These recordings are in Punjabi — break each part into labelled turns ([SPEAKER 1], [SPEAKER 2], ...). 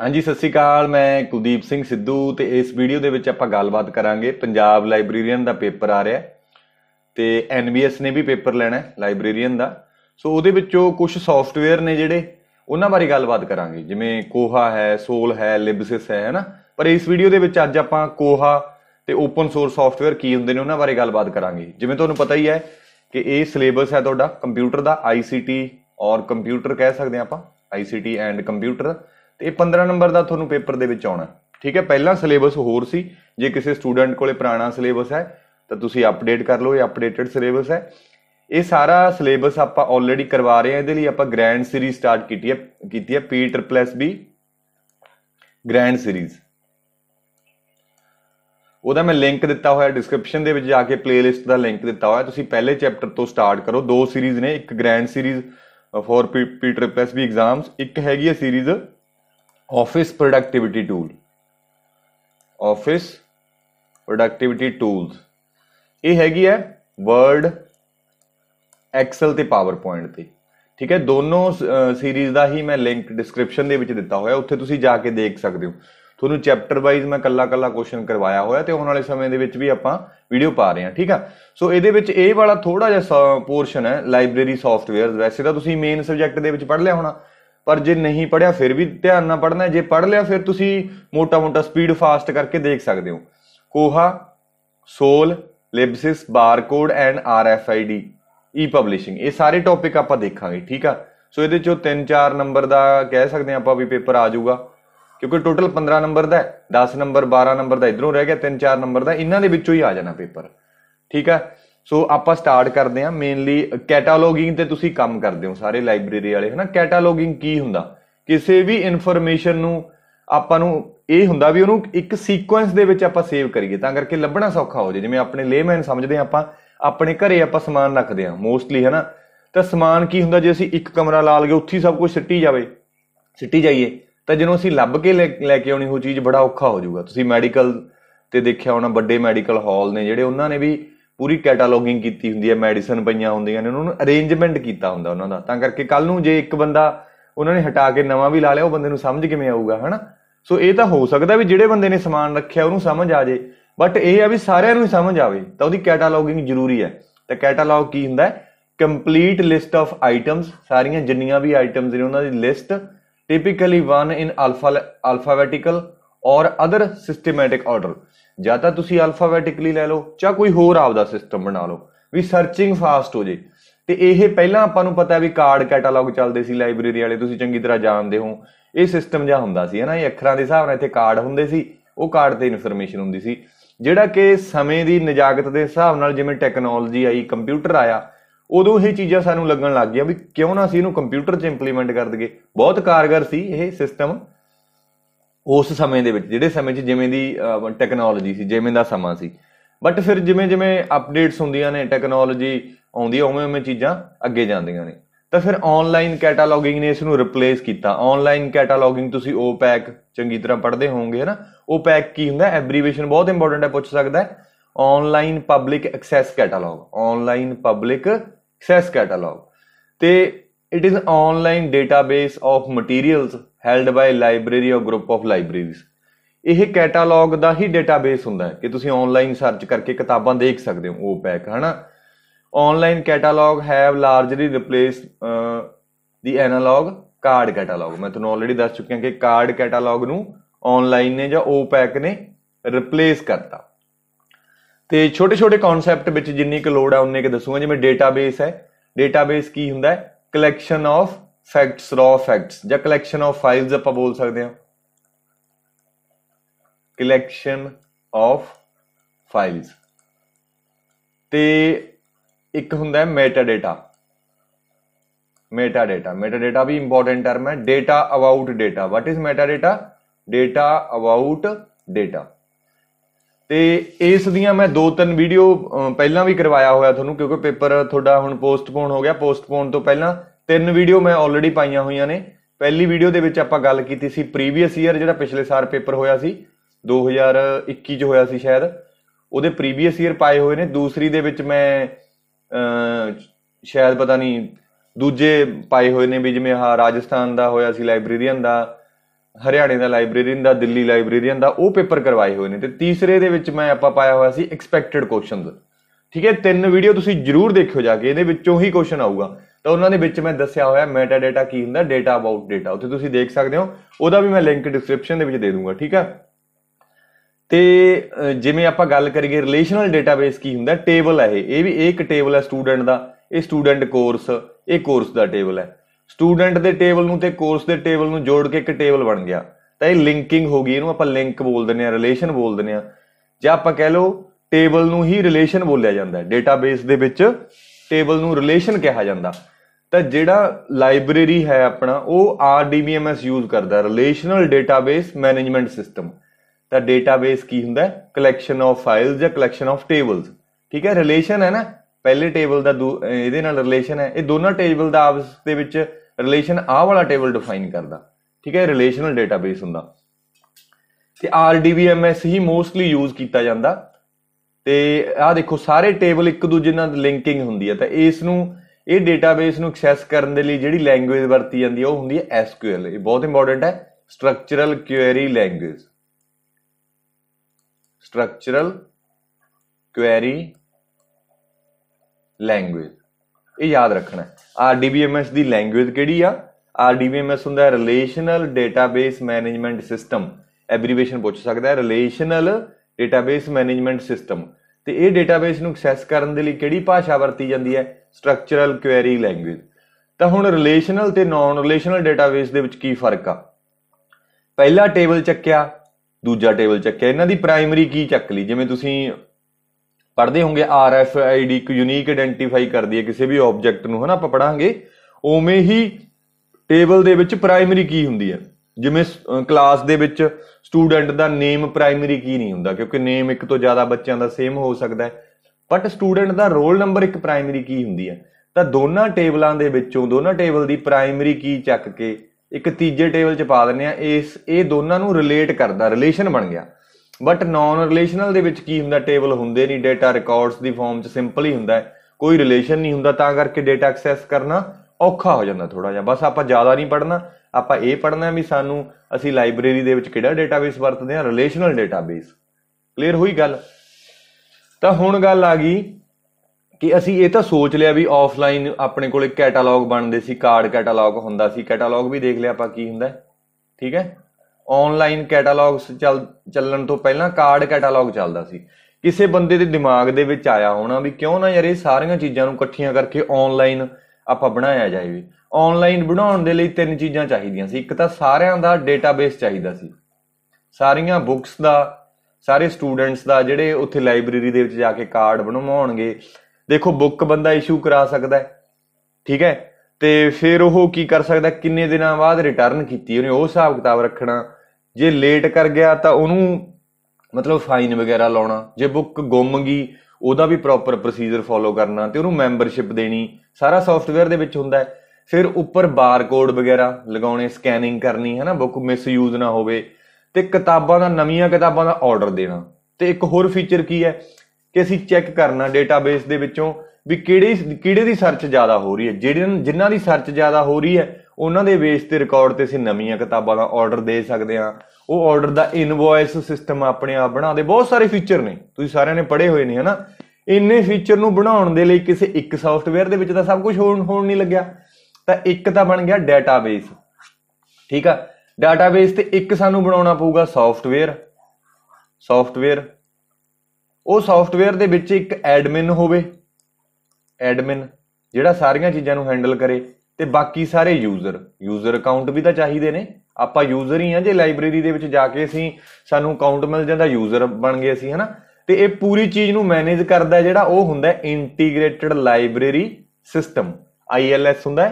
[SPEAKER 1] ਹਾਂਜੀ ਸਤਿ ਸ਼੍ਰੀ ਅਕਾਲ ਮੈਂ ਕੁਲਦੀਪ ਸਿੰਘ ਸਿੱਧੂ ਤੇ ਇਸ ਵੀਡੀਓ ਦੇ ਵਿੱਚ ਆਪਾਂ ਗੱਲਬਾਤ ਕਰਾਂਗੇ ਪੰਜਾਬ ਲਾਇਬ੍ਰੇਰੀਅਨ ਦਾ ਪੇਪਰ ਆ ਰਿਹਾ ਤੇ ਐਨਬੀਐਸ ਨੇ ਵੀ ਪੇਪਰ ਲੈਣਾ ਹੈ ਲਾਇਬ੍ਰੇਰੀਅਨ ਦਾ ਸੋ ਉਹਦੇ ਵਿੱਚੋਂ ਕੁਝ ਸੌਫਟਵੇਅਰ ਨੇ ਜਿਹੜੇ ਉਹਨਾਂ ਬਾਰੇ ਗੱਲਬਾਤ ਕਰਾਂਗੇ ਜਿਵੇਂ ਕੋਹਾ ਹੈ ਸੋਲ ਹੈ ਲਿਬਸਿਸ ਹੈ ਹਨਾ ਪਰ ਇਸ ਵੀਡੀਓ ਦੇ ਵਿੱਚ ਅੱਜ ਆਪਾਂ ਕੋਹਾ ਤੇ ਓਪਨ ਸੋਰਸ ਸੌਫਟਵੇਅਰ ਕੀ ਹੁੰਦੇ ਨੇ ਉਹਨਾਂ ਬਾਰੇ ਗੱਲਬਾਤ ਕਰਾਂਗੇ ਜਿਵੇਂ ਤੁਹਾਨੂੰ ਪਤਾ ਹੀ ਹੈ ਕਿ ਇਹ ਸਿਲੇਬਸ ਹੈ ਤੁਹਾਡਾ ਕੰਪਿਊਟਰ ਦਾ ਆਈਸੀਟੀ ਔਰ ਕੰਪਿਊਟਰ ਕਹਿ ਸਕਦੇ ਆਪਾਂ ਆਈਸੀਟੀ ਐਂਡ ਕੰਪਿਊਟਰ ਤੇ 15 ਨੰਬਰ ਦਾ ਤੁਹਾਨੂੰ ਪੇਪਰ ਦੇ ਵਿੱਚ ਆਉਣਾ ਠੀਕ ਹੈ ਪਹਿਲਾਂ ਸਿਲੇਬਸ ਹੋਰ ਸੀ ਜੇ ਕਿਸੇ ਸਟੂਡੈਂਟ ਕੋਲੇ ਪੁਰਾਣਾ ਸਿਲੇਬਸ ਹੈ ਤਾਂ ਤੁਸੀਂ ਅਪਡੇਟ ਕਰ ਲਓ ਇਹ ਅਪਡੇਟਡ ਸਿਲੇਬਸ ਹੈ ਇਹ ਸਾਰਾ ਸਿਲੇਬਸ ਆਪਾਂ ਆਲਰੇਡੀ ਕਰਵਾ ਰਹੇ ਹਾਂ ਇਹਦੇ ਲਈ ਆਪਾਂ ਗ੍ਰੈਂਡ ਸੀਰੀਜ਼ ਸਟਾਰਟ ਕੀਤੀ ਹੈ ਕੀਤੀ ਹੈ P triple S B grand series ਉਹਦਾ ਮੈਂ ਲਿੰਕ ਦਿੱਤਾ ਹੋਇਆ ਡਿਸਕ੍ਰਿਪਸ਼ਨ ਦੇ ਵਿੱਚ ਜਾ ਕੇ ਪਲੇਲਿਸਟ ਦਾ ਲਿੰਕ ਦਿੱਤਾ ਹੋਇਆ ਤੁਸੀਂ ਪਹਿਲੇ ਚੈਪਟਰ ਤੋਂ ਸਟਾਰਟ ਕਰੋ ਦੋ ਸੀਰੀਜ਼ ਨੇ ਇੱਕ grand series four P triple S B exams ਇੱਕ ਹੈਗੀ ਹੈ series office productivity tool office productivity tools ਇਹ ਹੈਗੀ ਹੈ ਵਰਡ ਐਕਸਲ ਤੇ ਪਾਵਰਪੁਆਇੰਟ ਤੇ ਠੀਕ ਹੈ ਦੋਨੋਂ ਸੀਰੀਜ਼ ਦਾ ਹੀ ਮੈਂ ਲਿੰਕ ਡਿਸਕ੍ਰਿਪਸ਼ਨ ਦੇ ਵਿੱਚ ਦਿੱਤਾ ਹੋਇਆ ਉੱਥੇ ਤੁਸੀਂ ਜਾ ਕੇ ਦੇਖ ਸਕਦੇ ਹੋ ਤੁਹਾਨੂੰ ਚੈਪਟਰ ਵਾਈਜ਼ ਮੈਂ ਕੱਲਾ-ਕੱਲਾ ਕੁਐਸਚਨ ਕਰਵਾਇਆ ਹੋਇਆ ਤੇ ਆਉਣ ਵਾਲੇ ਸਮੇਂ ਦੇ ਵਿੱਚ ਵੀ ਆਪਾਂ ਵੀਡੀਓ ਪਾ ਰਹੇ ਹਾਂ ਠੀਕ ਆ ਸੋ ਇਹਦੇ ਵਿੱਚ ਇਹ ਵਾਲਾ ਥੋੜਾ ਜਿਹਾ ਪੋਰਸ਼ਨ ਹੈ ਲਾਇਬ੍ਰੇਰੀ ਸੌਫਟਵੇਅਰ ਵੈਸੇ ਤਾਂ ਤੁਸੀਂ ਮੇਨ ਸਬਜੈਕਟ ਦੇ ਵਿੱਚ ਪੜ੍ਹ ਲਿਆ ਹੋਣਾ ਪਰ ਜੇ ਨਹੀਂ ਪੜਿਆ ਫਿਰ ਵੀ ਧਿਆਨ ਨਾਲ ਪੜਨਾ ਜੇ ਪੜ ਲਿਆ ਫਿਰ ਤੁਸੀਂ ਮੋਟਾ-ਮੋਟਾ ਸਪੀਡ ਫਾਸਟ ਕਰਕੇ ਦੇਖ ਸਕਦੇ ਹੋ Koha SOUL LibSys barcode and R F I D E publishing ਇਹ ਸਾਰੇ ਟੌਪਿਕ ਆਪਾਂ ਦੇਖਾਂਗੇ ਠੀਕ ਆ ਸੋ ਇਹਦੇ ਚੋਂ ਤਿੰਨ ਚਾਰ ਨੰਬਰ ਦਾ ਕਹਿ ਸਕਦੇ ਆ ਆਪਾਂ ਵੀ ਪੇਪਰ ਆ ਜਾਊਗਾ ਕਿਉਂਕਿ ਟੋਟਲ 15 ਨੰਬਰ ਦਾ ਹੈ 10 ਨੰਬਰ 12 ਨੰਬਰ ਦਾ ਇਧਰੋਂ ਰਹਿ ਗਿਆ ਤਿੰਨ ਚਾਰ ਨੰਬਰ ਦਾ ਇਹਨਾਂ ਦੇ ਵਿੱਚੋਂ ਹੀ ਆ ਜਾਣਾ ਪੇਪਰ ਠੀਕ ਆ ਸੋ ਆਪਾਂ ਸਟਾਰਟ ਕਰਦੇ ਹਾਂ ਮੇਨਲੀ ਕੈਟਾਲੋਗਿੰਗ ਤੇ ਤੁਸੀਂ ਕੰਮ ਕਰਦੇ ਹੋ ਸਾਰੇ ਲਾਇਬ੍ਰੇਰੀ ਵਾਲੇ ਹਨਾ ਕੈਟਾਲੋਗਿੰਗ ਕੀ ਹੁੰਦਾ ਕਿਸੇ ਵੀ ਇਨਫੋਰਮੇਸ਼ਨ ਨੂੰ ਆਪਾਂ ਨੂੰ ਇਹ ਹੁੰਦਾ ਵੀ ਉਹਨੂੰ ਇੱਕ ਸੀਕੁਐਂਸ ਦੇ ਵਿੱਚ ਆਪਾਂ ਸੇਵ ਕਰੀਏ ਤਾਂ ਕਰਕੇ ਲੱਭਣਾ ਸੌਖਾ ਹੋ ਜੇ ਜਿਵੇਂ ਆਪਣੇ ਲੇਮੈਨ ਸਮਝਦੇ ਆਪਾਂ ਆਪਣੇ ਘਰੇ ਆਪਾਂ ਸਮਾਨ ਰੱਖਦੇ ਆ ਮੋਸਟਲੀ ਹਨਾ ਤਾਂ ਸਮਾਨ ਕੀ ਹੁੰਦਾ ਜੇ ਅਸੀਂ ਇੱਕ ਕਮਰਾ ਲਾ ਲਗੇ ਉੱਥੇ ਸਭ ਕੁਝ ਸਿੱਟੀ ਜਾਵੇ ਸਿੱਟੀ ਜਾਈਏ ਤਾਂ ਜਦੋਂ ਅਸੀਂ ਲੱਭ ਕੇ ਲੈ ਕੇ ਆਉਣੀ ਉਹ ਚੀਜ਼ ਬੜਾ ਔਖਾ ਹੋ ਜਾਊਗਾ ਤੁਸੀਂ ਮੈਡੀਕਲ ਤੇ ਦੇਖਿਆ ਹੋਣਾ ਵੱਡੇ ਮੈਡੀਕਲ ਹਾਲ ਨੇ ਜਿਹੜੇ ਉਹਨਾਂ ਨੇ ਵੀ ਪੂਰੀ ਕੈਟਾਲੋਗਿੰਗ ਕੀਤੀ ਹੁੰਦੀ ਹੈ ਮੈਡੀਸਨ ਪਈਆਂ ਹੁੰਦੀਆਂ ਨੇ ਉਹਨਾਂ ਨੂੰ ਅਰੇਂਜਮੈਂਟ ਕੀਤਾ ਹੁੰਦਾ ਉਹਨਾਂ ਦਾ ਤਾਂ ਕਰਕੇ ਕੱਲ ਨੂੰ ਜੇ ਇੱਕ ਬੰਦਾ ਉਹਨਾਂ ਨੇ ਹਟਾ ਕੇ ਨਵਾਂ ਵੀ ਲਾ ਲਿਆ ਉਹ ਬੰਦੇ ਨੂੰ ਸਮਝ ਕਿਵੇਂ ਆਊਗਾ ਹਨਾ ਸੋ ਇਹ ਤਾਂ ਹੋ ਸਕਦਾ ਵੀ ਜਿਹੜੇ ਬੰਦੇ ਨੇ ਸਮਾਨ ਰੱਖਿਆ ਉਹਨੂੰ ਸਮਝ ਆ ਜੇ ਬਟ ਇਹ ਆ ਵੀ ਸਾਰਿਆਂ ਨੂੰ ਸਮਝ ਆਵੇ ਤਾਂ ਉਹਦੀ ਕੈਟਾਲੋਗਿੰਗ ਜ਼ਰੂਰੀ ਹੈ ਤਾਂ ਕੈਟਾਲੋਗ ਕੀ ਹੁੰਦਾ ਕੰਪਲੀਟ ਲਿਸਟ ਆਫ ਆਈਟਮਸ ਸਾਰੀਆਂ ਜਿੰਨੀਆਂ ਵੀ ਆਈਟਮਸ ਨੇ ਉਹਨਾਂ ਦੀ list typically one in alpha alphabetical or other systematic order ਜਾਂ ਤਾਂ ਤੁਸੀਂ ਅਲਫਾਬੈਟਿਕਲੀ ਲੈ ਲਓ ਜਾਂ ਕੋਈ ਹੋਰ ਆਪਦਾ ਸਿਸਟਮ ਬਣਾ ਲਓ ਵੀ ਸਰਚਿੰਗ ਫਾਸਟ ਹੋ ਜੇ ਤੇ ਇਹ ਪਹਿਲਾਂ ਆਪਾਂ ਨੂੰ ਪਤਾ ਵੀ ਕਾਰਡ ਕੈਟਾਲੌਗ ਚੱਲਦੇ ਸੀ ਲਾਇਬ੍ਰੇਰੀ ਵਾਲੇ ਤੁਸੀਂ ਚੰਗੀ ਤਰ੍ਹਾਂ ਜਾਣਦੇ ਹੋ ਇਹ ਸਿਸਟਮ ਜਾਂ ਹੁੰਦਾ ਸੀ ਹਨਾ ਇਹ ਅੱਖਰਾਂ ਦੇ ਹਿਸਾਬ ਨਾਲ ਇੱਥੇ ਕਾਰਡ ਹੁੰਦੇ ਸੀ ਉਹ ਕਾਰਡ ਤੇ ਇਨਫੋਰਮੇਸ਼ਨ ਹੁੰਦੀ ਸੀ ਜਿਹੜਾ ਕਿ ਸਮੇਂ ਦੀ ਨਜਾਕਤ ਦੇ ਹਿਸਾਬ ਨਾਲ ਜਿਵੇਂ ਟੈਕਨੋਲੋਜੀ ਆਈ ਕੰਪਿਊਟਰ ਆਇਆ ਉਦੋਂ ਇਹ ਚੀਜ਼ਾਂ ਸਾਨੂੰ ਲੱਗਣ ਲੱਗ ਗਈਆਂ ਵੀ ਕਿਉਂ ਨਾ ਸੀ ਇਹਨੂੰ ਕੰਪਿਊਟਰ 'ਚ ਇੰਪਲੀਮੈਂਟ ਕਰ ਦਈਏ ਬਹੁਤ ਕਾਰਗਰ ਸੀ ਇਹ ਸਿਸਟਮ ਉਸ ਸਮੇਂ ਦੇ ਵਿੱਚ ਜਿਹੜੇ ਸਮੇਂ 'ਚ ਜਿਵੇਂ ਦੀ ਟੈਕਨੋਲੋਜੀ ਸੀ ਜਿਵੇਂ ਦਾ ਸਮਾਂ ਸੀ ਬਟ ਫਿਰ ਜਿਵੇਂ ਜਿਵੇਂ ਅਪਡੇਟਸ ਹੁੰਦੀਆਂ ਨੇ ਟੈਕਨੋਲੋਜੀ ਆਉਂਦੀ ਹੈ ਉਵੇਂ ਉਵੇਂ ਚੀਜ਼ਾਂ ਅੱਗੇ ਜਾਂਦੀਆਂ ਨੇ ਤਾਂ ਫਿਰ ਆਨਲਾਈਨ ਕੈਟਾਲੌਗਿੰਗ ਨੇ ਇਸ ਨੂੰ ਰਿਪਲੇਸ ਕੀਤਾ ਆਨਲਾਈਨ ਕੈਟਾਲੌਗਿੰਗ ਤੁਸੀਂ ਓਪੈਕ ਚੰਗੀ ਤਰ੍ਹਾਂ ਪੜ੍ਹਦੇ ਹੋਵੋਗੇ ਹਨਾ ਓਪੈਕ ਕੀ ਹੁੰਦਾ ਐਬਰੀਵੇਸ਼ਨ ਬਹੁਤ ਇੰਪੋਰਟੈਂਟ ਹੈ ਪੁੱਛ ਸਕਦਾ ਹੈ online public access catalogue online public access catalogue ਤੇ It is online online database of materials held by library or group of libraries. ਇਹ ਕੈਟਾਲੌਗ ਦਾ ਹੀ ਡੇਟਾਬੇਸ ਹੁੰਦਾ ਹੈ ਕਿ ਤੁਸੀਂ ਆਨਲਾਈਨ ਸਰਚ ਕਰਕੇ ਕਿਤਾਬਾਂ ਦੇਖ ਸਕਦੇ ਹੋ ਉਹ ਪੈਕ ਹਨਾ online catalogue have largely replace the analogue card catalogue ਮੈਂ ਤੁਹਾਨੂੰ ਆਲਰੇਡੀ ਦੱਸ ਚੁੱਕਿਆ ਕਿ ਕਾਰਡ ਕੈਟਾਲੌਗ ਨੂੰ ਆਨਲਾਈਨ ਨੇ ਜਾਂ ਓਪੈਕ ਨੇ ਰਿਪਲੇਸ ਕਰਤਾ ਤੇ ਛੋਟੇ ਛੋਟੇ ਕਨਸੈਪਟ ਵਿੱਚ ਜਿੰਨੀ ਕੁ ਲੋੜ ਹੈ ਉਹਨੇ ਕਿ ਦੱਸੂਗਾ ਜਿਵੇਂ ਡੇਟਾਬੇਸ ਹੈ ਡੇਟਾਬੇਸ ਕੀ ਹੁੰਦਾ ਹੈ collection of facts raw facts ਜਾਂ ਕਲੈਕਸ਼ਨ ਆਫ ਫਾਈਲਸ ਆਪਾਂ ਬੋਲ ਸਕਦੇ ਹਾਂ ਕਲੈਕਸ਼ਨ ਆਫ ਫਾਈਲਸ ਤੇ ਇੱਕ ਹੁੰਦਾ ਹੈ meta data meta data meta data ਵੀ ਇੰਪੋਰਟੈਂਟ ਟਰਮ ਹੈ data about data what is meta data data about data ਤੇ ਇਸ ਦੀਆਂ ਮੈਂ ਦੋ ਤਿੰਨ ਵੀਡੀਓ ਪਹਿਲਾਂ ਵੀ ਕਰਵਾਇਆ ਹੋਇਆ ਤੁਹਾਨੂੰ ਕਿਉਂਕਿ ਪੇਪਰ ਤੁਹਾਡਾ ਹੁਣ ਪੋਸਟਪੋਨ ਹੋ ਗਿਆ ਪੋਸਟਪੋਨ ਤੋਂ ਪਹਿਲਾਂ ਤਿੰਨ ਵੀਡੀਓ ਮੈਂ ਆਲਰੇਡੀ ਪਾਈਆਂ ਹੋਈਆਂ ਨੇ ਪਹਿਲੀ ਵੀਡੀਓ ਦੇ ਵਿੱਚ ਆਪਾਂ ਗੱਲ ਕੀਤੀ ਸੀ ਪ੍ਰੀਵੀਅਸ ਈਅਰ ਜਿਹੜਾ ਪਿਛਲੇ ਸਾਲ ਪੇਪਰ ਹੋਇਆ ਸੀ 2021 ਚ ਹੋਇਆ ਸੀ ਸ਼ਾਇਦ ਉਹਦੇ ਪ੍ਰੀਵੀਅਸ ਈਅਰ ਪਾਏ ਹੋਏ ਨੇ ਦੂਸਰੀ ਦੇ ਵਿੱਚ ਮੈਂ ਸ਼ਾਇਦ ਪਤਾ ਨਹੀਂ ਦੂਜੇ ਪਾਏ ਹੋਏ ਨੇ ਵੀ ਜਿਵੇਂ ਆ ਰਾਜਸਥਾਨ ਦਾ ਹੋਇਆ ਸੀ ਲਾਇਬ੍ਰੇਰੀਅਨ ਦਾ ਹਰਿਆਣੇ ਦਾ ਲਾਇਬ੍ਰੇਰੀਅਨ ਦਾ ਦਿੱਲੀ ਲਾਇਬ੍ਰੇਰੀਅਨ ਦਾ ਉਹ ਪੇਪਰ ਕਰਵਾਏ ਹੋਏ ਨੇ ਤੇ ਤੀਸਰੇ ਦੇ ਵਿੱਚ ਮੈਂ ਆਪਾਂ ਪਾਇਆ ਹੋਇਆ ਸੀ ਐਕਸਪੈਕਟਡ ਕੁਐਸਚਨਸ ਠੀਕ ਹੈ ਤਿੰਨ ਵੀਡੀਓ ਤੁਸੀਂ ਜਰੂਰ ਦੇਖਿਓ ਜਾ ਕੇ ਇਹਦੇ ਵਿੱਚੋਂ ਹੀ ਕੁਐਸਚਨ ਆਊਗਾ ਤਾਂ ਉਹਨਾਂ ਦੇ ਵਿੱਚ ਮੈਂ ਦੱਸਿਆ ਹੋਇਆ ਮੈਟਾ ਡਾਟਾ ਕੀ ਹੁੰਦਾ ਡਾਟਾ ਅਬਾਊਟ ਡਾਟਾ ਉੱਥੇ ਤੁਸੀਂ ਦੇਖ ਸਕਦੇ ਹੋ ਉਹਦਾ ਵੀ ਮੈਂ ਲਿੰਕ ਡਿਸਕ੍ਰਿਪਸ਼ਨ ਦੇ ਵਿੱਚ ਦੇ ਦੂੰਗਾ ਠੀਕ ਹੈ ਤੇ ਜਿਵੇਂ ਆਪਾਂ ਗੱਲ ਕਰੀਏ ਰਿਲੇਸ਼ਨਲ ਡਾਟਾਬੇਸ ਕੀ ਹੁੰਦਾ ਟੇਬਲ ਹੈ ਇਹ ਇਹ ਵੀ ਇੱਕ ਟੇਬਲ ਹੈ ਸਟੂਡੈਂਟ ਦਾ ਇਹ ਸਟੂਡੈਂਟ ਕੋਰਸ ਇਹ ਕੋਰਸ ਦਾ ਟੇਬਲ ਹੈ ਸਟੂਡੈਂਟ ਦੇ ਟੇਬਲ ਨੂੰ ਤੇ ਕੋਰਸ ਦੇ ਟੇਬਲ ਨੂੰ ਜੋੜ ਕੇ ਇੱਕ ਟੇਬਲ ਬਣ ਗਿਆ ਤਾਂ ਇਹ ਲਿੰਕਿੰਗ ਹੋ ਗਈ ਇਹਨੂੰ ਆਪਾਂ ਲਿੰਕ ਬੋਲ ਦਿੰਦੇ ਆ ਰਿਲੇਸ਼ਨ ਬੋਲ ਦਿੰਦੇ ਆ ਜੇ ਆਪਾਂ ਕਹਿ ਲਓ ਟੇਬਲ ਨੂੰ ਹੀ ਰਿਲੇਸ਼ਨ ਬੋਲਿਆ ਜਾਂਦਾ ਹੈ ਡੇਟਾਬੇਸ ਦੇ ਵਿੱਚ ਟੇਬਲ ਨੂੰ ਰਿਲੇਸ਼ਨ ਕਿਹਾ ਜਾਂਦਾ ਤਾਂ ਜਿਹੜਾ ਲਾਇਬ੍ਰੇਰੀ ਹੈ ਆਪਣਾ ਉਹ RDBMS ਯੂਜ਼ ਕਰਦਾ ਰਿਲੇਸ਼ਨਲ ਡੇਟਾਬੇਸ ਮੈਨੇਜਮੈਂਟ ਸਿਸਟਮ ਤਾਂ ਡੇਟਾਬੇਸ ਕੀ ਹੁੰਦਾ ਕਲੈਕਸ਼ਨ ਆਫ ਫਾਈਲਸ ਜਾਂ ਕਲੈਕਸ਼ਨ ਆਫ ਟੇਬਲਸ ਠੀਕ ਹੈ ਰਿਲੇਸ਼ਨ ਹੈ ਨਾ ਪਹਿਲੇ ਟੇਬਲ ਦਾ ਇਹਦੇ ਨਾਲ ਰਿਲੇਸ਼ਨ ਹੈ ਇਹ ਦੋਨਾਂ ਟੇਬਲ ਦਾ ਆਪਸ ਦੇ ਵਿੱਚ ਰਿਲੇਸ਼ਨ ਆਹ ਵਾਲਾ ਟੇਬਲ ਡਿਫਾਈਨ ਕਰਦਾ ਠੀਕ ਹੈ ਰਿਲੇਸ਼ਨਲ ਡਾਟਾਬੇਸ ਹੁੰਦਾ ਤੇ RDBMS ਹੀ ਮੋਸਟਲੀ ਯੂਜ਼ ਕੀਤਾ ਜਾਂਦਾ ਤੇ ਆਹ ਦੇਖੋ ਸਾਰੇ ਟੇਬਲ ਇੱਕ ਦੂਜੇ ਨਾਲ ਲਿੰਕਿੰਗ ਹੁੰਦੀ ਹੈ ਤਾਂ ਇਸ ਨੂੰ ਇਹ ਡਾਟਾਬੇਸ ਨੂੰ ਐਕਸੈਸ ਕਰਨ ਦੇ ਲਈ ਜਿਹੜੀ ਲੈਂਗੁਏਜ ਵਰਤੀ ਜਾਂਦੀ ਹੈ ਉਹ ਹੁੰਦੀ ਹੈ SQL ਇਹ ਬਹੁਤ ਇੰਪੋਰਟੈਂਟ ਹੈ structural query language structural query language ਇਹ ਯਾਦ ਰੱਖਣਾ ਡੀਬੀਐਮਐਸ ਦੀ ਲੈਂਗੁਏਜ ਕਿਹੜੀ ਆ RDBMS ਹੁੰਦਾ ਹੈ relational database management system abbreviation ਪੁੱਛ ਸਕਦਾ ਹੈ ਰਿਲੇਸ਼ਨਲ ਡੇਟਾਬੇਸ ਮੈਨੇਜਮੈਂਟ ਸਿਸਟਮ ਤੇ ਇਹ ਡੇਟਾਬੇਸ ਨੂੰ ਐਕਸੈਸ ਕਰਨ ਦੇ ਲਈ ਕਿਹੜੀ ਭਾਸ਼ਾ ਵਰਤੀ ਜਾਂਦੀ ਹੈ ਸਟਰਕਚਰਲ ਕੁਐਰੀ ਲੈਂਗੁਏਜ ਤਾਂ ਹੁਣ ਰਿਲੇਸ਼ਨਲ ਤੇ ਨਾਨ ਰਿਲੇਸ਼ਨਲ ਡੇਟਾਬੇਸ ਦੇ ਵਿੱਚ ਕੀ ਫਰਕ ਆ ਪਹਿਲਾ ਟੇਬਲ ਚੱਕਿਆ ਦੂਜਾ ਟੇਬਲ ਚੱਕਿਆ ਇਹਨਾਂ ਦੀ ਪ੍ਰਾਇਮਰੀ ਕੀ ਚੱਕ ਲਈ ਜਿਵੇਂ ਤੁਸੀਂ ਪੜਦੇ ਹੋਗੇ ਆਰ ਐਫ ਆਈ ਡੀ ਇੱਕ ਯੂਨੀਕ ਆਇਡੈਂਟੀਫਾਈ ਕਰਦੀ ਹੈ ਕਿਸੇ ਵੀ ਆਬਜੈਕਟ ਨੂੰ ਹਨਾ ਆਪਾਂ ਪੜਾਂਗੇ ਉਵੇਂ ਹੀ ਟੇਬਲ ਦੇ ਵਿੱਚ ਪ੍ਰਾਇਮਰੀ ਕੀ ਹੁੰਦੀ ਹੈ ਜਿਵੇਂ ਕਲਾਸ ਦੇ ਵਿੱਚ ਸਟੂਡੈਂਟ ਦਾ ਨੇਮ ਪ੍ਰਾਇਮਰੀ ਕੀ ਨਹੀਂ ਹੁੰਦਾ ਕਿਉਂਕਿ ਨੇਮ ਇੱਕ ਤੋਂ ਜ਼ਿਆਦਾ ਬੱਚਿਆਂ ਦਾ ਸੇਮ ਹੋ ਸਕਦਾ ਹੈ ਬਟ ਸਟੂਡੈਂਟ ਦਾ ਰੋਲ ਨੰਬਰ ਇੱਕ ਪ੍ਰਾਇਮਰੀ ਕੀ ਹੁੰਦੀ ਹੈ ਤਾਂ ਦੋਨਾਂ ਟੇਬਲਾਂ ਦੇ ਵਿੱਚੋਂ ਦੋਨਾਂ ਟੇਬਲ ਦੀ ਪ੍ਰਾਇਮਰੀ ਕੀ ਚੱਕ ਕੇ ਇੱਕ ਤੀਜੇ ਟੇਬਲ 'ਚ ਪਾ ਦਿੰਦੇ ਆ ਇਸ ਇਹ ਦੋਨਾਂ ਨੂੰ ਰਿਲੇਟ ਕਰਦਾ ਰਿਲੇਸ਼ਨ ਬਣ ਗਿਆ ਬਟ ਨਾਨ ਰਿਲੇਸ਼ਨਲ ਦੇ ਵਿੱਚ ਕੀ ਹੁੰਦਾ ਟੇਬਲ ਹੁੰਦੇ ਨਹੀਂ ਡਾਟਾ ਰਿਕਾਰਡਸ ਦੀ ਫਾਰਮ 'ਚ ਸਿੰਪਲ ਹੀ ਹੁੰਦਾ ਕੋਈ ਰਿਲੇਸ਼ਨ ਨਹੀਂ ਹੁੰਦਾ ਤਾਂ ਕਰਕੇ ਡਾਟਾ ਐਕਸੈਸ ਕਰਨਾ ਔਖਾ ਹੋ ਜਾਂਦਾ ਥੋੜਾ ਜਿਹਾ ਬਸ ਆਪਾਂ ਜ਼ਿਆਦਾ ਨਹੀਂ ਪੜਨਾ ਆਪਾਂ ਇਹ ਪੜਨਾ ਵੀ ਸਾਨੂੰ ਅਸੀਂ ਲਾਇਬ੍ਰੇਰੀ ਦੇ ਵਿੱਚ ਕਿਹੜਾ ਡਾਟਾਬੇਸ ਵਰਤਦੇ ਹਾਂ ਰਿਲੇਸ਼ਨਲ ਡਾਟਾਬੇਸ ਕਲੀਅਰ ਹੋਈ ਗੱਲ ਤਾਂ ਹੁਣ ਗੱਲ ਆ ਗਈ ਕਿ ਅਸੀਂ ਇਹ ਤਾਂ ਸੋਚ ਲਿਆ ਵੀ ਆਫਲਾਈਨ ਆਪਣੇ ਕੋਲੇ ਕੈਟਾਲੌਗ ਬਣਦੇ ਸੀ ਕਾਰਡ ਕੈਟਾਲੌਗ ਹੁੰਦਾ ਸੀ ਕੈਟਾਲੌਗ ਵੀ ਦੇਖ ਲਿਆ ਆਪਾਂ ਕੀ ਹੁੰਦਾ ਠੀਕ ਹੈ ਆਨਲਾਈਨ ਕੈਟਾਲੌਗਸ ਚੱਲ ਚੱਲਣ ਤੋਂ ਪਹਿਲਾਂ ਕਾਰਡ ਕੈਟਾਲੌਗ ਚੱਲਦਾ ਸੀ ਕਿਸੇ ਬੰਦੇ ਦੇ ਦਿਮਾਗ ਦੇ ਵਿੱਚ ਆਇਆ ਹੋਣਾ ਵੀ ਕਿਉਂ ਨਾ ਯਾਰ ਇਹ ਸਾਰੀਆਂ ਚੀਜ਼ਾਂ ਨੂੰ ਇਕੱਠੀਆਂ ਕਰਕੇ ਆਨਲਾਈਨ ਆਪਾਂ ਬਣਾਇਆ ਵੀ ਆਨਲਾਈਨ ਬਣਾਉਣ ਦੇ ਲਈ ਤਿੰਨ ਚੀਜ਼ਾਂ ਚਾਹੀਦੀਆਂ ਸੀ ਇੱਕ ਤਾਂ ਸਾਰਿਆਂ ਦਾ ਡੇਟਾਬੇਸ ਚਾਹੀਦਾ ਸੀ ਸਾਰੀਆਂ ਬੁੱਕਸ ਦਾ ਸਾਰੇ ਸਟੂਡੈਂਟਸ ਦਾ ਜਿਹੜੇ ਉੱਥੇ ਲਾਇਬ੍ਰੇਰੀ ਦੇ ਵਿੱਚ ਜਾ ਕੇ ਕਾਰਡ ਬਣਵਾਉਣਗੇ ਦੇਖੋ ਬੁੱਕ ਬੰਦਾ ਇਸ਼ੂ ਕਰਾ ਸਕਦਾ ਹੈ ਠੀਕ ਹੈ ਤੇ ਫਿਰ ਉਹ ਕੀ ਕਰ ਸਕਦਾ ਕਿੰਨੇ ਦਿਨਾਂ ਬਾਅਦ ਰਿਟਰਨ ਕੀਤੀ ਉਹਨੇ ਉਹ ਹਿਸਾਬ ਕਿਤਾਬ ਰੱਖਣਾ ਜੇ ਲੇਟ ਕਰ ਗਿਆ ਤਾਂ ਉਹਨੂੰ ਮਤਲਬ ਫਾਈਨ ਵਗੈਰਾ ਲਾਉਣਾ ਜੇ ਬੁੱਕ ਗੁੰਮ ਗਈ ਉਹਦਾ ਵੀ ਪ੍ਰੋਪਰ ਪ੍ਰੋਸੀਜਰ ਫੋਲੋ ਕਰਨਾ ਤੇ ਉਹਨੂੰ ਮੈਂਬਰਸ਼ਿਪ ਦੇਣੀ ਸਾਰਾ ਸੌਫਟਵੇਅਰ ਦੇ ਵਿੱਚ ਹੁੰਦਾ ਹੈ ਫਿਰ ਉੱਪਰ ਬਾਰਕੋਡ ਵਗੈਰਾ ਲਗਾਉਣੇ ਸਕੈਨਿੰਗ ਕਰਨੀ ਹੈ ਨਾ ਬੁੱਕ ਮਿਸਯੂਜ਼ ਨਾ ਹੋਵੇ ਤੇ ਕਿਤਾਬਾਂ ਦਾ ਨਵੀਆਂ ਕਿਤਾਬਾਂ ਦਾ ਆਰਡਰ ਦੇਣਾ ਤੇ ਇੱਕ ਹੋਰ ਫੀਚਰ ਕੀ ਹੈ ਕਿ ਅਸੀਂ ਚੈੱਕ ਕਰਨਾ ਡੇਟਾਬੇਸ ਦੇ ਵਿੱਚੋਂ ਵੀ ਕਿਹੜੇ ਕਿਹੜੇ ਦੀ ਸਰਚ ਜ਼ਿਆਦਾ ਹੋ ਰਹੀ ਹੈ ਜਿਹੜੇ ਜਿਨ੍ਹਾਂ ਦੀ ਸਰਚ ਜ਼ਿਆਦਾ ਹੋ ਰਹੀ ਹੈ ਉਹਨਾਂ ਦੇ ਬੇਸ ਤੇ ਰਿਕਾਰਡ ਤੇ ਅਸੀਂ ਨਵੀਆਂ ਕਿਤਾਬਾਂ ਦਾ ਆਰਡਰ ਦੇ ਸਕਦੇ ਆ ਉਹ ਆਰਡਰ ਦਾ ਇਨਵੌਇਸ ਸਿਸਟਮ ਆਪਣੇ ਆਪ ਬਣਾਉਂਦੇ ਬਹੁਤ ਸਾਰੇ ਫੀਚਰ ਨੇ ਤੁਸੀਂ ਸਾਰਿਆਂ ਨੇ ਪੜ੍ਹੇ ਹੋਏ ਨੇ ਹਨਾ ਇੰਨੇ ਫੀਚਰ ਨੂੰ ਬਣਾਉਣ ਦੇ ਲਈ ਕਿਸੇ ਇੱਕ ਸੌਫਟਵੇਅਰ ਦੇ ਵਿੱਚ ਤਾਂ ਸਭ ਕੁਝ ਹੋਣ ਹੋਣ ਨਹੀਂ ਲੱਗਿਆ ਤਾਂ ਇੱਕ ਤਾਂ ਬਣ ਗਿਆ ਡਾਟਾਬੇਸ ਠੀਕ ਆ ਡਾਟਾਬੇਸ ਤੇ ਇੱਕ ਸਾਨੂੰ ਬਣਾਉਣਾ ਪਊਗਾ ਸੌਫਟਵੇਅਰ ਸੌਫਟਵੇਅਰ ਉਹ ਸੌਫਟਵੇਅਰ ਦੇ ਵਿੱਚ ਇੱਕ ਐਡਮਿਨ ਹੋਵੇ ਐਡਮਿਨ ਜਿਹੜਾ ਸਾਰੀਆਂ ਚੀਜ਼ਾਂ ਨੂੰ ਹੈਂਡਲ ਕਰੇ ਤੇ ਬਾਕੀ ਸਾਰੇ ਯੂਜ਼ਰ ਯੂਜ਼ਰ ਅਕਾਊਂਟ ਵੀ ਤਾਂ ਚਾਹੀਦੇ ਨੇ ਆਪਾਂ ਯੂਜ਼ਰ ਹੀ ਆ ਜੇ ਲਾਇਬ੍ਰੇਰੀ ਦੇ ਵਿੱਚ ਜਾ ਕੇ ਅਸੀਂ ਸਾਨੂੰ ਅਕਾਊਂਟ ਮਿਲ ਜਾਂਦਾ ਯੂਜ਼ਰ ਬਣ ਗਏ ਅਸੀਂ ਹਨਾ ਤੇ ਇਹ ਪੂਰੀ ਚੀਜ਼ ਨੂੰ ਮੈਨੇਜ ਕਰਦਾ ਜਿਹੜਾ ਉਹ ਹੁੰਦਾ ਇੰਟੀਗ੍ਰੇਟਿਡ ਲਾਇਬ੍ਰੇਰੀ ਸਿਸਟਮ ਆਈਐਲਐਸ ਹੁੰਦਾ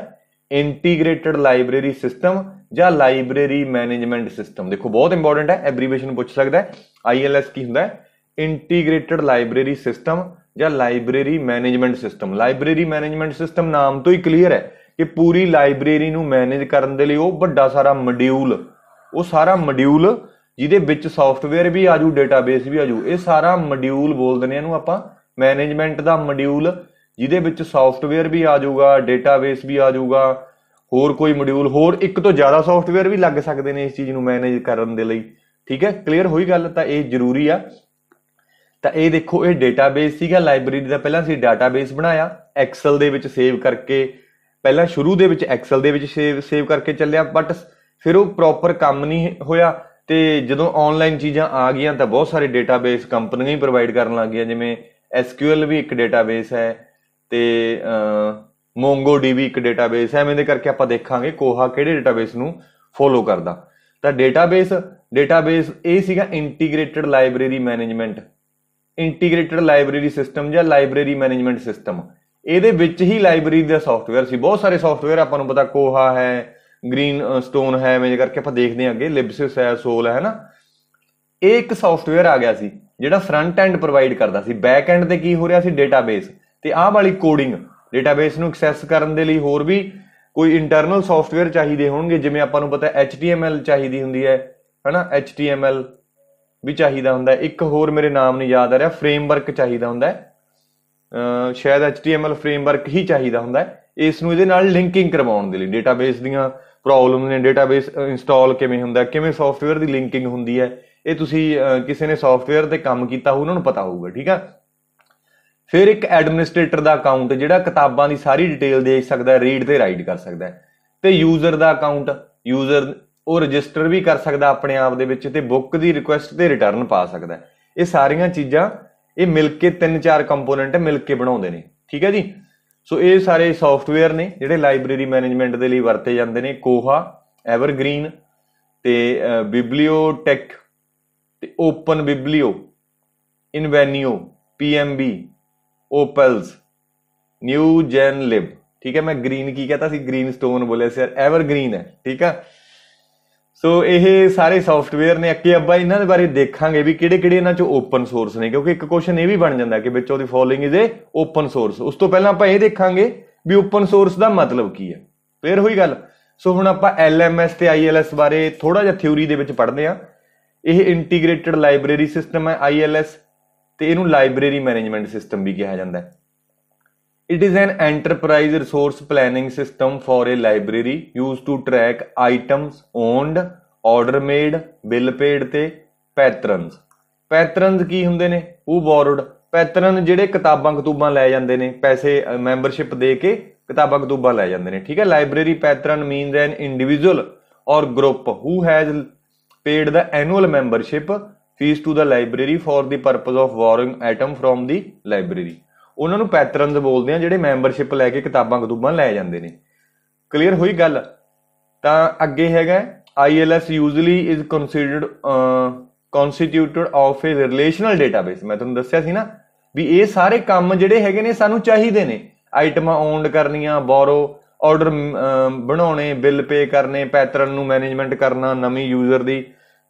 [SPEAKER 1] ਇੰਟੀਗ੍ਰੇਟਿਡ ਲਾਇਬ੍ਰੇਰੀ ਸਿਸਟਮ ਜਾਂ ਲਾਇਬ੍ਰੇਰੀ ਮੈਨੇਜਮੈਂਟ ਸਿਸਟਮ ਦੇਖੋ ਬਹੁਤ ਇੰਪੋਰਟੈਂਟ ਹੈ ਐਬਰੀਵੇਸ਼ਨ ਪੁੱਛ ਸਕਦਾ ਹੈ ਆਈਐਲਐਸ ਕੀ ਹੁੰਦਾ ਇੰਟੀਗ੍ਰੇਟਿਡ ਲਾਇਬ੍ਰੇਰੀ ਸਿਸਟਮ ਜਾਂ library management system library management system ਨਾਮ ਤੋਂ ਹੀ ਕਲੀਅਰ ਹੈ ਕਿ ਪੂਰੀ ਲਾਇਬ੍ਰੇਰੀ ਨੂੰ ਮੈਨੇਜ ਕਰਨ ਦੇ ਲਈ ਉਹ ਵੱਡਾ ਸਾਰਾ ਮੋਡਿਊਲ ਉਹ ਸਾਰਾ ਮੋਡਿਊਲ ਜਿਹਦੇ ਵਿੱਚ ਸੌਫਟਵੇਅਰ ਵੀ ਆਜੂ ਡੇਟਾਬੇਸ ਵੀ ਆਜੂ ਇਹ ਸਾਰਾ ਮੋਡਿਊਲ ਬੋਲਦੇ ਨੇ ਇਹਨੂੰ ਆਪਾਂ ਮੈਨੇਜਮੈਂਟ ਦਾ ਮੋਡਿਊਲ ਜਿਹਦੇ ਵਿੱਚ ਸੌਫਟਵੇਅਰ ਵੀ ਆਜੂਗਾ ਡਾਟਾਬੇਸ ਡੇਟਾਬੇਸ ਵੀ ਆਜੂਗਾ ਹੋਰ ਕੋਈ ਮੋਡਿਊਲ ਹੋਰ ਇੱਕ ਤੋਂ ਜ਼ਿਆਦਾ ਸੌਫਟਵੇਅਰ ਵੀ ਲੱਗ ਸਕਦੇ ਨੇ ਇਸ ਚੀਜ਼ ਨੂੰ ਮੈਨੇਜ ਕਰਨ ਦੇ ਲਈ ਠੀਕ ਹੈ ਕਲੀਅਰ ਹੋਈ ਗੱਲ ਤਾਂ ਇਹ ਜ਼ਰੂਰੀ ਆ ਤਾਂ ਇਹ ਦੇਖੋ ਇਹ ਡੇਟਾਬੇਸ ਸੀਗਾ ਲਾਇਬ੍ਰੇਰੀ ਦਾ ਪਹਿਲਾਂ ਸੀ ਡਾਟਾਬੇਸ ਬਣਾਇਆ ਐਕਸਲ ਦੇ ਵਿੱਚ ਸੇਵ ਕਰਕੇ ਪਹਿਲਾਂ ਸ਼ੁਰੂ ਦੇ ਵਿੱਚ ਐਕਸਲ ਦੇ ਵਿੱਚ ਸੇਵ ਸੇਵ ਕਰਕੇ ਚੱਲਿਆ ਬਟ ਫਿਰ ਉਹ ਪ੍ਰੋਪਰ ਕੰਮ ਨਹੀਂ ਹੋਇਆ ਤੇ ਜਦੋਂ ਆਨਲਾਈਨ ਚੀਜ਼ਾਂ ਆ ਗਈਆਂ ਤਾਂ ਬਹੁਤ ਸਾਰੇ ਡੇਟਾਬੇਸ ਕੰਪਨੀਆਂ ਹੀ ਪ੍ਰੋਵਾਈਡ ਕਰਨ ਲੱਗ ਗਈਆਂ ਜਿਵੇਂ SQL ਵੀ ਇੱਕ ਡੇਟਾਬੇਸ ਹੈ ਤੇ MongoDB ਇੱਕ ਡੇਟਾਬੇਸ ਹੈ ਐਵੇਂ ਦੇ ਕਰਕੇ ਆਪਾਂ ਦੇਖਾਂਗੇ ਕੋਹਾ ਕਿਹੜੇ ਡੇਟਾਬੇਸ ਨੂੰ ਫੋਲੋ ਕਰਦਾ ਤਾਂ ਡੇਟਾਬੇਸ ਡੇਟਾਬੇਸ ਇਹ ਸੀਗਾ integrated library management integrated library system ਜਾਂ ਲਾਇਬ੍ਰੇਰੀ ਮੈਨੇਜਮੈਂਟ ਸਿਸਟਮ ਇਹਦੇ ਵਿੱਚ ਹੀ ਲਾਇਬ੍ਰੇਰੀ ਦਾ ਸੌਫਟਵੇਅਰ ਸੀ ਬਹੁਤ ਸਾਰੇ ਸੌਫਟਵੇਅਰ ਆਪਾਂ ਨੂੰ ਪਤਾ ਕੋਹਾ ਹੈ ਗ੍ਰੀਨ ਸਟੋਨ ਹੈ ਐਵੇਂ ਕਰਕੇ ਆਪਾਂ ਦੇਖਦੇ ਹਾਂ ਅੱਗੇ ਲਿਬਸਿਸ ਹੈ ਸੋਲ ਹੈ ਨਾ ਇਹ ਇੱਕ ਸੌਫਟਵੇਅਰ ਆ ਗਿਆ ਸੀ ਜਿਹੜਾ ਫਰੰਟ ਐਂਡ ਪ੍ਰੋਵਾਈਡ ਕਰਦਾ ਸੀ ਬੈਕ ਐਂਡ ਤੇ ਕੀ ਹੋ ਰਿਹਾ ਸੀ ਡਾਟਾਬੇਸ ਤੇ ਆਹ ਵਾਲੀ ਕੋਡਿੰਗ ਡਾਟਾਬੇਸ ਨੂੰ ਐਕਸੈਸ ਕਰਨ ਦੇ ਲਈ ਹੋਰ ਵੀ ਕੋਈ ਇੰਟਰਨਲ ਸੌਫਟਵੇਅਰ ਚਾਹੀਦੇ ਹੋਣਗੇ ਜਿਵੇਂ ਆਪਾਂ ਨੂੰ ਪਤਾ HTML ਚਾਹੀਦੀ ਹੁੰਦੀ ਹੈ ਹਨਾ HTML ਵੀ ਚਾਹੀਦਾ ਹੁੰਦਾ ਇੱਕ ਹੋਰ ਮੇਰੇ ਨਾਮ ਨਹੀਂ ਯਾਦ ਆ ਰਿਹਾ ਫਰੇਮਵਰਕ ਚਾਹੀਦਾ ਹੁੰਦਾ ਸ਼ਾਇਦ HTML ਫਰੇਮਵਰਕ ਹੀ ਚਾਹੀਦਾ ਹੁੰਦਾ ਹੈ ਇਸ ਨੂੰ ਇਹਦੇ ਨਾਲ ਲਿੰਕਿੰਗ ਕਰਵਾਉਣ ਦੇ ਲਈ ਡੇਟਾਬੇਸ ਦੀਆਂ ਪ੍ਰੋਬਲਮ ਨੇ ਡੇਟਾਬੇਸ ਇੰਸਟਾਲ ਕਿਵੇਂ ਹੁੰਦਾ ਕਿਵੇਂ ਸੌਫਟਵੇਅਰ ਦੀ ਲਿੰਕਿੰਗ ਹੁੰਦੀ ਹੈ ਇਹ ਤੁਸੀਂ ਕਿਸੇ ਨੇ ਸੌਫਟਵੇਅਰ ਤੇ ਕੰਮ ਕੀਤਾ ਹੋਊ ਉਹਨਾਂ ਨੂੰ ਪਤਾ ਹੋਊਗਾ ਠੀਕ ਆ ਫਿਰ ਇੱਕ ਐਡਮਿਨਿਸਟ੍ਰੇਟਰ ਦਾ ਅਕਾਊਂਟ ਜਿਹੜਾ ਕਿਤਾਬਾਂ ਦੀ ਸਾਰੀ ਡਿਟੇਲ ਦੇਖ ਸਕਦਾ ਰੀਡ ਤੇ ਰਾਈਟ ਕਰ ਸਕਦਾ ਤੇ ਯੂਜ਼ਰ ਦਾ ਅਕਾਊਂਟ ਯੂਜ਼ਰ ਉਹ ਰਜਿਸਟਰ ਵੀ ਕਰ ਸਕਦਾ ਆਪਣੇ ਆਪ ਦੇ ਵਿੱਚ ਤੇ ਬੁੱਕ ਦੀ ਰਿਕੁਐਸਟ ਤੇ ਰਿਟਰਨ ਪਾ ਸਕਦਾ ਇਹ ਸਾਰੀਆਂ ਚੀਜ਼ਾਂ ਇਹ ਮਿਲ ਕੇ ਤਿੰਨ ਚਾਰ ਕੰਪੋਨੈਂਟ ਮਿਲ ਕੇ ਬਣਾਉਂਦੇ ਨੇ ਠੀਕ ਹੈ ਜੀ ਸੋ ਇਹ ਸਾਰੇ ਸੌਫਟਵੇਅਰ ਨੇ ਜਿਹੜੇ ਲਾਇਬ੍ਰੇਰੀ ਮੈਨੇਜਮੈਂਟ ਦੇ ਲਈ ਵਰਤੇ ਜਾਂਦੇ ਨੇ ਕੋਹਾ ਐਵਰਗ੍ਰੀਨ ਤੇ ਬਿਬਲੀਓਟੈਕ ਤੇ Open ਬਿਬਲੀਓ Invenio PMB Opals NewGenLib ਠੀਕ ਹੈ ਮੈਂ ਗ੍ਰੀਨ ਕੀ ਕਹਤਾ ਸੀ ਗ੍ਰੀਨ ਸਟੋਨ ਬੋਲਿਆ ਸੀ ਐਵਰਗ੍ਰੀਨ ਹੈ ਠੀਕ ਹੈ ਸੋ ਇਹ ਸਾਰੇ ਸੌਫਟਵੇਅਰ ਨੇ ਅੱਗੇ ਅੱਬਾ ਇਹਨਾਂ ਦੇ ਬਾਰੇ ਦੇਖਾਂਗੇ ਵੀ ਕਿਹੜੇ ਕਿਹੜੇ ਇਹਨਾਂ ਚ ਓਪਨ ਸੋਰਸ ਨੇ ਕਿਉਂਕਿ ਇੱਕ ਕੁਐਸਚਨ ਇਹ ਵੀ ਬਣ ਜਾਂਦਾ ਕਿ ਵਿੱਚ ਉਹਦੀ following is a open source ਉਸ ਤੋਂ ਪਹਿਲਾਂ ਆਪਾਂ ਇਹ ਦੇਖਾਂਗੇ ਵੀ ਓਪਨ ਸੋਰਸ ਦਾ ਮਤਲਬ ਕੀ ਹੈ ਫੇਰ ਹੋਈ ਗੱਲ ਸੋ ਹੁਣ ਆਪਾਂ ਐਸ ਤੇ ਐਸ ਬਾਰੇ ਥੋੜਾ ਜਿਹਾ ਥਿਊਰੀ ਦੇ ਵਿੱਚ ਪੜ੍ਹਦੇ ਆ ਇਹ ਇੰਟੀਗ੍ਰੇਟਿਡ ਲਾਇਬ੍ਰੇਰੀ ਸਿਸਟਮ ਹੈ ਐਸ ਤੇ ਇਹਨੂੰ ਲਾਇਬ੍ਰੇਰੀ ਮੈਨੇਜਮੈਂਟ ਸਿਸਟਮ ਵੀ ਕਿਹਾ ਜਾਂਦਾ ਹੈ It is an enterprise resource planning system for a library used to track items owned, order made, bill paid te patrons. patrons ki hunde ne who borrowed patrons jehde ਕਿਤਾਬਾਂ ਕਤੂਬਾਂ le ਜਾਂਦੇ ne paise membership de ke ਕਿਤਾਬਾਂ ਕਤੂਬਾਂ le ਜਾਂਦੇ ne theek hai library patron means an individual or group who has paid the annual membership fees to the library for the purpose of borrowing item from the library ਉਹਨਾਂ ਨੂੰ ਪੈਟਰਨਸ ਬੋਲਦੇ ਆ ਜਿਹੜੇ ਮੈਂਬਰਸ਼ਿਪ ਲੈ ਕੇ ਕਿਤਾਬਾਂ ਕਦੂਬਾਂ ਲੈ ਜਾਂਦੇ ਨੇ ਕਲੀਅਰ ਹੋਈ ਗੱਲ ਤਾਂ ਅੱਗੇ ਹੈਗਾ ILS usually is considered constituted of a relational database ਮੈਂ ਤੁਹਾਨੂੰ ਦੱਸਿਆ ਸੀ ਨਾ ਵੀ ਇਹ ਸਾਰੇ ਕੰਮ ਜਿਹੜੇ ਹੈਗੇ ਨੇ ਸਾਨੂੰ ਚਾਹੀਦੇ ਨੇ ਆਈਟਮਾਂ ਓਨਡ ਕਰਨੀਆਂ ਬੋਰੋ ਆਰਡਰ ਬਣਾਉਣੇ ਬਿੱਲ ਪੇ ਕਰਨੇ ਪੈਟਰਨ ਨੂੰ ਮੈਨੇਜਮੈਂਟ ਕਰਨਾ ਨਵੀਂ ਯੂਜ਼ਰ ਦੀ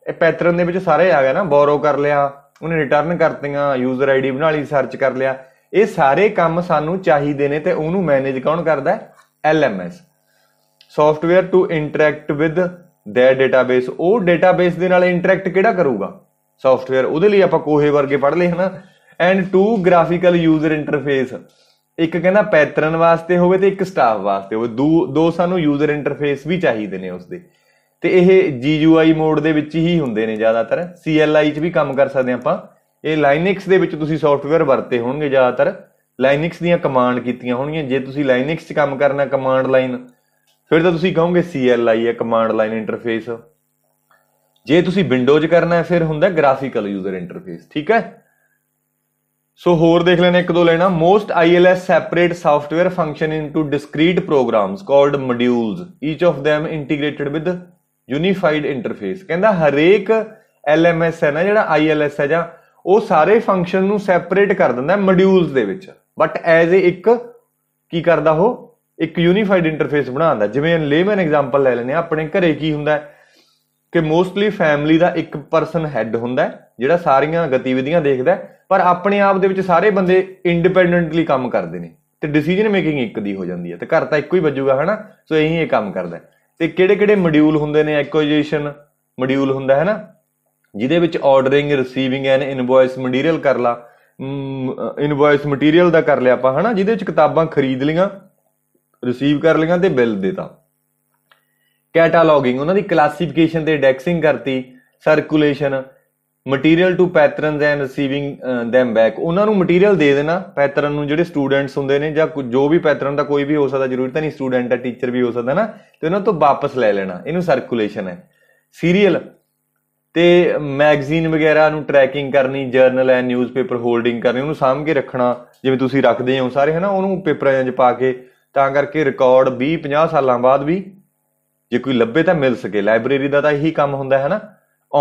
[SPEAKER 1] ਇਹ ਪੈਟਰਨ ਦੇ ਵਿੱਚ ਸਾਰੇ ਆ ਗਏ ਨਾ ਬੋਰੋ ਕਰ ਲਿਆ ਉਹਨੇ ਰਿਟਰਨ ਕਰਤੀਆਂ ਯੂਜ਼ਰ ਆਈਡੀ ਬਣਾ ਲਈ ਸਰਚ ਕਰ ਲਿਆ ਇਹ ਸਾਰੇ ਕੰਮ ਸਾਨੂੰ ਚਾਹੀਦੇ ਨੇ ਤੇ ਉਹਨੂੰ ਮੈਨੇਜ ਕੌਣ ਕਰਦਾ ਹੈ LMS software to interact with their database ਉਹ ਡੇਟਾਬੇਸ ਦੇ ਨਾਲ ਇੰਟਰੈਕਟ ਕਿਹੜਾ ਕਰੂਗਾ ਸੌਫਟਵੇਅਰ ਉਹਦੇ ਲਈ ਆਪਾਂ ਕੋਹੇ ਵਰਗੇ ਪੜ੍ਹ ਲਏ ਹਨਾ and to graphical user interface ਇੱਕ ਕਹਿੰਦਾ ਪੈਟਰਨ ਵਾਸਤੇ ਹੋਵੇ ਤੇ ਇੱਕ ਸਟਾਫ ਵਾਸਤੇ ਹੋਵੇ ਦੋ ਦੋ ਸਾਨੂੰ ਯੂਜ਼ਰ ਇੰਟਰਫੇਸ ਵੀ ਚਾਹੀਦੇ ਨੇ ਉਸਦੇ ਤੇ ਇਹ ਆਈ ਮੋਡ ਦੇ ਵਿੱਚ ਹੀ ਹੁੰਦੇ ਨੇ ਜ਼ਿਆਦਾਤਰ ਆਈ 'ਚ ਵੀ ਕੰਮ ਕਰ ਸਕਦੇ ਆਪਾਂ ਇਹ ਲਾਈਨਿਕਸ ਦੇ ਵਿੱਚ ਤੁਸੀਂ ਸੌਫਟਵੇਅਰ ਵਰਤੇ ਹੋਣਗੇ ਜ਼ਿਆਦਾਤਰ ਲਾਈਨਿਕਸ ਦੀਆਂ ਕਮਾਂਡ ਕੀਤੀਆਂ ਹੋਣਗੀਆਂ ਜੇ ਤੁਸੀਂ ਲਾਈਨਿਕਸ 'ਚ ਕੰਮ ਕਰਨਾ ਕਮਾਂਡ ਲਾਈਨ ਫਿਰ ਤਾਂ ਤੁਸੀਂ ਕਹੋਗੇ CLI ਹੈ ਕਮਾਂਡ ਲਾਈਨ ਇੰਟਰਫੇਸ ਜੇ ਤੁਸੀਂ ਵਿੰਡੋਜ਼ ਕਰਨਾ ਹੈ ਫਿਰ ਹੁੰਦਾ ਗ੍ਰਾਫੀਕਲ ਯੂਜ਼ਰ ਇੰਟਰਫੇਸ ਠੀਕ ਹੈ ਸੋ ਹੋਰ ਦੇਖ ਲੈਣਾ ਇੱਕ ਦੋ ਲੈਣਾ most ILS separate software function into discrete programs called modules each of them integrated with unified interface ਕਹਿੰਦਾ ਹਰੇਕ LMS ਹੈ ਨਾ ਜਿਹੜਾ ILS ਹੈ ਜਾਂ ਉਹ ਸਾਰੇ ਫੰਕਸ਼ਨ ਨੂੰ ਸੈਪਰੇਟ ਕਰ ਦਿੰਦਾ ਮੋਡਿਊਲਸ ਦੇ ਵਿੱਚ ਬਟ ਐਜ਼ ਅ ਇੱਕ ਕੀ ਕਰਦਾ ਉਹ ਇੱਕ ਯੂਨੀਫਾਈਡ ਇੰਟਰਫੇਸ ਬਣਾਉਂਦਾ ਜਿਵੇਂ ਲੇਮਨ ਐਗਜ਼ਾਮਪਲ ਲੈ ਲੈਨੇ ਆ ਆਪਣੇ ਘਰੇ ਕੀ ਹੁੰਦਾ ਕਿ ਮੋਸਟਲੀ ਫੈਮਿਲੀ ਦਾ ਇੱਕ ਪਰਸਨ ਹੈੱਡ ਹੁੰਦਾ ਜਿਹੜਾ ਸਾਰੀਆਂ ਗਤੀਵਿਧੀਆਂ ਦੇਖਦਾ ਪਰ ਆਪਣੇ ਆਪ ਦੇ ਵਿੱਚ ਸਾਰੇ ਬੰਦੇ ਇੰਡੀਪੈਂਡੈਂਟਲੀ ਕੰਮ ਕਰਦੇ ਨੇ ਤੇ ਡਿਸੀਜਨ ਮੇਕਿੰਗ ਇੱਕ ਦੀ ਹੋ ਜਾਂਦੀ ਹੈ ਤੇ ਘਰ ਤਾਂ ਇੱਕੋ ਹੀ ਵੱਜੂਗਾ ਹਨਾ ਸੋ ਇਹੀ ਇਹ ਕੰਮ ਕਰਦਾ ਤੇ ਕਿਹੜੇ ਕਿਹੜੇ ਮੋਡਿਊਲ ਹੁੰਦੇ ਨੇ ਐਕਵੀਜੀਸ਼ਨ ਮੋਡਿਊਲ ਹੁੰਦਾ ਹੈ ਨਾ ਜਿਹਦੇ ਵਿੱਚ ordering receiving and invoice material ਕਰ ਲਾ ਇਨਵੌਇਸ ਮਟੀਰੀਅਲ ਦਾ ਕਰ ਲਿਆ ਆਪਾਂ ਹਨਾ ਜਿਹਦੇ ਵਿੱਚ ਕਿਤਾਬਾਂ ਖਰੀਦ ਲੀਆਂ ਰਿਸੀਵ ਕਰ ਲੀਆਂ ਤੇ ਬਿੱਲ ਦੇਤਾ ਕੈਟਾਲੋਗਿੰਗ ਉਹਨਾਂ ਦੀ ਕਲਾਸੀਫਿਕੇਸ਼ਨ ਤੇ ਡੈਕਸਿੰਗ ਕਰਤੀ circulation material to patrons and receiving them back ਉਹਨਾਂ ਨੂੰ ਮਟੀਰੀਅਲ ਦੇ ਦੇਣਾ ਪੈਟਰਨ ਨੂੰ ਜਿਹੜੇ ਸਟੂਡੈਂਟਸ ਹੁੰਦੇ ਨੇ ਜਾਂ ਜੋ ਵੀ ਪੈਟਰਨ ਦਾ ਕੋਈ ਵੀ ਹੋ ਸਕਦਾ ਜ਼ਰੂਰੀ ਤਾਂ ਨਹੀਂ ਸਟੂਡੈਂਟ ਹੈ ਟੀਚਰ ਵੀ ਹੋ ਸਕਦਾ ਨਾ ਤੇ ਉਹਨਾਂ ਤੋਂ ਵਾਪਸ ਲੈ ਲੈਣਾ ਇਹਨੂੰ ਸਰਕੂਲੇਸ਼ਨ ਹੈ ਸੀਰੀਅਲ ਤੇ ਮੈਗਜ਼ੀਨ ਵਗੈਰਾ ਨੂੰ ਟਰੈਕਿੰਗ ਕਰਨੀ ਜਰਨਲ ਐ ਨਿਊਜ਼ਪੇਪਰ ਹੋਲਡਿੰਗ ਕਰਨੀ ਉਹਨੂੰ ਸਾਂਭ ਕੇ ਰੱਖਣਾ ਜਿਵੇਂ ਤੁਸੀਂ ਰੱਖਦੇ ਹੋ ਸਾਰੇ ਹਨਾ ਉਹਨੂੰ ਪੇਪਰਾਂ 'ਚ ਪਾ ਕੇ ਤਾਂ ਕਰਕੇ ਰਿਕਾਰਡ 20 50 ਸਾਲਾਂ ਬਾਅਦ ਵੀ ਜੇ ਕੋਈ ਲੱਭੇ ਤਾਂ ਮਿਲ ਸਕੇ ਲਾਇਬ੍ਰੇਰੀ ਦਾ ਤਾਂ ਇਹੀ ਕੰਮ ਹੁੰਦਾ ਹੈ ਨਾ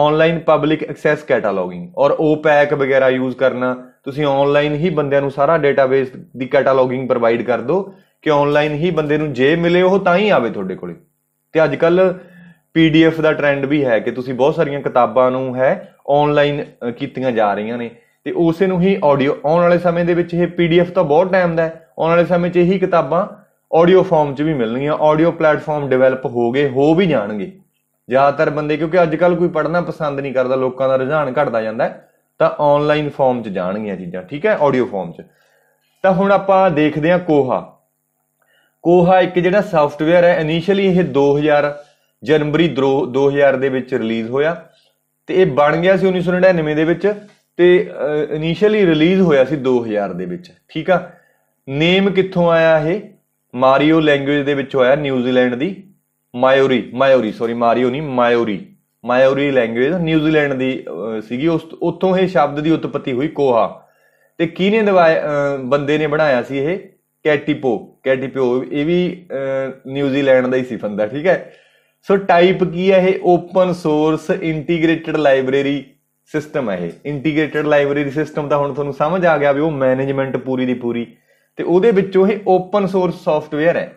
[SPEAKER 1] ਆਨਲਾਈਨ ਪਬਲਿਕ ਐਕਸੈਸ ਕੈਟਾਲੋਗਿੰਗ ਔਰ ਓਪੈਕ ਵਗੈਰਾ ਯੂਜ਼ ਕਰਨਾ ਤੁਸੀਂ ਆਨਲਾਈਨ ਹੀ ਬੰਦਿਆਂ ਨੂੰ ਸਾਰਾ ਡੇਟਾਬੇਸ ਦੀ ਕੈਟਾਲੋਗਿੰਗ ਪ੍ਰੋਵਾਈਡ ਕਰ ਦਿਓ ਕਿ ਆਨਲਾਈਨ ਹੀ ਬੰਦੇ ਨੂੰ ਜੇ ਮਿਲੇ ਉਹ ਤਾਂ ਹੀ ਆਵੇ ਤੁਹਾਡੇ ਕੋਲੇ ਤੇ ਅੱਜ ਕੱਲ ਪੀਡੀਐਫ ਦਾ ਟ੍ਰੈਂਡ ਵੀ ਹੈ ਕਿ ਤੁਸੀਂ ਬਹੁਤ ਸਾਰੀਆਂ ਕਿਤਾਬਾਂ ਨੂੰ ਹੈ ਆਨਲਾਈਨ ਕੀਤੀਆਂ ਜਾ ਰਹੀਆਂ ਨੇ ਤੇ ਉਸੇ ਨੂੰ ਹੀ ਆਡੀਓ ਆਉਣ ਵਾਲੇ ਸਮੇਂ ਦੇ ਵਿੱਚ ਇਹ ਪੀਡੀਐਫ ਤਾਂ ਬਹੁਤ ਟਾਈਮ ਦਾ ਹੈ ਆਉਣ ਵਾਲੇ ਸਮੇਂ 'ਚ ਇਹੀ ਕਿਤਾਬਾਂ ਆਡੀਓ ਫਾਰਮ 'ਚ ਵੀ ਮਿਲਣਗੀਆਂ ਆਡੀਓ ਪਲੇਟਫਾਰਮ ਡਿਵੈਲਪ ਹੋ ਗਏ ਹੋ ਵੀ ਜਾਣਗੇ ਜ਼ਿਆਦਾਤਰ ਬੰਦੇ ਕਿਉਂਕਿ ਅੱਜ ਕੱਲ ਕੋਈ ਪੜ੍ਹਨਾ ਪਸੰਦ ਨਹੀਂ ਕਰਦਾ ਲੋਕਾਂ ਦਾ ਰੁਝਾਨ ਘਟਦਾ ਜਾਂਦਾ ਤਾਂ ਆਨਲਾਈਨ ਫਾਰਮ 'ਚ ਜਾਣਗੀਆਂ ਚੀਜ਼ਾਂ ਠੀਕ ਹੈ ਆਡੀਓ ਫਾਰਮ 'ਚ ਤਾਂ ਹੁਣ ਆਪਾਂ ਦੇਖਦੇ ਹਾਂ ਕੋਹਾ ਕੋਹਾ ਇੱਕ ਜਿਹੜਾ ਸੌਫਟਵੇਅਰ ਹੈ ਇਨੀਸ਼ੀਅਲੀ ਇਹ 2000 ਜਨਵਰੀ 2000 ਦੇ ਵਿੱਚ ਰਿਲੀਜ਼ ਹੋਇਆ ਤੇ ਇਹ ਬਣ ਗਿਆ ਸੀ 1999 ਦੇ ਵਿੱਚ ਤੇ ਇਨੀਸ਼ੀਅਲੀ ਰਿਲੀਜ਼ ਹੋਇਆ ਸੀ 2000 ਦੇ ਵਿੱਚ ਠੀਕ ਆ ਨੇਮ ਕਿੱਥੋਂ ਆਇਆ ਇਹ ਮਾਰੀਓ ਲੈਂਗੁਏਜ ਦੇ ਵਿੱਚੋਂ ਆਇਆ ਨਿਊਜ਼ੀਲੈਂਡ ਦੀ ਮਾਇਓਰੀ ਮਾਇਓਰੀ ਸੌਰੀ ਮਾਰੀਓ ਨਹੀਂ ਮਾਇਓਰੀ ਮਾਇਓਰੀ ਲੈਂਗੁਏਜ ਨਿਊਜ਼ੀਲੈਂਡ ਦੀ ਸੀਗੀ ਉਸ ਉੱਥੋਂ ਇਹ ਸ਼ਬਦ ਦੀ ਉਤਪਤੀ ਹੋਈ ਕੋਹਾ ਤੇ ਕਿਹਨੇ ਬੰਦੇ ਨੇ ਬਣਾਇਆ ਸੀ ਇਹ ਕੈਟੀਪੋ ਕੈਟੀਪੋ ਇਹ ਵੀ ਨਿਊਜ਼ੀਲੈਂਡ ਦਾ ਹੀ ਸੀ ਫੰਦਾ ਠੀਕ ਹੈ ਸੋ ਟਾਈਪ ਕੀ ਹੈ ਇਹ open source integrated library system ਹੈ ਇਹ ਇੰਟੀਗ੍ਰੇਟਿਡ ਲਾਇਬ੍ਰੇਰੀ ਸਿਸਟਮ ਦਾ ਹੁਣ ਤੁਹਾਨੂੰ ਸਮਝ ਆ ਗਿਆ ਵੀ ਉਹ ਮੈਨੇਜਮੈਂਟ ਪੂਰੀ ਦੀ ਪੂਰੀ ਤੇ ਉਹਦੇ ਵਿੱਚੋਂ ਇਹ ਓਪਨ ਸੋਰਸ ਸੌਫਟਵੇਅਰ ਹੈ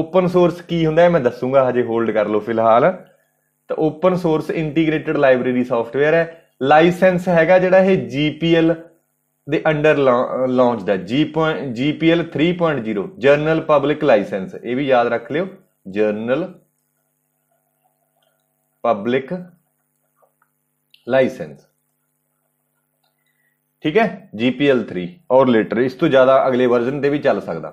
[SPEAKER 1] ਓਪਨ ਸੋਰਸ ਕੀ ਹੁੰਦਾ ਹੈ ਮੈਂ ਦੱਸੂਗਾ ਹਜੇ ਹੋਲਡ ਕਰ ਲਓ ਫਿਲਹਾਲ ਤਾਂ open source integrated library software ਹੈ ਲਾਇਸੈਂਸ ਹੈਗਾ ਜਿਹੜਾ ਇਹ GPL ਦੇ ਅੰਡਰ ਲਾਂਚ ਦਾ GPL 3.0 ਜਰਨਲ ਪਬਲਿਕ ਲਾਇਸੈਂਸ ਇਹ ਵੀ ਯਾਦ ਰੱਖ ਲਿਓ ਜਰਨਲ पब्लिक ਲਾਇਸੈਂਸ ਠੀਕ ਹੈ GPL 3 ਔਰ ਲੇਟਰ ਇਸ ਤੋਂ ਜ਼ਿਆਦਾ ਅਗਲੇ ਵਰਜ਼ਨ ਤੇ ਵੀ ਚੱਲ ਸਕਦਾ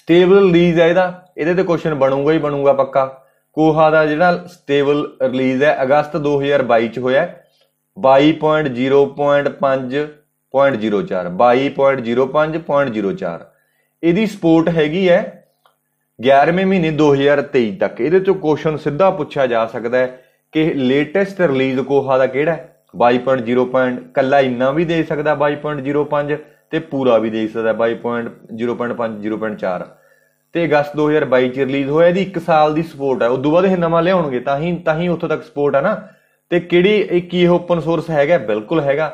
[SPEAKER 1] ਸਟੇਬਲ ਰਿਲੀਜ਼ ਹੈ ਇਹਦਾ ਇਹਦੇ ਤੇ ਕੁਐਸਚਨ ਬਣੂਗਾ ਹੀ ਬਣੂਗਾ ਪੱਕਾ ਕੋਹਾ ਦਾ ਜਿਹੜਾ ਸਟੇਬਲ ਰਿਲੀਜ਼ ਹੈ ਅਗਸਤ 2022 ਚ ਹੋਇਆ 22.0.5.04 22.05.04 ਇਹਦੀ ਸਪੋਰਟ ਹੈਗੀ ਹੈ 11ਵੇਂ ਮਹੀਨੇ 2023 ਤੱਕ ਇਹਦੇ ਚੋਂ ਕੁਐਸਚਨ ਸਿੱਧਾ ਪੁੱਛਿਆ ਜਾ ਸਕਦਾ ਹੈ ਕਿ ਲੇਟੈਸਟ ਰਿਲੀਜ਼ ਕੋਹਾ ਦਾ ਕਿਹੜਾ ਹੈ 22.0. ਕੱਲਾ ਇੰਨਾ ਵੀ ਦੇ ਸਕਦਾ 22.05 ਤੇ ਪੂਰਾ ਵੀ ਦੇ ਸਕਦਾ 22.0.5 0.4 ਤੇ ਅਗਸਤ 2022 ਚ ਰਿਲੀਜ਼ ਹੋਇਆ ਇਹਦੀ 1 ਸਾਲ ਦੀ ਸਪੋਰਟ ਹੈ ਉਸ ਤੋਂ ਬਾਅਦ ਇਹ ਨਵਾਂ ਲਿਆਉਣਗੇ ਤਾਂ ਹੀ ਤਾਂ ਹੀ ਉੱਥੋਂ ਤੱਕ ਸਪੋਰਟ ਹੈ ਨਾ ਤੇ ਕਿਹੜੀ ਕੀ ਇਹ ਓਪਨ ਸੋਰਸ ਹੈਗਾ ਬਿਲਕੁਲ ਹੈਗਾ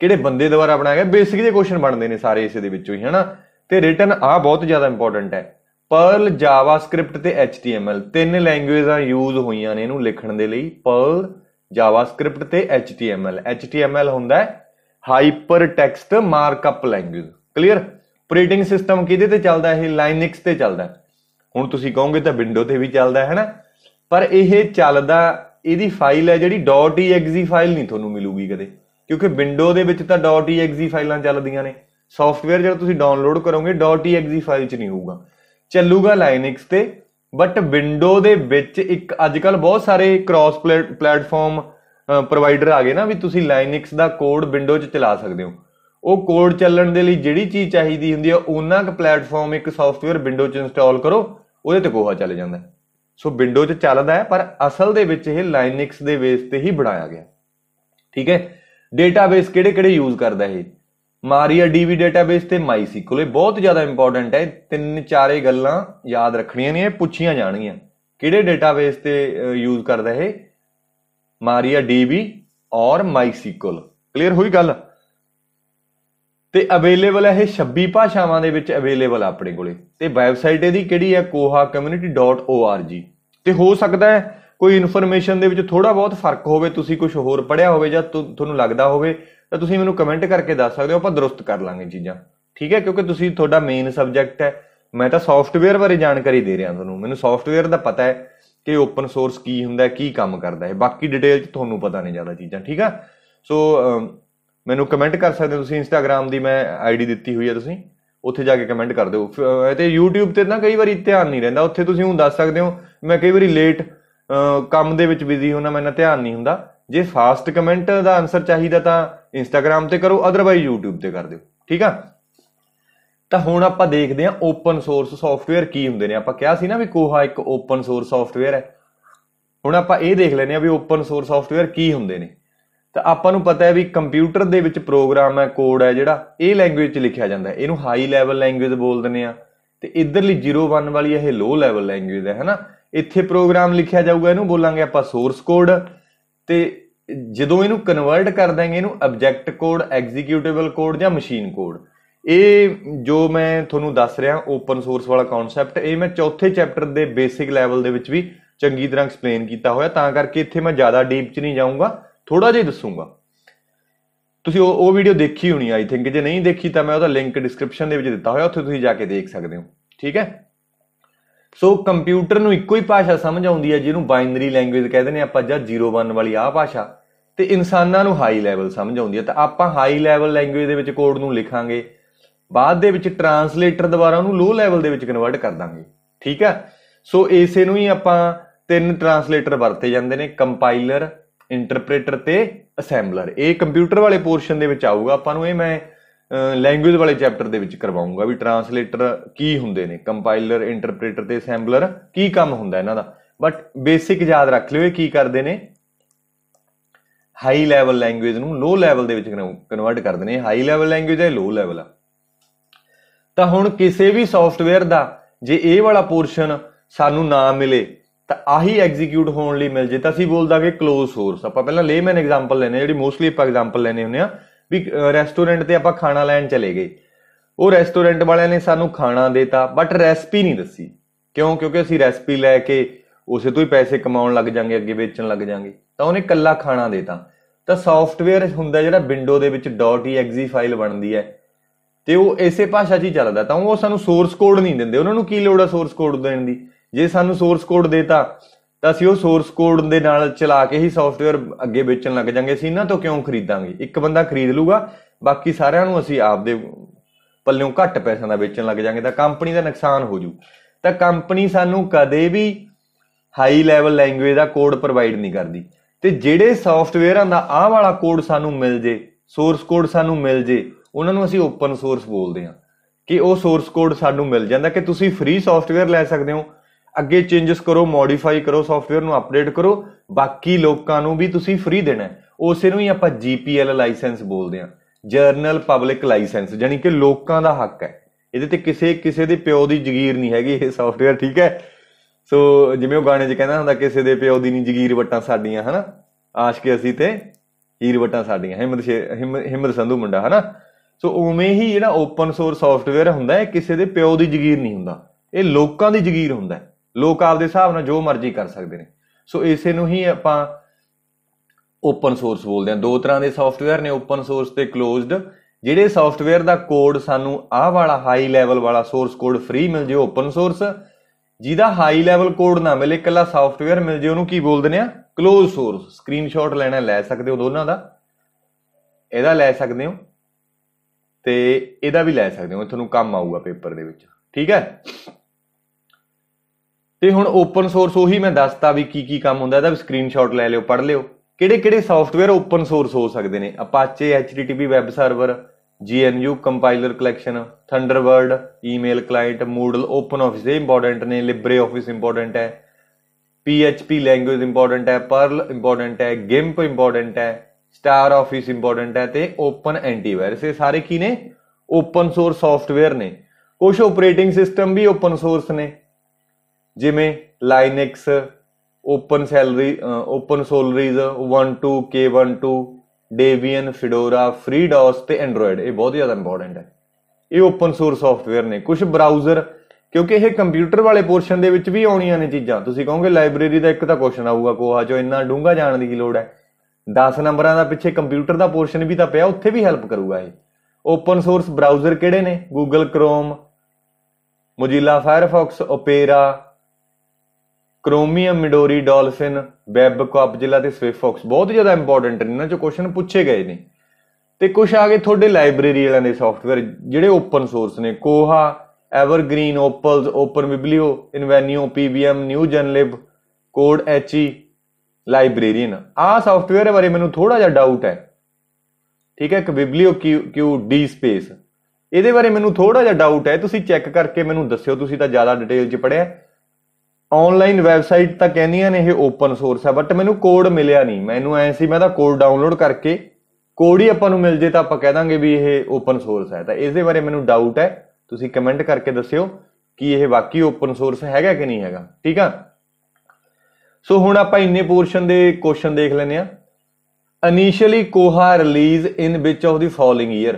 [SPEAKER 1] ਕਿਹੜੇ ਬੰਦੇ ਦੁਆਰਾ ਬਣਾਇਆ ਗਿਆ ਬੇਸਿਕ ਦੇ ਕੁਐਸਚਨ ਬਣਦੇ ਨੇ ਸਾਰੇ ਇਸੇ ਦੇ ਵਿੱਚੋਂ ਹੀ ਹਨਾ ਤੇ ਰਿਟਨ ਆ ਬਹੁਤ ਜ਼ਿਆਦਾ ਇੰਪੋਰਟੈਂਟ ਹੈ ਪਰਲ ਜਾਵਾਸਕ੍ਰਿਪਟ ਤੇ HTML ਤਿੰਨ ਲੈਂਗੁਏਜਾਂ ਯੂਜ਼ ਹੋਈਆਂ ਨੇ ਇਹਨੂੰ ਲਿਖਣ ਦੇ ਲਈ ਪਰਲ ਜਾਵਾਸਕ੍ਰਿਪਟ ਤੇ HTML HTML ਹੁੰਦਾ ਹੈ hypertext markup language clear operating system ਕਿਹਦੇ ਤੇ ਚੱਲਦਾ ਹੈ ਇਹ ਲਾਈਨਕਸ ਤੇ ਚੱਲਦਾ ਹੁਣ ਤੁਸੀਂ ਕਹੋਗੇ ਤਾਂ ਵਿੰਡੋ ਤੇ ਵੀ ਚੱਲਦਾ ਹੈ ਨਾ ਪਰ ਇਹ ਚੱਲਦਾ ਇਹਦੀ ਫਾਈਲ ਹੈ ਜਿਹੜੀ .exe ਫਾਈਲ ਨਹੀਂ ਤੁਹਾਨੂੰ ਮਿਲੂਗੀ ਕਦੇ ਕਿਉਂਕਿ ਵਿੰਡੋ ਦੇ ਵਿੱਚ ਤਾਂ .exe ਫਾਈਲਾਂ ਚੱਲਦੀਆਂ ਨੇ ਸੌਫਟਵੇਅਰ ਜਿਹੜਾ ਤੁਸੀਂ ਡਾਊਨਲੋਡ ਕਰੋਗੇ .exe ਫਾਈਲ 'ਚ ਨਹੀਂ ਹੋਊਗਾ ਚੱਲੂਗਾ ਲਾਈਨਿਕਸ ਤੇ ਬਟ ਵਿੰਡੋ ਦੇ ਵਿੱਚ ਇੱਕ ਅੱਜਕੱਲ ਬਹੁਤ ਸਾਰੇ ਕ੍ਰਾਸ ਪਲੇਟਫਾਰਮ ਪ੍ਰੋਵਾਈਡਰ ਆ ਗਏ ਨਾ ਵੀ ਤੁਸੀਂ ਲਾਈਨਿਕਸ ਦਾ ਕੋਡ ਵਿੰਡੋ 'ਚ ਚਲਾ ਸਕਦੇ ਹੋ ਉਹ ਕੋਡ ਚੱਲਣ ਦੇ ਲਈ ਜਿਹੜੀ ਚੀਜ਼ ਚਾਹੀਦੀ ਹੁੰਦੀ ਆ ਉਹਨਾਂ ਕ ਪਲੇਟਫਾਰਮ ਇੱਕ ਸੌਫਟਵੇਅਰ ਵਿੰਡੋ 'ਚ ਇੰਸਟਾਲ ਕਰੋ ਉਹਦੇ ਤੇ ਕੋਹਾ ਚੱਲ ਜਾਂਦਾ ਸੋ ਵਿੰਡੋ 'ਚ ਚੱਲਦਾ ਹੈ ਪਰ ਅਸਲ ਦੇ ਵਿੱਚ ਇਹ ਲਾਈਨਿਕਸ ਦੇ ਬੇਸ ਤੇ ਹੀ ਬਣਾਇਆ ਗਿਆ ਠੀਕ ਹੈ ਡੇਟਾਬੇਸ ਕਿਹੜੇ-ਕਿਹੜੇ ਯੂਜ਼ ਕਰਦਾ ਇਹ ਮਾਰੀਆ ਡੀਵੀ ਡਾਟਾਬੇਸ ਤੇ ਮਾਈ ਮਾਈਸੀਕਲ ਇਹ ਬਹੁਤ ਜ਼ਿਆਦਾ ਇੰਪੋਰਟੈਂਟ ਹੈ ਤਿੰਨ ਚਾਰੇ ਗੱਲਾਂ ਯਾਦ ਰੱਖਣੀਆਂ ਨੇ ਇਹ ਪੁੱਛੀਆਂ ਜਾਣਗੀਆਂ ਕਿਹੜੇ ਡਾਟਾਬੇਸ ਤੇ ਯੂਜ਼ ਕਰਦਾ ਇਹ ਮਾਰੀਆ ਡੀਬੀ ਔਰ ਮਾਈ ਮਾਈਸੀਕਲ ਕਲੀਅਰ ਹੋਈ ਗੱਲ ਤੇ ਅਵੇਲੇਬਲ ਹੈ ਇਹ 26 ਭਾਸ਼ਾਵਾਂ ਦੇ ਵਿੱਚ ਅਵੇਲੇਬਲ ਆਪਣੇ ਕੋਲੇ ਤੇ ਵੈਬਸਾਈਟ ਇਹਦੀ ਕਿਹੜੀ ਹੈ kohacommunity.org ਤੇ ਹੋ ਸਕਦਾ ਹੈ ਕੋਈ ਇਨਫੋਰਮੇਸ਼ਨ ਦੇ ਵਿੱਚ ਥੋੜਾ ਬਹੁਤ ਫਰਕ ਹੋਵੇ ਤੁਸੀਂ ਕੁਝ ਹੋਰ ਪੜਿਆ ਹੋਵੇ ਜਾਂ ਤੁਹਾਨੂੰ ਲੱਗਦਾ ਹੋਵੇ ਤਾਂ ਤੁਸੀਂ ਮੈਨੂੰ ਕਮੈਂਟ ਕਰਕੇ ਦੱਸ ਸਕਦੇ ਹੋ ਆਪਾਂ ਦਰੁਸਤ ਕਰ ਲਾਂਗੇ ਚੀਜ਼ਾਂ ਠੀਕ ਹੈ ਕਿਉਂਕਿ ਤੁਸੀਂ ਤੁਹਾਡਾ ਮੇਨ ਸਬਜੈਕਟ ਹੈ ਮੈਂ ਤਾਂ ਸੌਫਟਵੇਅਰ ਬਾਰੇ ਜਾਣਕਾਰੀ ਦੇ ਰਿਹਾ ਤੁਹਾਨੂੰ ਮੈਨੂੰ ਸੌਫਟਵੇਅਰ ਦਾ ਪਤਾ ਹੈ ਕਿ ਓਪਨ ਸੋਰਸ ਕੀ ਹੁੰਦਾ ਕੀ ਕੰਮ ਕਰਦਾ ਹੈ ਬਾਕੀ ਡਿਟੇਲ ਚ ਤੁਹਾਨੂੰ ਪਤਾ ਨਹੀਂ ਜ਼ਿਆਦਾ ਚੀਜ਼ਾਂ ਠੀਕ ਆ ਸੋ ਮੈਨੂੰ ਕਮੈਂਟ ਕਰ ਸਕਦੇ ਹੋ ਤੁਸੀਂ ਇੰਸਟਾਗ੍ਰam ਦੀ ਮੈਂ ਆਈਡੀ ਦਿੱਤੀ ਹੋਈ ਹੈ ਤੁਸੀਂ ਉੱਥੇ ਜਾ ਕੇ ਕਮੈਂਟ ਕਰ ਦਿਓ ਤੇ YouTube ਤੇ ਨਾ ਕਈ ਵਾਰੀ ਧਿਆਨ ਨਹੀਂ ਰਹਿੰਦਾ ਉੱਥੇ ਤੁਸੀਂ ਹੁਣ ਦੱਸ ਸਕਦੇ ਹੋ ਮੈਂ ਕਈ ਵਾਰੀ ਲੇਟ ਕੰਮ ਦੇ ਵਿੱਚ ਬਿਜ਼ੀ ਹੁੰਨਾ ਮੈਨੂੰ ਧਿਆਨ ਨਹੀਂ ਹੁੰਦਾ ਜੇ ਫਾਸਟ ਕਮੈਂਟ ਦਾ ਆਨਸਰ ਚਾਹੀਦਾ ਤਾਂ ਇੰਸਟਾਗ੍ਰam ਤੇ ਕਰੋ ਅਦਰਵਾਈਜ਼ YouTube ਤੇ ਕਰ ਦਿਓ ਠੀਕ ਆ ਤਾਂ ਹੁਣ ਆਪਾਂ ਦੇਖਦੇ ਆ ਓਪਨ ਸੋਰਸ ਸੌਫਟਵੇਅਰ ਕੀ ਹੁੰਦੇ ਨੇ ਆਪਾਂ ਕਿਹਾ ਸੀ ਨਾ ਵੀ ਕੋਹਾ ਇੱਕ ਓਪਨ ਸੋਰਸ ਸੌਫਟਵੇਅਰ ਹੈ ਹੁਣ ਆਪਾਂ ਇਹ ਦੇਖ ਲੈਨੇ ਆ ਵੀ ਓਪਨ ਸੋਰਸ ਸੌਫਟਵੇਅਰ ਕੀ ਹੁੰਦੇ ਨੇ ਤਾਂ ਆਪਾਂ ਨੂੰ ਪਤਾ ਹੈ ਵੀ ਕੰਪਿਊਟਰ ਦੇ ਵਿੱਚ ਪ੍ਰੋਗਰਾਮ ਹੈ ਕੋਡ ਹੈ ਜਿਹੜਾ ਇਹ ਲੈਂਗੁਏਜ 'ਚ ਲਿਖਿਆ ਜਾਂਦਾ ਹੈ ਇਹਨੂੰ ਹਾਈ ਲੈਵਲ ਲੈਂਗੁਏਜ ਬੋਲ ਦਿੰਦੇ ਆ ਤੇ ਇਧਰਲੀ 01 ਵਾਲੀ ਇਹ ਲੋ ਲੈਵਲ ਲੈਂਗੁਏਜ ਹੈ ਹੈਨਾ ਇੱਥੇ ਪ੍ਰੋਗਰਾਮ ਲਿਖਿਆ ਜਾਊਗਾ ਇਹਨੂੰ ਬੋਲਾਂਗੇ ਆਪਾਂ ਸੋਰਸ ਕੋਡ ਤੇ ਜਦੋਂ ਇਹਨੂੰ ਕਨਵਰਟ ਕਰ ਦਾਂਗੇ ਇਹਨੂੰ ਆਬਜੈਕਟ ਕੋਡ ਐਗਜ਼ੀਕਿਊਟੇਬਲ ਕੋਡ ਜਾਂ ਮਸ਼ੀਨ ਕੋਡ ਇਹ ਜੋ ਮੈਂ ਤੁਹਾਨੂੰ ਦੱਸ ਰਿਹਾ ਓਪਨ ਸੋਰਸ ਵਾਲਾ ਕਨਸੈਪਟ ਇਹ ਮੈਂ ਚੌਥੇ ਚੈਪਟਰ ਦੇ ਬੇਸਿਕ ਲੈਵਲ ਦੇ ਵਿੱਚ ਵੀ ਚੰਗੀ ਤਰ੍ਹਾਂ ਐਕਸਪਲੇਨ ਕੀਤਾ ਹੋਇਆ ਤਾਂ ਕਰਕੇ ਇੱਥੇ ਮੈਂ ਜ਼ਿਆਦਾ ਡੀਪ 'ਚ ਨਹੀਂ ਜਾਊਂਗਾ ਥੋੜਾ ਜਿਹਾ ਦੱਸੂਗਾ ਤੁਸੀਂ ਉਹ ਵੀਡੀਓ ਦੇਖੀ ਹੋਣੀ ਆਈ ਥਿੰਕ ਜੇ ਨਹੀਂ ਦੇਖੀ ਤਾਂ ਮੈਂ ਉਹਦਾ ਲਿੰਕ ਡਿਸਕ੍ਰਿਪਸ਼ਨ ਦੇ ਵਿੱਚ ਦਿੱਤਾ ਹੋਇਆ ਉੱਥੇ ਤੁਸੀਂ ਜਾ ਕੇ ਦੇਖ ਸਕਦੇ ਹੋ ਠੀਕ ਹੈ ਸੋ ਕੰਪਿਊਟਰ ਨੂੰ ਇੱਕੋ ਹੀ ਭਾਸ਼ਾ ਸਮਝ ਆਉਂਦੀ ਹੈ ਜਿਹਨੂੰ ਬਾਈਨਰੀ ਲੈਂਗੁਏਜ ਕਹਿੰਦੇ ਨੇ ਆਪਾਂ ਜਾਂ 01 ਵਾਲੀ ਆ ਭਾਸ਼ਾ ਤੇ ਇਨਸਾਨਾਂ ਨੂੰ ਹਾਈ ਲੈਵਲ ਸਮਝ ਆਉਂਦੀ ਹੈ ਤਾਂ ਆਪਾਂ ਹਾਈ ਲੈਵਲ ਲੈਂਗੁਏਜ ਦੇ ਵਿੱਚ ਕੋਡ ਨੂੰ ਲਿਖਾਂਗੇ ਬਾਅਦ ਦੇ ਵਿੱਚ ਟਰਾਂਸਲੇਟਰ ਦੁਆਰਾ ਉਹਨੂੰ ਲੋ ਲੈਵਲ ਦੇ ਵਿੱਚ ਕਨਵਰਟ ਕਰ ਦਾਂਗੇ ਠੀਕ ਹੈ ਸੋ ਇਸੇ ਨੂੰ ਹੀ ਆਪਾਂ ਤਿੰਨ ਟਰਾਂਸਲੇਟਰ ਵਰਤੇ ਜਾਂਦੇ ਨੇ ਕੰਪਾਈਲਰ ਇੰਟਰਪ੍ਰੀਟਰ ਤੇ ਅਸੈਂਬਲਰ ਇਹ ਕੰਪਿਊਟਰ ਵਾਲੇ ਪੋਰਸ਼ਨ ਦੇ ਵਿੱਚ ਆਊਗਾ ਆਪਾਂ ਨੂੰ ਇਹ ਮੈਂ ਲੈਂਗੁਏਜ ਵਾਲੇ ਚੈਪਟਰ ਦੇ ਵਿੱਚ ਕਰਵਾਉਂਗਾ ਵੀ ਟਰਾਂਸਲੇਟਰ ਕੀ ਹੁੰਦੇ ਨੇ ਕੰਪਾਈਲਰ ਇੰਟਰਪ੍ਰੀਟਰ ਤੇ ਅਸੈਂਬਲਰ ਕੀ ਕੰਮ ਹੁੰਦਾ ਇਹਨਾਂ ਦਾ ਬਟ ਬੇਸਿਕ ਯਾਦ ਰੱਖ ਲਿਓ ਇਹ ਕੀ ਕਰਦੇ ਨੇ ਹਾਈ ਲੈਵਲ ਲੈਂਗੁਏਜ ਨੂੰ ਲੋ ਲੈਵਲ ਦੇ ਵਿੱਚ ਕਨਵਰਟ ਕਰਦੇ ਨੇ ਹਾਈ ਲੈਵਲ ਲੈਂਗੁਏਜ ਹੈ ਲੋ ਲੈਵਲ ਆ ਤਾਂ ਹੁਣ ਕਿਸੇ ਵੀ ਸੌਫਟਵੇਅਰ ਦਾ ਜੇ ਇਹ ਵਾਲਾ ਪੋਰਸ਼ਨ ਸਾਨੂੰ ਨਾ ਮਿਲੇ ਤਾਂ ਆਹੀ ਐਗਜ਼ੀਕਿਊਟ ਹੋਣ ਲਈ ਮਿਲ ਜੇ ਤਾਂ ਅਸੀਂ ਬੋਲਦਾਗੇ ক্লোਜ਼ ਸੋਰਸ ਆਪਾਂ ਪਹਿਲਾਂ ਲੇਮਨ ਐਗਜ਼ਾਮਪਲ ਲੈਨੇ ਜਿਹੜੀ ਮੋਸਟਲੀ ਆਪਾਂ ਐਗਜ਼ਾਮਪਲ ਲੈਨੇ ਹੁੰਨੇ ਆ ਵੀ ਰੈਸਟੋਰੈਂਟ ਤੇ ਆਪਾਂ ਖਾਣਾ ਲੈਣ ਚਲੇ ਗਏ ਉਹ ਰੈਸਟੋਰੈਂਟ ਵਾਲਿਆਂ ਨੇ ਸਾਨੂੰ ਖਾਣਾ ਦਿੱਤਾ ਬਟ ਰੈਸਪੀ ਨਹੀਂ ਦੱਸੀ ਕਿਉਂ ਕਿਉਂਕਿ ਅਸੀਂ ਰੈਸਪੀ ਲੈ ਕੇ ਉਸੇ ਤੋਂ ਹੀ ਪੈਸੇ ਕਮਾਉਣ ਲੱਗ ਜਾਾਂਗੇ ਅੱਗੇ ਵੇਚਣ ਲੱਗ ਜਾਾਂਗੇ ਤਾਂ ਉਹਨੇ ਕੱਲਾ ਖਾਣਾ ਦਿੱਤਾ ਤਾਂ ਸੌਫਟਵੇਅਰ ਹੁੰਦਾ ਜਿਹੜਾ ਵਿੰਡੋ ਦੇ ਵਿੱਚ .exe ਫਾਈਲ ਬਣਦੀ ਹੈ ਤੇ ਉਹ ਇਸੇ ਭਾਸ਼ਾ 'ਚ ਹੀ ਚੱਲਦਾ ਤਾਂ ਉਹ ਸਾਨੂੰ ਸੋਰਸ ਕੋਡ ਨਹੀਂ ਦਿੰਦੇ ਉਹਨਾਂ ਨੂੰ ਕੀ ਲੋੜ ਆ ਸੋਰਸ ਕੋਡ ਦੇਣ ਦੀ ਜੇ ਸਾਨੂੰ ਸੋਰਸ ਕੋਡ ਦੇਤਾ ਤਾਂ ਅਸੀਂ ਉਹ ਸੋਰਸ ਕੋਡ ਦੇ ਨਾਲ ਚਲਾ ਕੇ ਹੀ ਸੌਫਟਵੇਅਰ ਅੱਗੇ ਵੇਚਣ ਲੱਗ ਜਾਾਂਗੇ ਅਸੀਂ ਇਹਨਾਂ ਤੋਂ ਕਿਉਂ ਖਰੀਦਾਂਗੇ ਇੱਕ ਬੰਦਾ ਖਰੀਦ ਲੂਗਾ ਬਾਕੀ ਸਾਰਿਆਂ ਨੂੰ ਅਸੀਂ ਆਪਦੇ ਪੱਲਿਓਂ ਘੱਟ ਪੈਸਿਆਂ ਦਾ ਵੇਚਣ ਲੱਗ ਜਾਾਂਗੇ ਤਾਂ ਕੰਪਨੀ ਦਾ ਨੁਕਸਾਨ ਹੋ ਜੂ ਤਾਂ ਕੰਪਨੀ ਸਾਨੂੰ ਕਦੇ ਵੀ ਹਾਈ ਲੈਵਲ ਲੈਂਗੁਏਜ ਦਾ ਕੋਡ ਪ੍ਰੋਵਾਈਡ ਨਹੀਂ ਕਰਦੀ ਤੇ ਜਿਹੜੇ ਸੌਫਟਵੇਅਰਾਂ ਦਾ ਆਹ ਵਾਲਾ ਕੋਡ ਸਾਨੂੰ ਮਿਲ ਜੇ ਸੋਰਸ ਕੋਡ ਸਾਨੂੰ ਮਿਲ ਜੇ ਉਹਨਾਂ ਨੂੰ ਅਸੀਂ ਓਪਨ ਸੋਰਸ ਬੋਲਦੇ ਹਾਂ ਕਿ ਉਹ ਸੋਰਸ ਕੋਡ ਸਾਨੂੰ ਮਿਲ ਜਾਂਦਾ ਕਿ ਤੁਸੀਂ ਫ੍ਰੀ ਸੌਫਟਵੇਅਰ ਲੈ ਸਕਦੇ ਹੋ ਅੱਗੇ ਚੇਂजेस ਕਰੋ ਮੋਡੀਫਾਈ ਕਰੋ ਸੌਫਟਵੇਅਰ ਨੂੰ ਅਪਡੇਟ ਕਰੋ ਬਾਕੀ ਲੋਕਾਂ ਨੂੰ ਵੀ ਤੁਸੀਂ ਫ੍ਰੀ ਦੇਣਾ ਉਸੇ ਨੂੰ ਹੀ ਆਪਾਂ ਜੀਪੀਐਲ ਲਾਇਸੈਂਸ ਬੋਲਦੇ ਆ ਜਰਨਲ ਪਬਲਿਕ ਲਾਇਸੈਂਸ ਜਾਨੀ ਕਿ ਲੋਕਾਂ ਦਾ ਹੱਕ ਹੈ ਇਹਦੇ ਤੇ ਕਿਸੇ ਕਿਸੇ ਦੇ ਪਿਓ ਦੀ ਜ਼ਗੀਰ ਨਹੀਂ ਹੈਗੀ ਇਹ ਸੌਫਟਵੇਅਰ ਠੀਕ ਹੈ ਸੋ ਜਿਵੇਂ ਉਹ ਗਾਣੇ 'ਚ ਕਹਿੰਦਾ ਹੁੰਦਾ ਕਿਸੇ ਦੇ ਪਿਓ ਦੀ ਨਹੀਂ ਜ਼ਗੀਰ ਵਟਾਂ ਸਾਡੀਆਂ ਹਨਾ ਆਸ਼ਕ ਅਸੀਂ ਤੇ ਹੀਰ ਵਟਾਂ ਸਾਡੀਆਂ ਹਿੰਮਤ ਹਿੰਮਤ ਸੰਧੂ ਮੁੰਡਾ ਹਨਾ ਸੋ ਉਵੇਂ ਹੀ ਜਿਹੜਾ ਓਪਨ ਸੋਰਸ ਸੌਫਟਵੇਅਰ ਹੁੰਦਾ ਹੈ ਕਿਸੇ ਦੇ ਪਿਓ ਦੀ ਜ਼ਗੀਰ ਨਹੀਂ ਹੁੰਦਾ ਇਹ ਲੋਕਾਂ ਦੀ ਜ਼ਗੀਰ ਹੁੰਦਾ ਹੈ ਲੋਕ ਆਪਦੇ ਹਿਸਾਬ ਨਾਲ ਜੋ ਮਰਜ਼ੀ ਕਰ ਸਕਦੇ ਨੇ ਸੋ ਇਸੇ ਨੂੰ ਹੀ ਆਪਾਂ ਓਪਨ ਸੋਰਸ ਬੋਲਦੇ ਆ ਦੋ ਤਰ੍ਹਾਂ ਦੇ ਸੌਫਟਵੇਅਰ ਨੇ ਓਪਨ ਸੋਰਸ ਤੇ ক্লোਜ਼ਡ ਜਿਹੜੇ ਸੌਫਟਵੇਅਰ ਦਾ ਕੋਡ ਸਾਨੂੰ ਆਹ ਵਾਲਾ ਹਾਈ ਲੈਵਲ ਵਾਲਾ ਸੋਰਸ ਕੋਡ ਫ੍ਰੀ ਮਿਲ ਜੇ ਓਪਨ ਸੋਰਸ ਜਿਹਦਾ ਹਾਈ ਲੈਵਲ ਕੋਡ ਨਾ ਮਿਲੇ ਇਕੱਲਾ ਸੌਫਟਵੇਅਰ ਮਿਲ ਜੇ ਉਹਨੂੰ ਕੀ ਬੋਲਦੇ ਨੇ ਆ ক্লোਜ਼ ਸੋਰਸ ਸਕਰੀਨਸ਼ਾਟ ਲੈਣਾ ਲੈ ਸਕਦੇ ਹੋ ਦੋਨਾਂ ਦਾ ਇਹਦਾ ਲੈ ਸਕਦੇ ਹੋ ਤੇ ਇਹਦਾ ਵੀ ਲੈ ਸਕਦੇ ਹੋ ਤੁਹਾਨੂੰ ਕੰਮ ਆਊਗਾ ਪੇਪਰ ਦੇ ਵਿੱਚ ਠੀਕ ਹੈ ਤੇ ਹੁਣ ਓਪਨ ਸੋਰਸ ਉਹੀ ਮੈਂ ਦੱਸਤਾ ਵੀ ਕੀ ਕੀ ਕੰਮ ਹੁੰਦਾ ਇਹਦਾ ਵੀ ਸਕਰੀਨਸ਼ਾਟ ਲੈ ਲਿਓ ਪੜ੍ਹ ਲਿਓ ਕਿਹੜੇ ਕਿਹੜੇ ਸੌਫਟਵੇਅਰ ਓਪਨ ਸੋਰਸ ਹੋ ਸਕਦੇ ਨੇ Apache HTTP web server GNU compiler collection Thunderbird email client Moodle OpenOffice ਇਹ ਇੰਪੋਰਟੈਂਟ ਨੇ ਲਿਬਰੇ ਆਫਿਸ ਇੰਪੋਰਟੈਂਟ ਹੈ PHP ਲੈਂਗੁਏਜ ਇੰਪੋਰਟੈਂਟ ਹੈ ਪਰਲ ਇੰਪੋਰਟੈਂਟ ਹੈ ਗਿੰਪ ਇੰਪੋਰਟੈਂਟ ਹੈ ਸਟਾਰ ਆਫਿਸ ਇੰਪੋਰਟੈਂਟ ਹੈ ਤੇ ਓਪਨ ਐਂਟੀਵਾਇਰਸ ਇਹ ਸਾਰੇ ਕੀ ਨੇ ਓਪਨ ਸੋਰਸ ਸੌਫਟਵੇਅਰ ਨੇ ਕੁਝ ਆਪਰੇਟਿੰਗ ਸਿਸਟਮ ਵੀ ਓਪਨ ਸੋਰਸ ਨੇ ਜਿਵੇਂ Linux open salary OpenSolaris 12 K12 Debian Fedora FreeDOS ਤੇ ਐਂਡਰੋਇਡ ਇਹ ਬਹੁਤ ਜ਼ਿਆਦਾ ਇੰਪੋਰਟੈਂਟ ਹੈ ਇਹ ਓਪਨ ਸੋਰਸ ਸੌਫਟਵੇਅਰ ਨੇ ਕੁਝ ਬਰਾਊਜ਼ਰ ਕਿਉਂਕਿ ਇਹ ਕੰਪਿਊਟਰ ਵਾਲੇ ਪੋਰਸ਼ਨ ਦੇ ਵਿੱਚ ਵੀ ਆਉਣੀਆਂ ਨੇ ਚੀਜ਼ਾਂ ਤੁਸੀਂ ਕਹੋਗੇ ਲਾਇਬ੍ਰੇਰੀ ਦਾ ਇੱਕ ਤਾਂ ਕੁਐਸਚਨ ਆਊਗਾ ਕੋਹਾ ਜੋ ਇੰਨਾ ਡੂੰਘਾ ਜਾਣ ਦੀ ਲੋੜ ਹੈ 10 ਨੰਬਰਾਂ ਦਾ ਪਿੱਛੇ ਕੰਪਿਊਟਰ ਦਾ ਪੋਰਸ਼ਨ ਵੀ ਤਾਂ ਪਿਆ ਉੱਥੇ ਵੀ ਹੈਲਪ ਕਰੂਗਾ ਇਹ ਓਪਨ ਸੋਰਸ ਬਰਾਊਜ਼ਰ ਕਿਹੜੇ ਨੇ Google Chrome Mozilla Firefox Opera Chromium Midori Dolphin web ਕਾਪਜਿਲਾ ਤੇ ਫੌਕਸ ਬਹੁਤ ਜ਼ਿਆਦਾ ਇੰਪੋਰਟੈਂਟ ਨੇ ਇਹਨਾਂ ਚੋਂ ਕੁਐਸਚਨ ਪੁੱਛੇ ਗਏ ਨੇ ਤੇ ਕੁਝ ਆ ਗਏ ਤੁਹਾਡੇ ਲਾਇਬ੍ਰੇਰੀ ਵਾਲਿਆਂ ਦੇ ਸੌਫਟਵੇਅਰ ਜਿਹੜੇ ਓਪਨ ਸੋਰਸ ਨੇ Koha Evergreen OPALS open ਬਿਬਲੀਓ Invenio PVM NewGenLib code H E library ਨਾ ਆ ਸੌਫਟਵੇਅਰ ਬਾਰੇ ਮੈਨੂੰ ਥੋੜਾ ਜਿਹਾ ਡਾਊਟ ਹੈ ਠੀਕ ਹੈ ਕਿ ਬਿਬਲੀਓ ਕਿਊ ਡੀ ਸਪੇਸ ਇਹਦੇ ਬਾਰੇ ਮੈਨੂੰ ਥੋੜਾ ਜਿਹਾ ਡਾਊਟ ਹੈ ਤੁਸੀਂ ਚੈੱਕ ਕਰਕੇ ਮੈਨੂੰ ਦੱਸਿਓ ਤੁਸੀਂ ਤਾਂ ਜ਼ਿਆਦਾ ਡਿਟੇਲ 'ਚ ਪੜਿਆ ਆਨਲਾਈਨ ਵੈਬਸਾਈਟ ਤਾਂ ਕਹਿੰਦੀਆਂ ਨੇ ਇਹ ਓਪਨ ਸੋਰਸ ਹੈ ਬਟ ਮੈਨੂੰ ਕੋਡ ਮਿਲਿਆ ਨਹੀਂ ਮੈਨੂੰ ਐ ਸੀ ਮੈਂ ਤਾਂ ਕੋਡ ਡਾਊਨਲੋਡ ਕਰਕੇ ਕੋਡ ਹੀ ਆਪਾਂ ਨੂੰ ਮਿਲ ਜੇ ਤਾਂ ਆਪਾਂ ਕਹਿ ਦਾਂਗੇ ਵੀ ਇਹ ਓਪਨ ਸੋਰਸ ਹੈ ਤਾਂ ਇਸ ਦੇ ਬਾਰੇ ਮੈਨੂੰ ਡਾਊਟ ਹੈ ਤੁਸੀਂ ਕਮੈਂਟ ਕਰਕੇ ਦੱਸਿਓ ਕਿ ਇਹ ਵਾਕਈ ਓਪਨ ਸੋਰਸ ਹੈਗਾ ਕਿ ਨਹੀਂ ਹੈਗਾ ਠੀਕ ਆ ਸੋ ਹੁਣ ਆਪਾਂ ਇੰਨੇ ਪੋਰਸ਼ਨ ਦੇ ਕੁਐਸਚਨ ਦੇਖ ਲੈਨੇ ਆ initially Koha release in which of the following year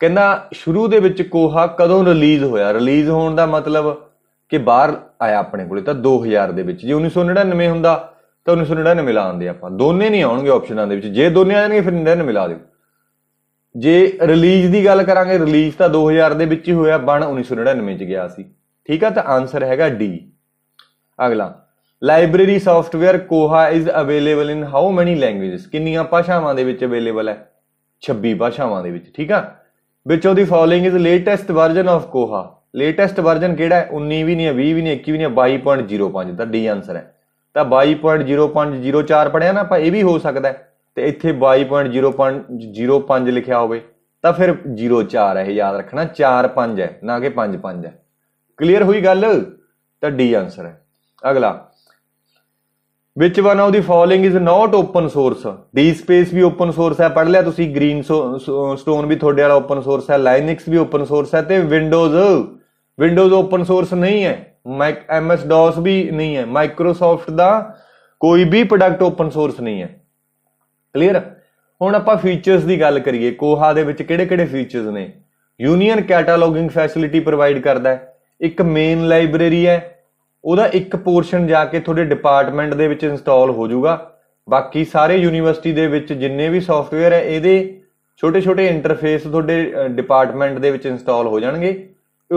[SPEAKER 1] ਕਹਿੰਦਾ ਸ਼ੁਰੂ ਦੇ ਵਿੱਚ ਕੋਹਾ ਕਦੋਂ ਰਿਲੀਜ਼ ਹੋਇਆ ਰਿਲੀਜ਼ ਹੋਣ ਦਾ ਮਤਲਬ ਕਿ ਬਾਹਰ ਆਇਆ ਆਪਣੇ ਕੋਲੇ ਤਾਂ 2000 ਦੇ ਵਿੱਚ ਜੇ 1999 ਹੁੰਦਾ ਤਾਂ 1999 ਲਾਉਂਦੇ ਆਪਾਂ ਦੋਨੇ ਨਹੀਂ ਆਉਣਗੇ ਆਪਸ਼ਨਾਂ ਦੇ ਵਿੱਚ ਜੇ ਦੋਨੇ ਆ ਜਾਣਗੇ ਫਿਰ 99 ਮਿਲਾ ਦਿਓ ਜੇ ਰਿਲੀਜ਼ ਦੀ ਗੱਲ ਕਰਾਂਗੇ ਰਿਲੀਜ਼ ਤਾਂ 2000 ਦੇ ਵਿੱਚ ਹੀ ਹੋਇਆ ਬਣ 1999 ਚ ਗਿਆ ਸੀ ਠੀਕ ਆ ਤਾਂ ਆਨਸਰ ਹੈਗਾ ਡੀ ਅਗਲਾ library software Koha is available in how many languages ਕਿੰਨੀਆਂ ਭਾਸ਼ਾਵਾਂ ਦੇ ਵਿੱਚ ਅਵੇਲੇਬਲ ਹੈ 26 ਭਾਸ਼ਾਵਾਂ ਦੇ ਵਿੱਚ ਠੀਕ ਆ which the following is latest version of Koha latest version ਕਿਹੜਾ ਹੈ 19 ਵੀ ਨਹੀਂ ਹੈ 20 ਵੀ ਨਹੀਂ 21 ਵੀ ਨਹੀਂ 22.05 ਦਾ ਡੀ ਆਨਸਰ ਹੈ ਤਾਂ 22.0504 ਪੜਿਆ ਨਾ ਆਪਾਂ ਇਹ ਵੀ ਹੋ ਸਕਦਾ ਤੇ ਇੱਥੇ 22.0505 ਲਿਖਿਆ ਹੋਵੇ ਤਾਂ ਫਿਰ 04 ਹੈ ਇਹ ਯਾਦ ਰੱਖਣਾ 45 ਹੈ ਨਾ ਕਿ 55 ਹੈ ਕਲੀਅਰ ਹੋਈ ਗੱਲ ਤਾਂ ਡੀ ਆਨਸਰ ਹੈ ਅਗਲਾ which one of the following is not open source DSpace ਵੀ ਓਪਨ ਸੋਰਸ ਹੈ ਪੜ ਲਿਆ ਤੁਸੀਂ ਗ੍ਰੀਨ ਸਟੋਨ ਵੀ ਤੁਹਾਡੇ ਵਾਲਾ ਓਪਨ ਸੋਰਸ ਹੈ ਲਾਈਨਿਕਸ ਵੀ ਓਪਨ ਸੋਰਸ ਹੈ ਤੇ ਵਿੰਡੋਜ਼ ਵਿੰਡੋਜ਼ ਓਪਨ ਸੋਰਸ ਨਹੀਂ ਹੈ ਮੈਕ ਐਮਐਸ ਡੋਸ ਵੀ ਨਹੀਂ ਹੈ ਮਾਈਕਰੋਸਾਫਟ ਦਾ ਕੋਈ ਵੀ ਪ੍ਰੋਡਕਟ ਓਪਨ ਸੋਰਸ ਨਹੀਂ ਹੈ ਕਲੀਅਰ ਹੁਣ ਆਪਾਂ ਫੀਚਰਸ ਦੀ ਗੱਲ ਕਰੀਏ ਕੋਹਾ ਦੇ ਵਿੱਚ ਕਿਹੜੇ-ਕਿਹੜੇ ਫੀਚਰਸ ਨੇ ਯੂਨੀਅਨ ਕੈਟਾਲੋਗਿੰਗ ਫੈਸਿਲਿਟੀ ਪ੍ਰੋਵਾਈਡ ਕਰਦਾ ਹੈ ਇੱਕ ਮੇਨ ਲਾਇਬ੍ਰੇਰੀ ਹੈ ਉਹਦਾ ਇੱਕ ਪੋਰਸ਼ਨ ਜਾ ਕੇ ਤੁਹਾਡੇ ਡਿਪਾਰਟਮੈਂਟ ਦੇ ਵਿੱਚ ਇੰਸਟਾਲ ਹੋ ਜਾਊਗਾ ਬਾਕੀ ਸਾਰੇ ਯੂਨੀਵਰਸਿਟੀ ਦੇ ਵਿੱਚ ਜਿੰਨੇ ਵੀ ਸੌਫਟਵੇਅਰ ਹੈ ਇਹਦੇ ਛੋਟੇ-ਛੋਟੇ ਇੰਟਰਫੇਸ ਤੁਹਾਡੇ ਡਿਪਾਰਟਮੈਂਟ ਦੇ ਵਿੱਚ ਇੰਸਟਾਲ ਹੋ ਜਾਣਗੇ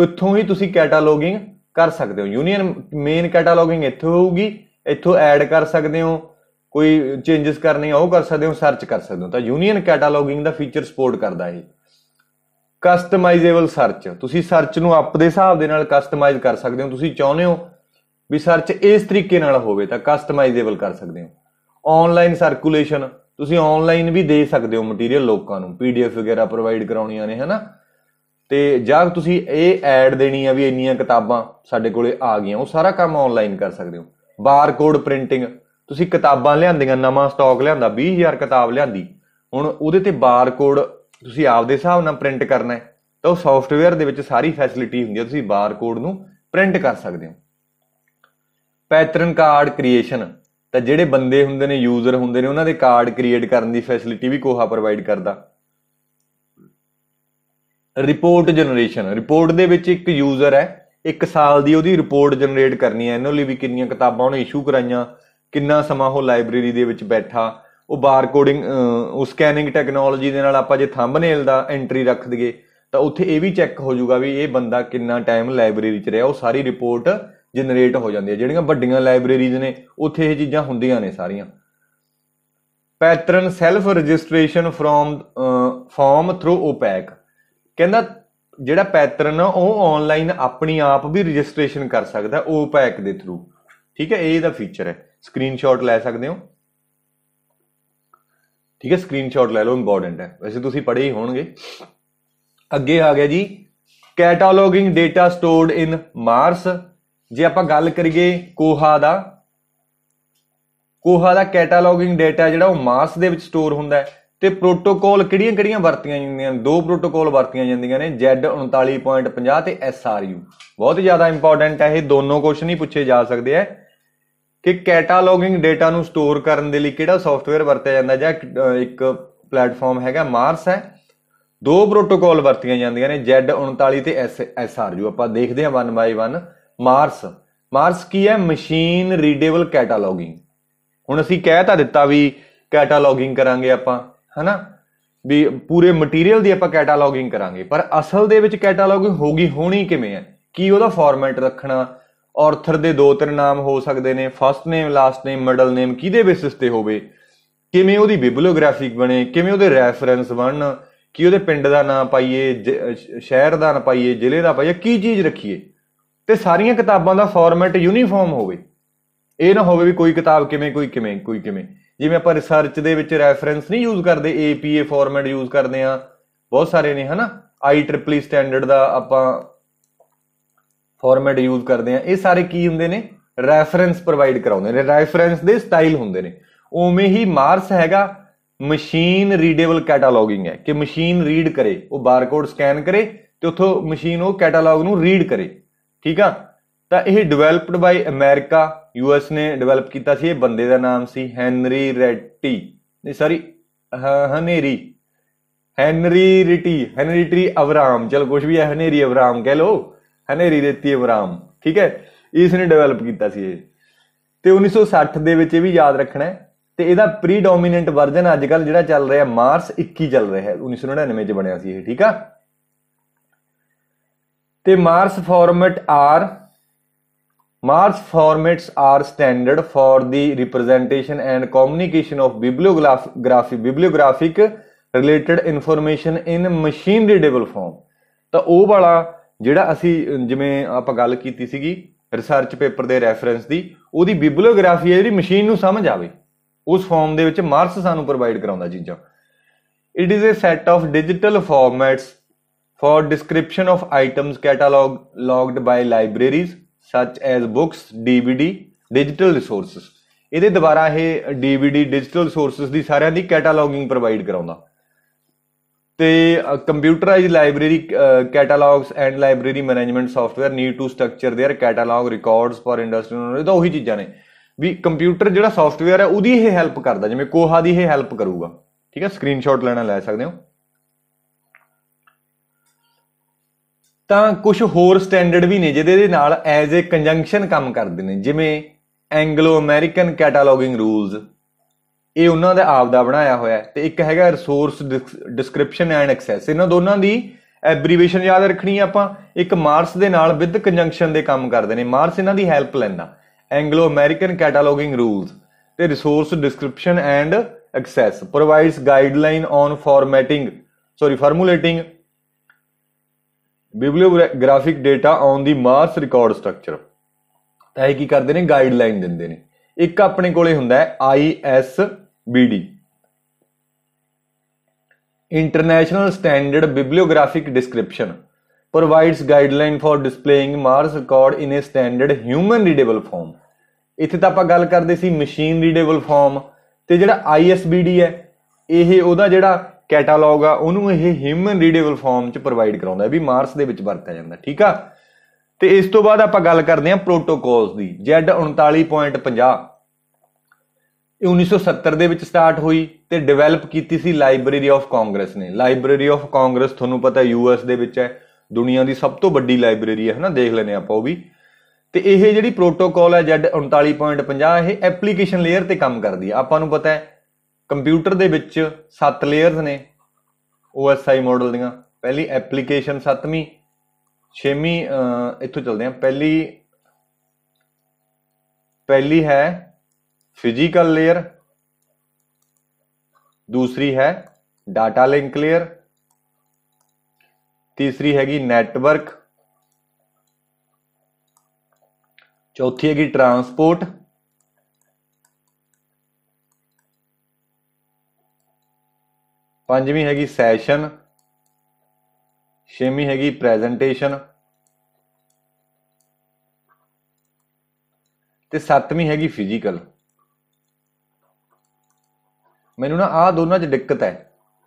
[SPEAKER 1] ਉੱਥੋਂ ਹੀ ਤੁਸੀਂ ਕੈਟਾਲੋਗਿੰਗ ਕਰ ਸਕਦੇ ਹੋ ਯੂਨੀਅਨ ਮੇਨ ਕੈਟਾਲੋਗਿੰਗ ਇੱਥੇ ਹੋਊਗੀ ਇੱਥੋਂ ਐਡ ਕਰ ਸਕਦੇ ਹੋ ਕੋਈ ਚੇਂजेस ਕਰਨੇ ਆ ਉਹ ਕਰ ਸਕਦੇ ਹੋ ਸਰਚ ਕਰ ਸਕਦੇ ਹੋ ਤਾਂ ਯੂਨੀਅਨ ਕੈਟਾਲੋਗਿੰਗ ਦਾ ਫੀਚਰ ਸਪੋਰਟ ਕਰਦਾ ਹੈ ਕਸਟਮਾਈਜ਼ੇਬਲ ਸਰਚ ਤੁਸੀਂ ਸਰਚ ਨੂੰ ਆਪਣੇ ਹਿਸਾਬ ਦੇ ਨਾਲ ਕਸਟਮਾਈਜ਼ ਕਰ ਸਕਦੇ ਹੋ ਤੁਸੀਂ ਚਾਹੁੰਦੇ ਹੋ ਵੀ ਸਰਚ ਇਸ ਤਰੀਕੇ ਨਾਲ ਹੋਵੇ ਤਾਂ ਕਸਟਮਾਈਜ਼ੇਬਲ ਕਰ ਸਕਦੇ ਹੋ ਆਨਲਾਈਨ ਸਰਕੂਲੇਸ਼ਨ ਤੁਸੀਂ ਆਨਲਾਈਨ ਵੀ ਦੇ ਸਕਦੇ ਹੋ ਮਟੀਰੀਅਲ ਲੋਕਾਂ ਨੂੰ ਪੀਡੀਐਫ ਵਗੈਰਾ ਪ੍ਰੋਵਾਈਡ ਕਰਾਉਣੀਆਂ ਨੇ ਹਨਾ ਤੇ ਜਾਂ ਤੁਸੀਂ ਇਹ ਐਡ ਦੇਣੀ ਆ ਵੀ ਇੰਨੀਆਂ ਕਿਤਾਬਾਂ ਸਾਡੇ ਕੋਲੇ ਆ ਗਈਆਂ ਉਹ ਸਾਰਾ ਕੰਮ ਆਨਲਾਈਨ ਕਰ ਸਕਦੇ ਹੋ ਬਾਰਕੋਡ ਪ੍ਰਿੰਟਿੰਗ ਤੁਸੀਂ ਕਿਤਾਬਾਂ ਲਿਆਂਦੀਆਂ ਨਵਾਂ ਸਟਾਕ ਲਿਆਂਦਾ 20000 ਕਿਤਾਬ ਲਿਆਂਦੀ ਹੁਣ ਉਹਦੇ ਤੇ ਬਾਰਕੋਡ ਤੁਸੀਂ ਆਪਦੇ ਹਿਸਾਬ ਨਾਲ ਪ੍ਰਿੰਟ ਕਰਨਾ ਹੈ ਤਾਂ ਉਹ ਸੌਫਟਵੇਅਰ ਦੇ ਵਿੱਚ ਸਾਰੀ ਫੈਸਿਲਿਟੀ ਹੁੰਦੀ ਹੈ ਤੁਸੀਂ ਬਾਰਕੋਡ ਨੂੰ ਪ੍ਰਿੰਟ ਕਰ ਸਕਦੇ ਹੋ ਪੈਟਰਨ ਕਾਰਡ ਕ੍ਰੀਏਸ਼ਨ ਤਾਂ ਜਿਹੜੇ ਬੰਦੇ ਹੁੰਦੇ ਨੇ ਯੂਜ਼ਰ ਹੁੰਦੇ ਨੇ ਉਹਨਾਂ ਦੇ ਕਾਰਡ ਕ੍ਰੀਏਟ ਕਰਨ ਦੀ ਫੈਸਿਲਿਟੀ ਵੀ ਕੋਹਾ ਪ੍ਰੋਵਾਈਡ ਕਰਦਾ ਰਿਪੋਰਟ ਜਨਰੇਸ਼ਨ ਰਿਪੋਰਟ ਦੇ ਵਿੱਚ ਇੱਕ ਯੂਜ਼ਰ ਹੈ ਇੱਕ ਸਾਲ ਦੀ ਉਹਦੀ ਰਿਪੋਰਟ ਜਨਰੇਟ ਕਰਨੀ ਹੈ ਇਹਨਾਂ ਲਈ ਵੀ ਕਿੰਨੀਆਂ ਕਿਤਾਬਾਂ ਉਹਨੇ ਇਸ਼ੂ ਕਰਾਈਆਂ ਕਿੰਨਾ ਸਮਾਂ ਉਹ ਲਾਇਬ੍ਰੇਰੀ ਦੇ ਵਿੱਚ ਬੈਠਾ ਉਹ ਬਾਰ ਕੋਡਿੰਗ ਉਹ ਸਕੈਨਿੰਗ ਟੈਕਨੋਲੋਜੀ ਦੇ ਨਾਲ ਆਪਾਂ ਜੇ ਥੰਬਨੇਲ ਦਾ ਐਂਟਰੀ ਰੱਖ ਦਈਏ ਤਾਂ ਉੱਥੇ ਇਹ ਵੀ ਚੈੱਕ ਹੋ ਜਾਊਗਾ ਵੀ ਇਹ ਬੰਦਾ ਕਿੰਨਾ ਟਾਈਮ ਲਾਇਬ੍ਰੇਰੀ 'ਚ ਰਿਹਾ ਉਹ ਸਾਰੀ ਰਿਪੋਰਟ ਜਨਰੇਟ ਹੋ ਜਾਂਦੀ ਹੈ ਜਿਹੜੀਆਂ ਵੱਡੀਆਂ ਲਾਇਬ੍ਰੇਰੀਜ਼ ਨੇ ਉੱਥੇ ਇਹ ਚੀਜ਼ਾਂ ਹੁੰਦੀਆਂ ਨੇ ਸਾਰੀਆਂ patron self registration from form through OPAC ਕਹਿੰਦਾ ਜਿਹੜਾ ਪੈਟਰਨ ਆ ਉਹ ਆਨਲਾਈਨ ਆਪਣੀ ਆਪ ਵੀ ਰਜਿਸਟ੍ਰੇਸ਼ਨ ਕਰ ਸਕਦਾ ਉਹ ਪੈਕ ਦੇ ਥਰੂ ਠੀਕ ਹੈ ਇਹ ਇਹਦਾ ਫੀਚਰ ਹੈ ਸਕਰੀਨਸ਼ਾਟ ਲੈ ਸਕਦੇ ਹੋ ਠੀਕ ਹੈ ਸਕਰੀਨਸ਼ਾਟ ਲੈ ਲਓ ਇੰਪੋਰਟੈਂਟ ਹੈ ਵੈਸੇ ਤੁਸੀਂ ਪੜ੍ਹੇ ਹੀ ਹੋਣਗੇ ਅੱਗੇ ਆ ਗਿਆ ਜੀ cataloguing data stored in MARC ਜੇ ਆਪਾਂ ਗੱਲ ਕਰੀਏ ਕੋਹਾ ਦਾ ਕੋਹਾ ਦਾ ਕੈਟਾਲੋਗਿੰਗ ਡਾਟਾ ਜਿਹੜਾ ਉਹ ਮਾਰਸ ਦੇ ਵਿੱਚ ਸਟੋਰ ਹੁੰਦਾ ਹੈ ਤੇ ਪ੍ਰੋਟੋਕੋਲ ਕਿਹੜੀਆਂ-ਕਿਹੜੀਆਂ ਵਰਤੀਆਂ ਜਾਂਦੀਆਂ ਨੇ ਦੋ ਪ੍ਰੋਟੋਕੋਲ ਵਰਤੀਆਂ ਜਾਂਦੀਆਂ ਨੇ Z39.50 ਤੇ SRU ਬਹੁਤ ਜ਼ਿਆਦਾ ਇੰਪੋਰਟੈਂਟ ਹੈ ਇਹ ਦੋਨੋਂ ਕੁਐਸਚਨ ਹੀ ਪੁੱਛੇ ਜਾ ਸਕਦੇ ਆ ਕਿ ਕੈਟਾਲੋਗਿੰਗ ਡਾਟਾ ਨੂੰ ਸਟੋਰ ਕਰਨ ਦੇ ਲਈ ਕਿਹੜਾ ਸੌਫਟਵੇਅਰ ਵਰਤਿਆ ਜਾਂਦਾ ਜਾਂ ਇੱਕ ਪਲੇਟਫਾਰਮ ਹੈਗਾ ਮਾਰਸ ਹੈ ਦੋ ਪ੍ਰੋਟੋਕੋਲ ਵਰਤੀਆਂ ਜਾਂਦੀਆਂ ਨੇ Z39 ਤੇ SRU ਆਪਾਂ ਦੇਖਦੇ ਹਾਂ 1 ਬਾਈ 1 ਮਾਰਸ ਮਾਰਸ ਕੀ ਹੈ ਮਸ਼ੀਨ ਰੀਡੇਬਲ ਕੈਟਾਲੋਗਿੰਗ ਹੁਣ ਅਸੀਂ ਕਹਿ ਤਾਂ ਦਿੱਤਾ ਵੀ ਕੈਟਾਲੋਗਿੰਗ ਕਰਾਂਗੇ ਆਪਾਂ ਹਨਾ ਵੀ ਪੂਰੇ ਮਟੀਰੀਅਲ ਦੀ ਆਪਾਂ ਕੈਟਾਲੌਗਿੰਗ ਕਰਾਂਗੇ ਪਰ ਅਸਲ ਦੇ ਵਿੱਚ ਕੈਟਾਲੌਗਿੰਗ ਹੋਗੀ ਹੋਣੀ ਕਿਵੇਂ ਹੈ ਕੀ ਉਹਦਾ ਫਾਰਮੈਟ ਰੱਖਣਾ ਆਰਥਰ ਦੇ ਦੋ ਤਿੰਨ ਨਾਮ ਹੋ ਸਕਦੇ ਨੇ first name last name middle name ਕਿਹਦੇ ਬੇਸਿਸ ਤੇ ਹੋਵੇ ਕਿਵੇਂ ਉਹਦੀ ਬਿਬਲੀਓਗ੍ਰਾਫਿਕ ਬਣੇ ਕਿਵੇਂ ਉਹਦੇ ਰੈਫਰੈਂਸ ਬਣਨ ਕੀ ਉਹਦੇ ਪਿੰਡ ਦਾ ਨਾਮ ਪਾਈਏ ਸ਼ਹਿਰ ਦਾ ਨਾਮ ਪਾਈਏ ਜ਼ਿਲ੍ਹੇ ਦਾ ਪਾਈਏ ਕੀ ਚੀਜ਼ ਰੱਖੀਏ ਤੇ ਸਾਰੀਆਂ ਕਿਤਾਬਾਂ ਦਾ ਫਾਰਮੈਟ ਯੂਨੀਫਾਰਮ ਹੋਵੇ ਇਹ ਨਾ ਹੋਵੇ ਵੀ ਕੋਈ ਕਿਤਾਬ ਕਿਵੇਂ ਕੋਈ ਕਿਵੇਂ ਕੋਈ ਕਿਵੇਂ ਜਿਵੇਂ ਆਪਾਂ ਰਿਸਰਚ ਦੇ ਵਿੱਚ ਰੈਫਰੈਂਸ ਨਹੀਂ ਯੂਜ਼ ਕਰਦੇ ਏਪੀਏ ਫਾਰਮੈਟ ਯੂਜ਼ ਕਰਦੇ ਆ ਬਹੁਤ ਸਾਰੇ ਨੇ ਹਨਾ ਟ੍ਰਿਪਲ ਸਟੈਂਡਰਡ e ਦਾ ਆਪਾਂ ਫਾਰਮੈਟ ਯੂਜ਼ ਕਰਦੇ ਆ ਇਹ ਸਾਰੇ ਕੀ ਹੁੰਦੇ ਨੇ ਰੈਫਰੈਂਸ ਪ੍ਰੋਵਾਈਡ ਕਰਾਉਂਦੇ ਨੇ ਰੈਫਰੈਂਸ ਦੇ ਸਟਾਈਲ ਹੁੰਦੇ ਨੇ ਉਵੇਂ ਹੀ ਮਾਰਸ ਹੈਗਾ ਮਸ਼ੀਨ ਰੀਡੇਬਲ ਕੈਟਾਲੋਗਿੰਗ ਹੈ ਕਿ ਮਸ਼ੀਨ ਰੀਡ ਕਰੇ ਉਹ ਬਾਰਕੋਡ ਸਕੈਨ ਕਰੇ ਤੇ ਉਥੋਂ ਮਸ਼ੀਨ ਉਹ ਕੈਟਾਲੌਗ ਨੂੰ ਰੀਡ ਕਰੇ ਠੀਕ ਆ ਤਾਂ ਇਹ ਡਿਵੈਲਪਡ ਬਾਈ ਅਮਰੀਕਾ ਯੂਐਸ ਨੇ ਡਿਵੈਲਪ ਕੀਤਾ ਸੀ ਇਹ ਬੰਦੇ ਦਾ ਨਾਮ ਸੀ ਹੈਨਰੀ ਰੈਟੀ ਨਹੀਂ ਸੌਰੀ ਹਨੇਰੀ Henriette Henriette Avram ਚਲ ਕੁਝ ਵੀ ਹੈ ਹਨੇਰੀ ਅਵਰਾਮ ਕਹਿ ਲੋ ਹਨੇਰੀ ਦੇਤੀ ਅਵਰਾਮ ਠੀਕ ਹੈ ਇਸ ਨੇ ਡਿਵੈਲਪ ਕੀਤਾ ਸੀ ਇਹ ਤੇ 1960 ਦੇ ਵਿੱਚ ਇਹ ਵੀ ਯਾਦ ਰੱਖਣਾ ਹੈ ਤੇ ਇਹਦਾ ਪ੍ਰੀ ਡੋਮੀਨੈਂਟ ਵਰਜ਼ਨ ਅੱਜ ਕੱਲ ਜਿਹੜਾ ਚੱਲ ਰਿਹਾ ਮਾਰਸ 21 ਚੱਲ ਰਿਹਾ ਹੈ 1999 ਚ ਬਣਿਆ ਸੀ ਇਹ ਠੀਕ ਆ ਤੇ MARC format are Mars formats are standard for the representation and communication of bibliography, bibliographic related information in machine readable form ਤਾਂ ਉਹ ਵਾਲਾ ਜਿਹੜਾ ਅਸੀਂ ਜਿਵੇਂ ਆਪਾਂ ਗੱਲ ਕੀਤੀ ਸੀਗੀ ਰਿਸਰਚ ਪੇਪਰ ਦੇ ਰੈਫਰੈਂਸ ਦੀ ਉਹਦੀ ਬਿਬਲੀਓਗ੍ਰਾਫੀ ਹੈ ਜਿਹੜੀ ਮਸ਼ੀਨ ਨੂੰ ਸਮਝ ਆਵੇ ਉਸ ਫਾਰਮ ਦੇ ਵਿੱਚ ਮਾਰਸ ਸਾਨੂੰ ਪ੍ਰੋਵਾਈਡ ਕਰਾਉਂਦਾ ਚੀਜ਼ਾਂ it is a set of digital formats for description of items catalogued by libraries such as books DVD digital resources ਇਹਦੇ ਦੁਆਰਾ ਇਹ DVD ਡਿਜੀਟਲ ਰਿਸੋਰਸਸ ਦੀ ਸਾਰਿਆਂ ਦੀ ਕੈਟਾਲੌਗਿੰਗ ਪ੍ਰੋਵਾਈਡ ਕਰਾਉਂਦਾ ਤੇ computerised library catalogues and library management software need to structure their catalogue records for industry ਇਹ ਤਾਂ ਉਹੀ ਚੀਜ਼ਾਂ ਨੇ ਵੀ ਕੰਪਿਊਟਰ ਜਿਹੜਾ ਸੌਫਟਵੇਅਰ ਹੈ ਉਹਦੀ ਇਹ ਹੈਲਪ ਕਰਦਾ ਜਿਵੇਂ ਕੋਹਾ ਦੀ ਇਹ ਹੈਲਪ ਕਰੂਗਾ ਠੀਕ ਹੈ ਸਕਰੀਨਸ਼ਾਟ ਲੈਣਾ ਲੈ ਸਕਦੇ ਹੋ ਤਾਂ ਕੁਝ ਹੋਰ ਸਟੈਂਡਰਡ ਵੀ ਨੇ ਜਿਹਦੇ ਦੇ ਨਾਲ ਐਜ਼ ਅ ਕੰਜੰਕਸ਼ਨ ਕੰਮ ਕਰਦੇ ਨੇ ਜਿਵੇਂ ਐਂਗਲੋ ਅਮਰੀਕਨ ਕੈਟਾਲੋਗਿੰਗ ਰੂਲਸ ਇਹ ਉਹਨਾਂ ਦਾ ਆਪ ਦਾ ਬਣਾਇਆ ਹੋਇਆ ਹੈ ਤੇ ਇੱਕ ਹੈਗਾ ਰਿਸੋਰਸ ਡਿਸਕ੍ਰਿਪਸ਼ਨ ਐਂਡ ਐਕਸੈਸ ਇਹਨਾਂ ਦੋਨਾਂ ਦੀ ਐਬਰੀਵੇਸ਼ਨ ਯਾਦ ਰੱਖਣੀ ਹੈ ਆਪਾਂ ਇੱਕ ਮਾਰਸ ਦੇ ਨਾਲ ਵਿਦ ਕੰਜੰਕਸ਼ਨ ਦੇ ਕੰਮ ਕਰਦੇ ਨੇ ਮਾਰਸ ਇਹਨਾਂ ਦੀ ਹੈਲਪ ਲੈਂਦਾ ਐਂਗਲੋ ਅਮਰੀਕਨ ਕੈਟਾਲੋਗਿੰਗ ਰੂਲਸ ਤੇ resource description and access provides guideline on formatting sorry formulating bibliographic data on the MARC record structure ਤਾਂ ਇਹ ਕੀ ਕਰਦੇ ਨੇ ਗਾਈਡਲਾਈਨ ਦਿੰਦੇ ਨੇ ਇੱਕ ਆਪਣੇ ਕੋਲੇ ਹੁੰਦਾ ਹੈ ISBD international standard bibliographic description provides guideline for displaying MARC record in a standard human readable form ਇੱਥੇ ਤਾਂ ਆਪਾਂ ਗੱਲ ਕਰਦੇ ਸੀ ਮਸ਼ੀਨ ਰੀਡੇਬਲ ਫਾਰਮ ਤੇ ਜਿਹੜਾ ISBD ਹੈ ਇਹ ਉਹਦਾ ਜਿਹੜਾ ਕੈਟਾਲੌਗ ਆ ਉਹਨੂੰ ਇਹ ਹਿਊਮਨ ਰੀਡੇਬਲ ਫਾਰਮ ਚ ਪ੍ਰੋਵਾਈਡ ਕਰਾਉਂਦਾ ਵੀ ਮਾਰਸ ਦੇ ਵਿੱਚ ਵਰਤਿਆ ਜਾਂਦਾ ਠੀਕ ਆ ਤੇ ਇਸ ਤੋਂ ਬਾਅਦ ਆਪਾਂ ਗੱਲ ਕਰਦੇ ਹਾਂ ਪ੍ਰੋਟੋਕੋਲਸ ਦੀ ਇਹ 1970 ਦੇ ਵਿੱਚ ਸਟਾਰਟ ਹੋਈ ਤੇ ਡਿਵੈਲਪ ਕੀਤੀ ਸੀ ਲਾਇਬ੍ਰੇਰੀ ਆਫ ਕਾਂਗਰਸ ਨੇ ਲਾਇਬ੍ਰੇਰੀ ਆਫ ਕਾਂਗਰਸ ਤੁਹਾਨੂੰ ਪਤਾ ਯੂਐਸ ਦੇ ਵਿੱਚ ਹੈ ਦੁਨੀਆ ਦੀ ਸਭ ਤੋਂ ਵੱਡੀ ਲਾਇਬ੍ਰੇਰੀ ਹੈ ਹਨਾ ਦੇਖ ਲੈਨੇ ਆਪਾਂ ਉਹ ਵੀ ਤੇ ਇਹ ਜਿਹੜੀ ਪ੍ਰੋਟੋਕੋਲ ਹੈ 39.50 ਇਹ ਐਪਲੀਕੇਸ਼ਨ ਲੇਅਰ ਤੇ ਕੰਮ ਕਰਦੀ ਹੈ ਆਪਾਂ ਨੂੰ ਪਤਾ ਹੈ ਕੰਪਿਊਟਰ ਦੇ ਵਿੱਚ 7 ਲੇਅਰਸ ਨੇ OSI ਮਾਡਲ ਦੀਆਂ ਪਹਿਲੀ ਐਪਲੀਕੇਸ਼ਨ 7ਵੀਂ 6ਵੀਂ ਇੱਥੋਂ ਚੱਲਦੇ ਆ ਪਹਿਲੀ ਪਹਿਲੀ ਹੈ ਫਿਜ਼ੀਕਲ ਲੇਅਰ ਦੂਸਰੀ ਹੈ ਡਾਟਾ ਲਿੰਕ ਲੇਅਰ ਤੀਸਰੀ ਹੈਗੀ ਨੈਟਵਰਕ ਚੌਥੀ ਹੈਗੀ ਟਰਾਂਸਪੋਰਟ ਪੰਜਵੀਂ ਹੈਗੀ ਸੈਸ਼ਨ ਛੇਵੀਂ ਹੈਗੀ ਪ੍ਰੈਜੈਂਟੇਸ਼ਨ ਤੇ ਸੱਤਵੀਂ ਹੈਗੀ ਫਿਜ਼ੀਕਲ ਮੈਨੂੰ ਨਾ ਆ ਦੋਨਾਂ 'ਚ ਦਿੱਕਤ ਹੈ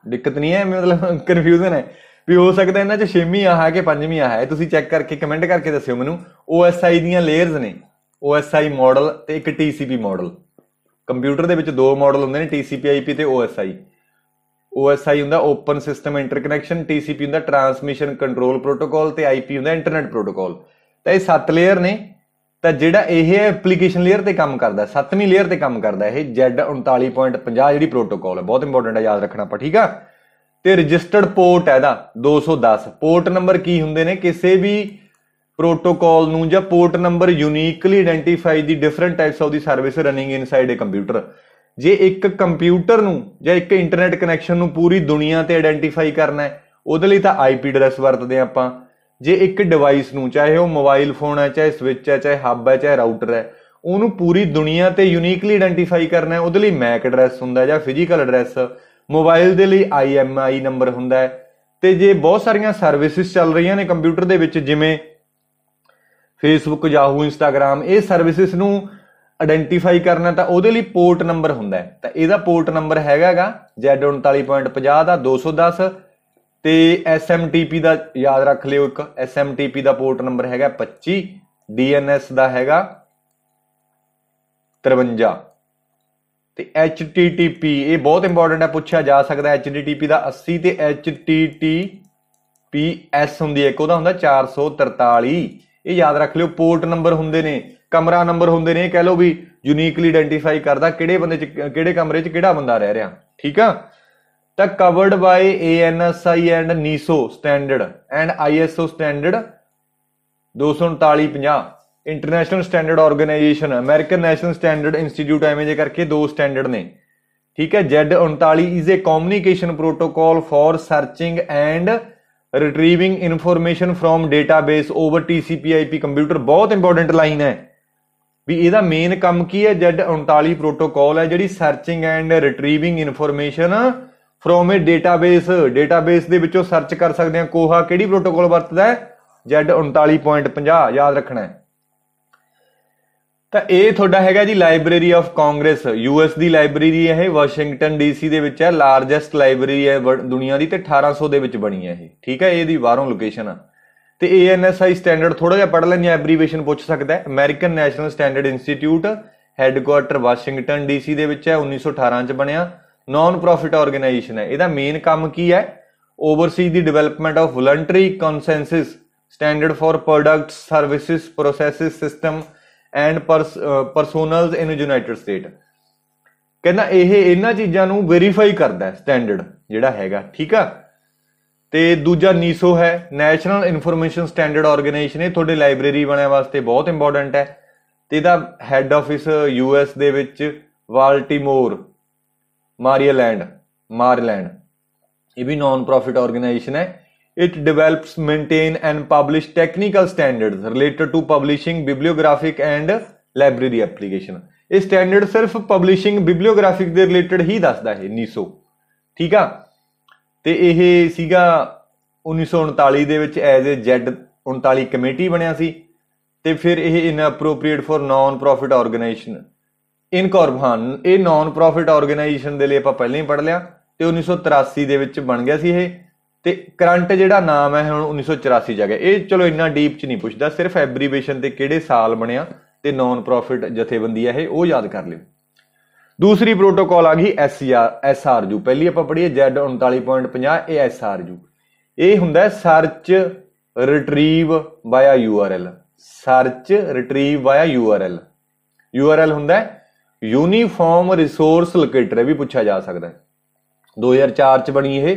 [SPEAKER 1] ਦਿੱਕਤ ਨਹੀਂ ਹੈ ਮਤਲਬ ਕਨਫਿਊਜ਼ਨ ਹੈ ਵੀ ਹੋ ਸਕਦਾ ਇਹਨਾਂ 'ਚ ਛੇਵੀਂ ਆ ਹੈ ਕਿ ਪੰਜਵੀਂ ਆ ਹੈ ਤੁਸੀਂ ਚੈੱਕ ਕਰਕੇ ਕਮੈਂਟ ਕਰਕੇ ਦੱਸਿਓ ਮੈਨੂੰ OSI ਦੀਆਂ ਲੇਅਰਸ ਨੇ OSI ਮਾਡਲ ਤੇ ਇੱਕ TCP ਮਾਡਲ ਕੰਪਿਊਟਰ ਦੇ ਵਿੱਚ ਦੋ ਮਾਡਲ ਹੁੰਦੇ ਨੇ TCP/IP ਤੇ OSI OSI ਹੁੰਦਾ ਓਪਨ ਸਿਸਟਮ ਇੰਟਰਕਨੈਕਸ਼ਨ TCP ਹੁੰਦਾ ਟਰਾਂਸਮਿਸ਼ਨ ਕੰਟਰੋਲ ਪ੍ਰੋਟੋਕਾਲ ਤੇ IP ਹੁੰਦਾ ਇੰਟਰਨੈਟ ਪ੍ਰੋਟੋਕਾਲ ਤਾਂ ਇਹ ਸੱਤ ਲੇਅਰ ਨੇ ਤਾਂ ਜਿਹੜਾ ਇਹ ਐਪਲੀਕੇਸ਼ਨ ਲੇਅਰ ਤੇ ਕੰਮ ਕਰਦਾ ਸੱਤਵੀਂ ਲੇਅਰ ਤੇ ਕੰਮ ਕਰਦਾ ਇਹ Z39.50 ਜਿਹੜੀ ਪ੍ਰੋਟੋਕਾਲ ਹੈ ਬਹੁਤ ਇੰਪੋਰਟੈਂਟ ਹੈ ਯਾਦ ਰੱਖਣਾ ਪਾ ਠੀਕ ਆ ਤੇ ਰਜਿਸਟਰਡ ਪੋਰਟ ਹੈ ਦਾ 210 ਪੋਰਟ ਨੰਬਰ ਕੀ ਹੁੰਦੇ ਨੇ ਕਿਸੇ ਵੀ ਪ੍ਰੋਟੋਕਾਲ ਨੂੰ ਜਾਂ port number uniquely identify the different types of the service running inside a computer ਜੇ ਇੱਕ ਕੰਪਿਊਟਰ ਨੂੰ ਜਾਂ ਇੱਕ ਇੰਟਰਨੈਟ ਕਨੈਕਸ਼ਨ ਨੂੰ ਪੂਰੀ ਦੁਨੀਆ ਤੇ ਆਇਡੈਂਟੀਫਾਈ ਕਰਨਾ ਹੈ ਉਹਦੇ ਲਈ ਤਾਂ ਆਈਪੀ ਐਡਰੈਸ ਵਰਤਦੇ ਆਪਾਂ ਜੇ ਇੱਕ ਡਿਵਾਈਸ ਨੂੰ ਚਾਹੇ ਉਹ ਮੋਬਾਈਲ ਫੋਨ ਹੈ ਚਾਹੇ ਸਵਿਚ ਹੈ ਚਾਹੇ ਹੱਬ ਹੈ ਚਾਹੇ ਰਾਊਟਰ ਹੈ ਉਹਨੂੰ ਪੂਰੀ ਦੁਨੀਆ ਤੇ ਯੂਨੀਕਲੀ ਆਇਡੈਂਟੀਫਾਈ ਕਰਨਾ ਹੈ ਉਹਦੇ ਲਈ ਮੈਕ ਐਡਰੈਸ ਹੁੰਦਾ ਹੈ ਜਾਂ ਫਿਜ਼ੀਕਲ ਐਡਰੈਸ ਮੋਬਾਈਲ ਦੇ ਲਈ ਆਈਐਮਆਈ ਨੰਬਰ ਹੁੰਦਾ ਹੈ ਤੇ ਜੇ ਬਹੁਤ ਸਾਰੀਆਂ ਸਰਵਿਸਿਜ਼ ਚੱਲ ਰਹੀਆਂ ਨੇ ਕੰਪਿਊਟਰ ਦੇ ਵਿੱਚ ਜਿਵੇਂ ਫੇਸਬੁੱਕ Yahoo ਇੰਸਟਾਗ੍ਰam ਇਹ ਸਰਵਿਸਿਜ਼ ਨੂੰ ਆਇਡੈਂਟੀਫਾਈ ਕਰਨਾ ਤਾਂ ਉਹਦੇ ਲਈ ਪੋਰਟ ਨੰਬਰ ਹੁੰਦਾ ਹੈ ਤਾਂ ਇਹਦਾ ਪੋਰਟ ਨੰਬਰ ਹੈਗਾਗਾ Z39.50 ਦਾ 210 ਤੇ SMTP ਦਾ ਯਾਦ ਰੱਖ ਲਿਓ ਇੱਕ SMTP ਦਾ ਪੋਰਟ ਨੰਬਰ ਹੈਗਾ 25 DNS ਦਾ ਹੈਗਾ 53 ਤੇ HTTP ਇਹ ਬਹੁਤ ਇੰਪੋਰਟੈਂਟ ਹੈ ਪੁੱਛਿਆ ਜਾ ਸਕਦਾ ਹੈ HTTP ਦਾ 80 ਤੇ HTTPS ਹੁੰਦੀ ਹੈ ਇੱਕ ਉਹਦਾ ਹੁੰਦਾ 443 ਇਹ ਯਾਦ ਰੱਖ ਲਿਓ ਪੋਰਟ ਨੰਬਰ ਹੁੰਦੇ ਨੇ ਕਮਰਾ ਨੰਬਰ ਹੁੰਦੇ ਨੇ ਕਹਿ ਲਓ ਵੀ ਯੂਨੀਕਲੀ ਆਇਡੈਂਟੀਫਾਈ ਕਰਦਾ ਕਿਹੜੇ ਬੰਦੇ ਚ ਕਿਹੜੇ ਕਮਰੇ ਚ ਕਿਹੜਾ ਬੰਦਾ ਰਹਿ ਰਿਹਾ ਠੀਕ ਆ ਤਾਂ covered by ANSI and NISO standard and ISO standard 23950 international standard organisation American national standard institute ਐਵੇਂ ਜੇ ਕਰਕੇ ਦੋ ਸਟੈਂਡਰਡ ਨੇ ਠੀਕ ਹੈ Z 39 is a communication protocol for searching and retrieving information from database over TCP IP computer ਬਹੁਤ ਇੰਪੋਰਟੈਂਟ ਲਾਈਨ ਹੈ ਵੀ ਇਹਦਾ ਮੇਨ ਕੰਮ ਕੀ ਹੈ ਜੈਡ 39 ਪ੍ਰੋਟੋਕਾਲ ਹੈ ਜਿਹੜੀ searching and retrieving information from a database database ਦੇ ਵਿੱਚੋਂ ਸਰਚ ਕਰ ਸਕਦੇ ਹਾਂ ਕੋਹਾ ਕਿਹੜੀ ਪ੍ਰੋਟੋਕਾਲ ਵਰਤਦਾ ਹੈ ਜੈਡ 39.50 ਯਾਦ ਰੱਖਣਾ ਹੈ ਤਾਂ ਇਹ ਤੁਹਾਡਾ ਹੈਗਾ ਜੀ ਲਾਇਬ੍ਰੇਰੀ ਆਫ ਕਾਂਗਰਸ ਯੂਐਸ ਦੀ ਲਾਇਬ੍ਰੇਰੀ ਹੈ ਇਹ ਵਾਸ਼ਿੰਗਟਨ ਡੀਸੀ ਦੇ ਵਿੱਚ ਹੈ ਲਾਰਜੈਸਟ ਲਾਇਬ੍ਰੇਰੀ ਹੈ ਦੁਨੀਆ ਦੀ ਤੇ 1800 ਦੇ ਵਿੱਚ ਬਣੀ ਹੈ ਇਹ ਠੀਕ ਹੈ ਇਹਦੀ ਬਾਹਰੋਂ ਲੋਕੇਸ਼ਨ ਆ ਤੇ ANSI ਸਟੈਂਡਰਡ ਥੋੜਾ ਜਿਹਾ ਪੜ ਲੈਣੀ ਐਬਰੀਵੇਸ਼ਨ ਪੁੱਛ ਸਕਦਾ ਹੈ American national standard Institute headquarter Washington DC ਦੇ ਵਿੱਚ ਹੈ 1918 ਚ ਬਣਿਆ ਨਾਨ ਪ੍ਰੋਫਿਟ ਆਰਗੇਨਾਈਜੇਸ਼ਨ ਹੈ ਇਹਦਾ ਮੇਨ ਕੰਮ ਕੀ ਹੈ oversee the development of voluntary consensus standard for products services processes system and personnels in United State ਕਹਿੰਦਾ ਇਹ ਇਹਨਾਂ ਚੀਜ਼ਾਂ ਨੂੰ ਵੈਰੀਫਾਈ ਕਰਦਾ ਹੈ ਸਟੈਂਡਰਡ ਜਿਹੜਾ ਹੈਗਾ ਠੀਕ ਆ ਤੇ ਦੂਜਾ ਨੀਸੋ ਹੈ ਨੈਸ਼ਨਲ ਇਨਫੋਰਮੇਸ਼ਨ ਸਟੈਂਡਰਡ ਆਰਗੇਨਾਈਜੇਸ਼ਨ ਇਹ ਤੁਹਾਡੇ ਲਾਇਬ੍ਰੇਰੀ ਬਣਾਉਣ ਵਾਸਤੇ ਬਹੁਤ ਇੰਪੋਰਟੈਂਟ ਹੈ ਤੇ ਇਹਦਾ ਹੈੱਡ ਆਫਿਸ ਯੂ ਐਸ ਦੇ ਵਿੱਚ ਵਾਲਟੀਮੋਰ ਮਾਰੀਲੈਂਡ ਮਾਰੀਲੈਂਡ ਇਹ ਵੀ ਨਾਨ ਪ੍ਰੋਫਿਟ ਆਰਗੇਨਾਈਜੇਸ਼ਨ ਹੈ it develops maintain and publish technical standards related to publishing bibliographic and library application ਇਹ ਸਟੈਂਡਰਡ ਸਿਰਫ ਪਬਲਿਸ਼ਿੰਗ ਬਿਬਲੀਓਗ੍ਰਾਫਿਕ ਦੇ ਰਿਲੇਟਡ ਹੀ ਦੱਸਦਾ ਹੈ ਨੀਸੋ ਠੀਕ ਆ ਤੇ ਇਹ ਸੀਗਾ 1939 ਦੇ ਵਿੱਚ ਐਜ਼ ਅ ਜੈਡ 39 ਕਮੇਟੀ ਬਣਿਆ ਸੀ ਤੇ ਫਿਰ ਇਹ inappropriate for non profit organisation incorporated ਇਹ ਨਾਨ ਪ੍ਰੋਫਿਟ ਆਰਗੇਨਾਈਜੇਸ਼ਨ ਦੇ ਲਈ ਆਪਾਂ ਪਹਿਲਾਂ ਹੀ ਪੜ ਲਿਆ ਤੇ 1983 ਦੇ ਵਿੱਚ ਬਣ ਗਿਆ ਸੀ ਇਹ ਤੇ ਕਰੰਟ ਜਿਹੜਾ ਨਾਮ ਹੈ ਹੁਣ 1984 ਜਗ੍ਹਾ ਇਹ ਚਲੋ ਇੰਨਾ ਡੀਪ ਚ ਨਹੀਂ ਪੁੱਛਦਾ ਸਿਰਫ ਐਬਰੀਵੇਸ਼ਨ ਤੇ ਕਿਹੜੇ ਸਾਲ ਬਣਿਆ ਤੇ ਨਾਨ ਪ੍ਰੋਫਿਟ ਜਥੇਬੰਦੀ ਹੈ ਇਹ ਉਹ ਯਾਦ ਕਰ ਲਿਓ ਦੂਸਰੀ ਪ੍ਰੋਟੋਕਾਲ ਆ ਗਈ ਐਸਆਰ ਐਸਆਰਯੂ ਪਹਿਲੀ ਆਪਾਂ ਪੜ੍ਹੀਏ Z39.50 ਇਹ ਐਸਆਰਯੂ ਇਹ ਹੁੰਦਾ search retrieve via URL search retrieve via URL URL ਹੁੰਦਾ ਯੂਨੀਫਾਰਮ ਰਿਸੋਰਸ ਲੋਕੇਟਰ ਵੀ ਪੁੱਛਿਆ ਜਾ ਸਕਦਾ ਹੈ 2004 ਚ ਬਣੀ ਇਹ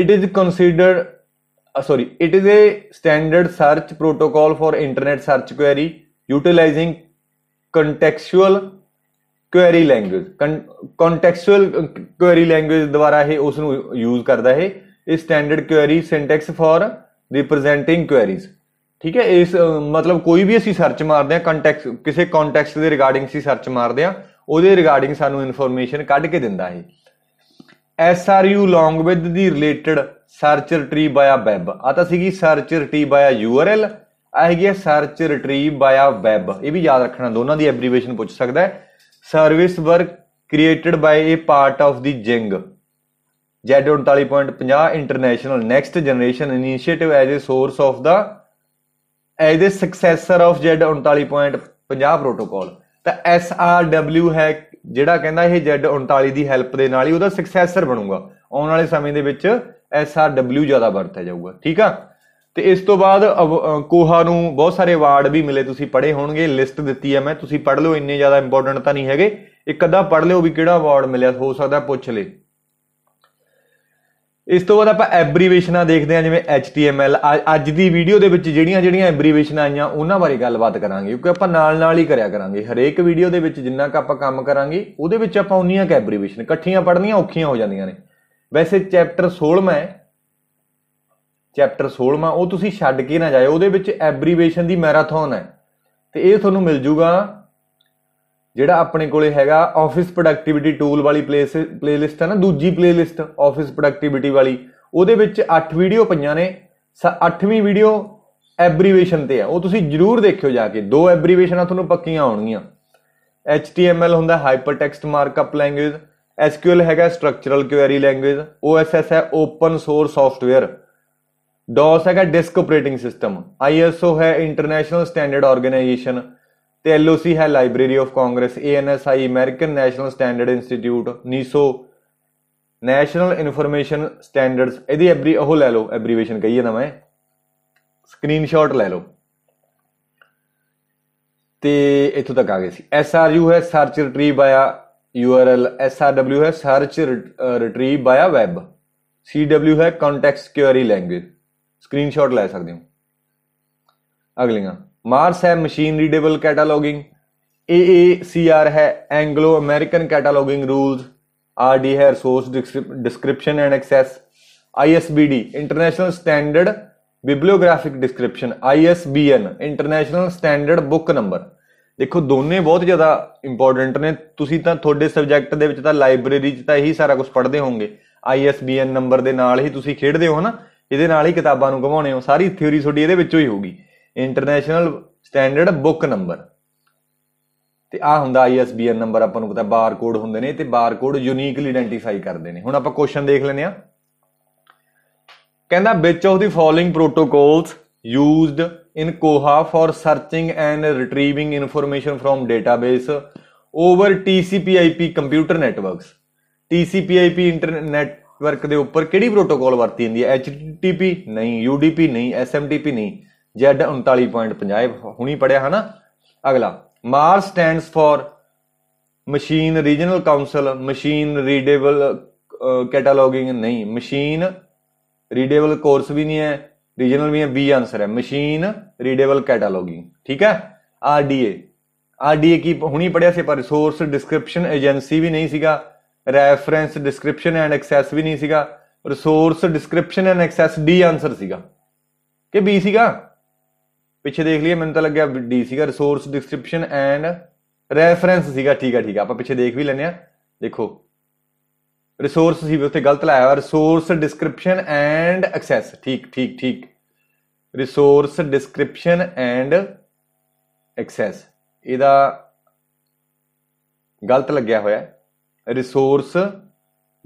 [SPEAKER 1] it is considered sorry it is a standard search protocol for internet search query utilising contextual query language contextual query language ਦੁਆਰਾ ਇਹ ਉਸ ਨੂੰ ਯੂਜ਼ ਕਰਦਾ ਹੈ ਇਹ standard query syntax for representing queries ਠੀਕ ਹੈ ਇਸ ਮਤਲਬ ਕੋਈ ਵੀ ਅਸੀਂ ਸਰਚ ਮਾਰਦੇ ਆ ਕੰਟੈਕਸ ਕਿਸੇ ਕੰਟੈਕਸ ਦੇ ਰਿਗਾਰਡਿੰਗ ਸੀ ਸਰਚ ਮਾਰਦੇ ਆ ਉਹਦੇ ਰਿਗਾਰਡਿੰਗ ਸਾਨੂੰ ਇਨਫੋਰਮੇਸ਼ਨ ਕੱਢ ਕੇ ਦਿੰਦਾ ਹੈ S R U long with the related search retrieve via web ਆ ਤਾਂ ਸੀਗੀ ਸਰਚ ਰਿਟਰੀਵ ਬਾਇਆ ਐਲ ਆ ਹੈਗੀ ਸਰਚ ਰਿਟਰੀਵ ਬਾਇਆ ਵੈਬ ਇਹ ਵੀ ਯਾਦ ਰੱਖਣਾ ਦੋਨਾਂ ਦੀ ਐਬਰੀਵੇਸ਼ਨ ਪੁੱਛ ਸਕਦਾ ਹੈ service were created by a part of the ZING Z39.50 international next generation initiative as a source of ਦਾ as a successor of Z39.50 protocol ਤਾਂ SRW ਹੈ ਜਿਹੜਾ ਕਹਿੰਦਾ ਇਹ Z39 ਦੀ ਹੈਲਪ ਦੇ ਨਾਲ ਹੀ ਉਹਦਾ ਸਕਸੈਸਰ ਬਣੂਗਾ ਆਉਣ ਵਾਲੇ ਸਮੇਂ ਦੇ ਵਿੱਚ SRW ਜ਼ਿਆਦਾ ਵਰਤਿਆ ਜਾਊਗਾ ਠੀਕ ਆ ਤੇ ਇਸ ਤੋਂ ਬਾਅਦ ਕੋਹਾ ਨੂੰ ਬਹੁਤ ਸਾਰੇ ਅਵਾਰਡ ਵੀ ਮਿਲੇ ਤੁਸੀਂ ਪੜ੍ਹੇ ਹੋਣਗੇ ਲਿਸਟ ਦਿੱਤੀ ਹੈ ਮੈਂ ਤੁਸੀਂ ਪੜ੍ਹ ਲਓ ਇੰਨੇ ਜ਼ਿਆਦਾ ਇੰਪੋਰਟੈਂਟ ਤਾਂ ਨਹੀਂ ਹੈਗੇ ਇੱਕ ਅੱਧਾ ਪੜ੍ਹ ਲਿਓ ਵੀ ਕਿਹੜਾ ਅਵਾਰਡ ਮਿਲਿਆ ਹੋ ਸਕਦਾ ਪੁੱਛ ਲੇ ਇਸ ਤੋਂ ਬਾਅਦ ਆਪਾਂ ਐਬਰੀਵੇਸ਼ਨਾਂ ਦੇਖਦੇ ਹਾਂ ਜਿਵੇਂ HTML ਅੱਜ ਦੀ ਵੀਡੀਓ ਦੇ ਵਿੱਚ ਜਿਹੜੀਆਂ ਜਿਹੜੀਆਂ ਐਬਰੀਵੇਸ਼ਨਾਂ ਆਈਆਂ ਉਹਨਾਂ ਬਾਰੇ ਗੱਲਬਾਤ ਕਰਾਂਗੇ ਕਿਉਂਕਿ ਆਪਾਂ ਨਾਲ ਨਾਲ ਹੀ ਕਰਿਆ ਕਰਾਂਗੇ ਹਰੇਕ ਵੀਡੀਓ ਦੇ ਵਿੱਚ ਜਿੰਨਾ ਕ ਆਪਾਂ ਕੰਮ ਕਰਾਂਗੇ ਉਹਦੇ ਵਿੱਚ ਆਪਾਂ ਉਨੀਆਂ ਕ ਐਬਰੀਵੇਸ਼ਨ ਇਕੱਠੀਆਂ ਪੜ੍ਹਨੀਆਂ ਔਖੀਆਂ ਹੋ ਜਾਂਦੀਆਂ ਨੇ ਵੈਸੇ ਚੈਪਟਰ 16ਵਾਂ ਮੈਂ ਚੈਪਟਰ 16ਵਾਂ ਉਹ ਤੁਸੀਂ ਛੱਡ ਕੇ ਨਾ ਜਾਇਓ ਉਹਦੇ ਵਿੱਚ ਐਬਰੀਵੇਸ਼ਨ ਦੀ ਮੈਰਾਥਨ ਹੈ ਤੇ ਇਹ ਤੁਹਾਨੂੰ ਮਿਲ ਜੂਗਾ ਜਿਹੜਾ ਆਪਣੇ ਕੋਲੇ ਹੈਗਾ ਆਫਿਸ ਪ੍ਰੋਡਕਟਿਵਿਟੀ ਟੂਲ ਵਾਲੀ ਪਲੇਸ ਪਲੇਲਿਸਟ ਹੈ ਨਾ ਦੂਜੀ ਪਲੇਲਿਸਟ ਆਫਿਸ ਪ੍ਰੋਡਕਟਿਵਿਟੀ ਵਾਲੀ ਉਹਦੇ ਵਿੱਚ 8 ਵੀਡੀਓ ਪਈਆਂ ਨੇ 8ਵੀਂ ਵੀਡੀਓ ਐਬਰੀਵੇਸ਼ਨ ਤੇ ਆ ਉਹ ਤੁਸੀਂ ਜਰੂਰ ਦੇਖਿਓ ਜਾ ਕੇ ਦੋ ਐਬਰੀਵੇਸ਼ਨਾਂ ਤੁਹਾਨੂੰ ਪੱਕੀਆਂ ਆਉਣਗੀਆਂ HTML ਹੁੰਦਾ ਹਾਈਪਰਟੈਕਸਟ ਮਾਰਕਅਪ ਲੈਂਗੁਏਜ SQL ਹੈਗਾ ਸਟਰਕਚਰਲ ਕੁਐਰੀ ਲੈਂਗੁਏਜ OSS ਹੈ ਓਪਨ ਸੋਰਸ ਸੌਫਟਵੇਅਰ DOS ਹੈਗਾ ਡਿਸਕ ਆਪਰੇਟਿੰਗ ਸਿਸਟਮ ISO ਹੈ ਇੰਟਰਨੈਸ਼ਨਲ ਸਟੈਂਡਰਡ ਆਰਗੇਨਾਈਜੇਸ਼ਨ ਤੇ LOC ਹੈ Library of Congress ANSI American national standard institute NISO national information standards ਇਹਦੀ ਐਬਰੀ ਉਹ ਲੈ ਲਓ ਐਬਰੀਵੇਸ਼ਨ ਕਹੀ ਨਾ ਮੈਂ ਸਕਰੀਨਸ਼ਾਟ ਲੈ ਲਓ ਤੇ ਇੱਥੋਂ ਤੱਕ ਆ ਗਏ ਸੀ SRU ਹੈ search retrieve via URL SRW ਹੈ search retrieve via web CW ਹੈ ਕੰਟੈਕਸਟ ਕੁਐਰੀ ਲੈਂਗੁਏਜ ਸਕਰੀਨਸ਼ਾਟ ਲੈ ਸਕਦੇ ਹੋ ਅਗਲੀਆਂ ਮਾਰਸ ਹੈ ਮਸ਼ੀਨ ਰੀਡੇਬਲ ਕੈਟਾਲੋਗਿੰਗ AACR ਹੈ Anglo American cataloguing rules RD ਹੈ resource description and access ISBD international standard bibliographic description ISBN international standard book number ਦੇਖੋ ਦੋਨੇ ਬਹੁਤ ਜ਼ਿਆਦਾ ਇੰਪੋਰਟੈਂਟ ਨੇ ਤੁਸੀਂ ਤਾਂ ਤੁਹਾਡੇ ਸਬਜੈਕਟ ਦੇ ਵਿੱਚ ਤਾਂ ਲਾਇਬ੍ਰੇਰੀ 'ਚ ਤਾਂ ਇਹੀ ਸਾਰਾ ਕੁਝ ਪੜ੍ਹਦੇ ਹੋਵੋਗੇ ISBN ਨੰਬਰ ਦੇ ਨਾਲ ਹੀ ਤੁਸੀਂ ਖੇਡਦੇ ਹੋ ਹਨਾ ਇਹਦੇ ਨਾਲ ਹੀ ਕਿਤਾਬਾਂ ਨੂੰ ਘਵਾਉਣੇ ਹੋ ਸਾਰੀ ਥਿਉਰੀ ਤੁਹਾਡੀ ਇਹਦੇ ਵਿੱਚੋਂ ਹੀ ਹੋਊਗੀ ਇੰਟਰਨੈਸ਼ਨਲ ਸਟੈਂਡਰਡ ਬੁੱਕ ਨੰਬਰ ਤੇ ਆ ਹੁੰਦਾ ISBN ਨੰਬਰ ਆਪਾਂ ਨੂੰ ਪਤਾ ਬਾਰ ਕੋਡ ਹੁੰਦੇ ਨੇ ਤੇ ਬਾਰ ਕੋਡ ਯੂਨੀਕਲੀ ਆਇਡੈਂਟੀਫਾਈ ਕਰਦੇ ਨੇ ਹੁਣ ਆਪਾਂ ਕੁਐਸਚਨ ਦੇਖ ਲੈਨੇ ਆ ਕਹਿੰਦਾ which of the following protocols used in Koha for searching and retrieving information from database over TCP/IP computer networks TCP/IP internet work ਦੇ ਉੱਪਰ ਕਿਹੜੀ ਪ੍ਰੋਟੋਕੋਲ ਵਰਤੀ ਜਾਂਦੀ ਹੈ HTTP ਨਹੀਂ UDP ਨਹੀਂ SMTP ਨਹੀਂ Z39.50 ਹੁਣੀ ਪੜਿਆ ਹਨਾ ਅਗਲਾ MAR stands for machine regional council machine readable cataloguing ਨਹੀਂ ਮਸ਼ੀਨ ਰੀਡੇਬਲ ਕੋਰਸ ਵੀ ਨਹੀਂ ਹੈ ਰੀਜਨਲ ਵੀ ਹੈ ਬੀ ਆਨਸਰ ਹੈ ਮਸ਼ੀਨ ਰੀਡੇਬਲ ਕੈਟਾਲੋਗਿੰਗ ਠੀਕ ਹੈ ਆਰਡੀਏ ਆਰਡੀਏ ਕੀ ਹੁਣੀ ਪੜਿਆ ਸੀ ਪਰ ਰਿਸੋਰਸ ਡਿਸਕ੍ਰਿਪਸ਼ਨ ਏਜੰਸੀ ਵੀ ਨਹੀਂ ਸੀਗਾ ਰੈਫਰੈਂਸ ਡਿਸਕ੍ਰਿਪਸ਼ਨ ਐਂਡ ਐਕਸੈਸ ਵੀ ਨਹੀਂ ਸੀਗਾ resource description and access D answer ਸੀਗਾ ਕਿ ਬੀ ਸੀਗਾ ਪਿੱਛੇ ਦੇਖ ਲਈਏ ਮੈਨੂੰ ਤਾਂ ਲੱਗਿਆ ਡੀ ਸੀਗਾ ਰਿਸੋਰਸ ਡਿਸਕ੍ਰਿਪਸ਼ਨ ਐਂਡ ਰੈਫਰੈਂਸ ਸੀਗਾ ਠੀਕ ਆ ਠੀਕ ਆ ਆਪਾਂ ਪਿੱਛੇ ਦੇਖ ਵੀ ਲੈਨੇ ਆ ਦੇਖੋ ਰਿਸੋਰਸ ਸੀ ਉੱਥੇ ਗਲਤ ਲਾਇਆ ਹੋਇਆ ਰਿਸੋਰਸ ਡਿਸਕ੍ਰਿਪਸ਼ਨ ਐਂਡ ਐਕਸੈਸ ਠੀਕ ਠੀਕ ਠੀਕ ਰਿਸੋਰਸ ਡਿਸਕ੍ਰਿਪਸ਼ਨ ਐਂਡ ਐਕਸੈਸ ਇਹਦਾ ਗਲਤ ਲੱਗਿਆ ਹੋਇਆ ਰਿਸੋਰਸ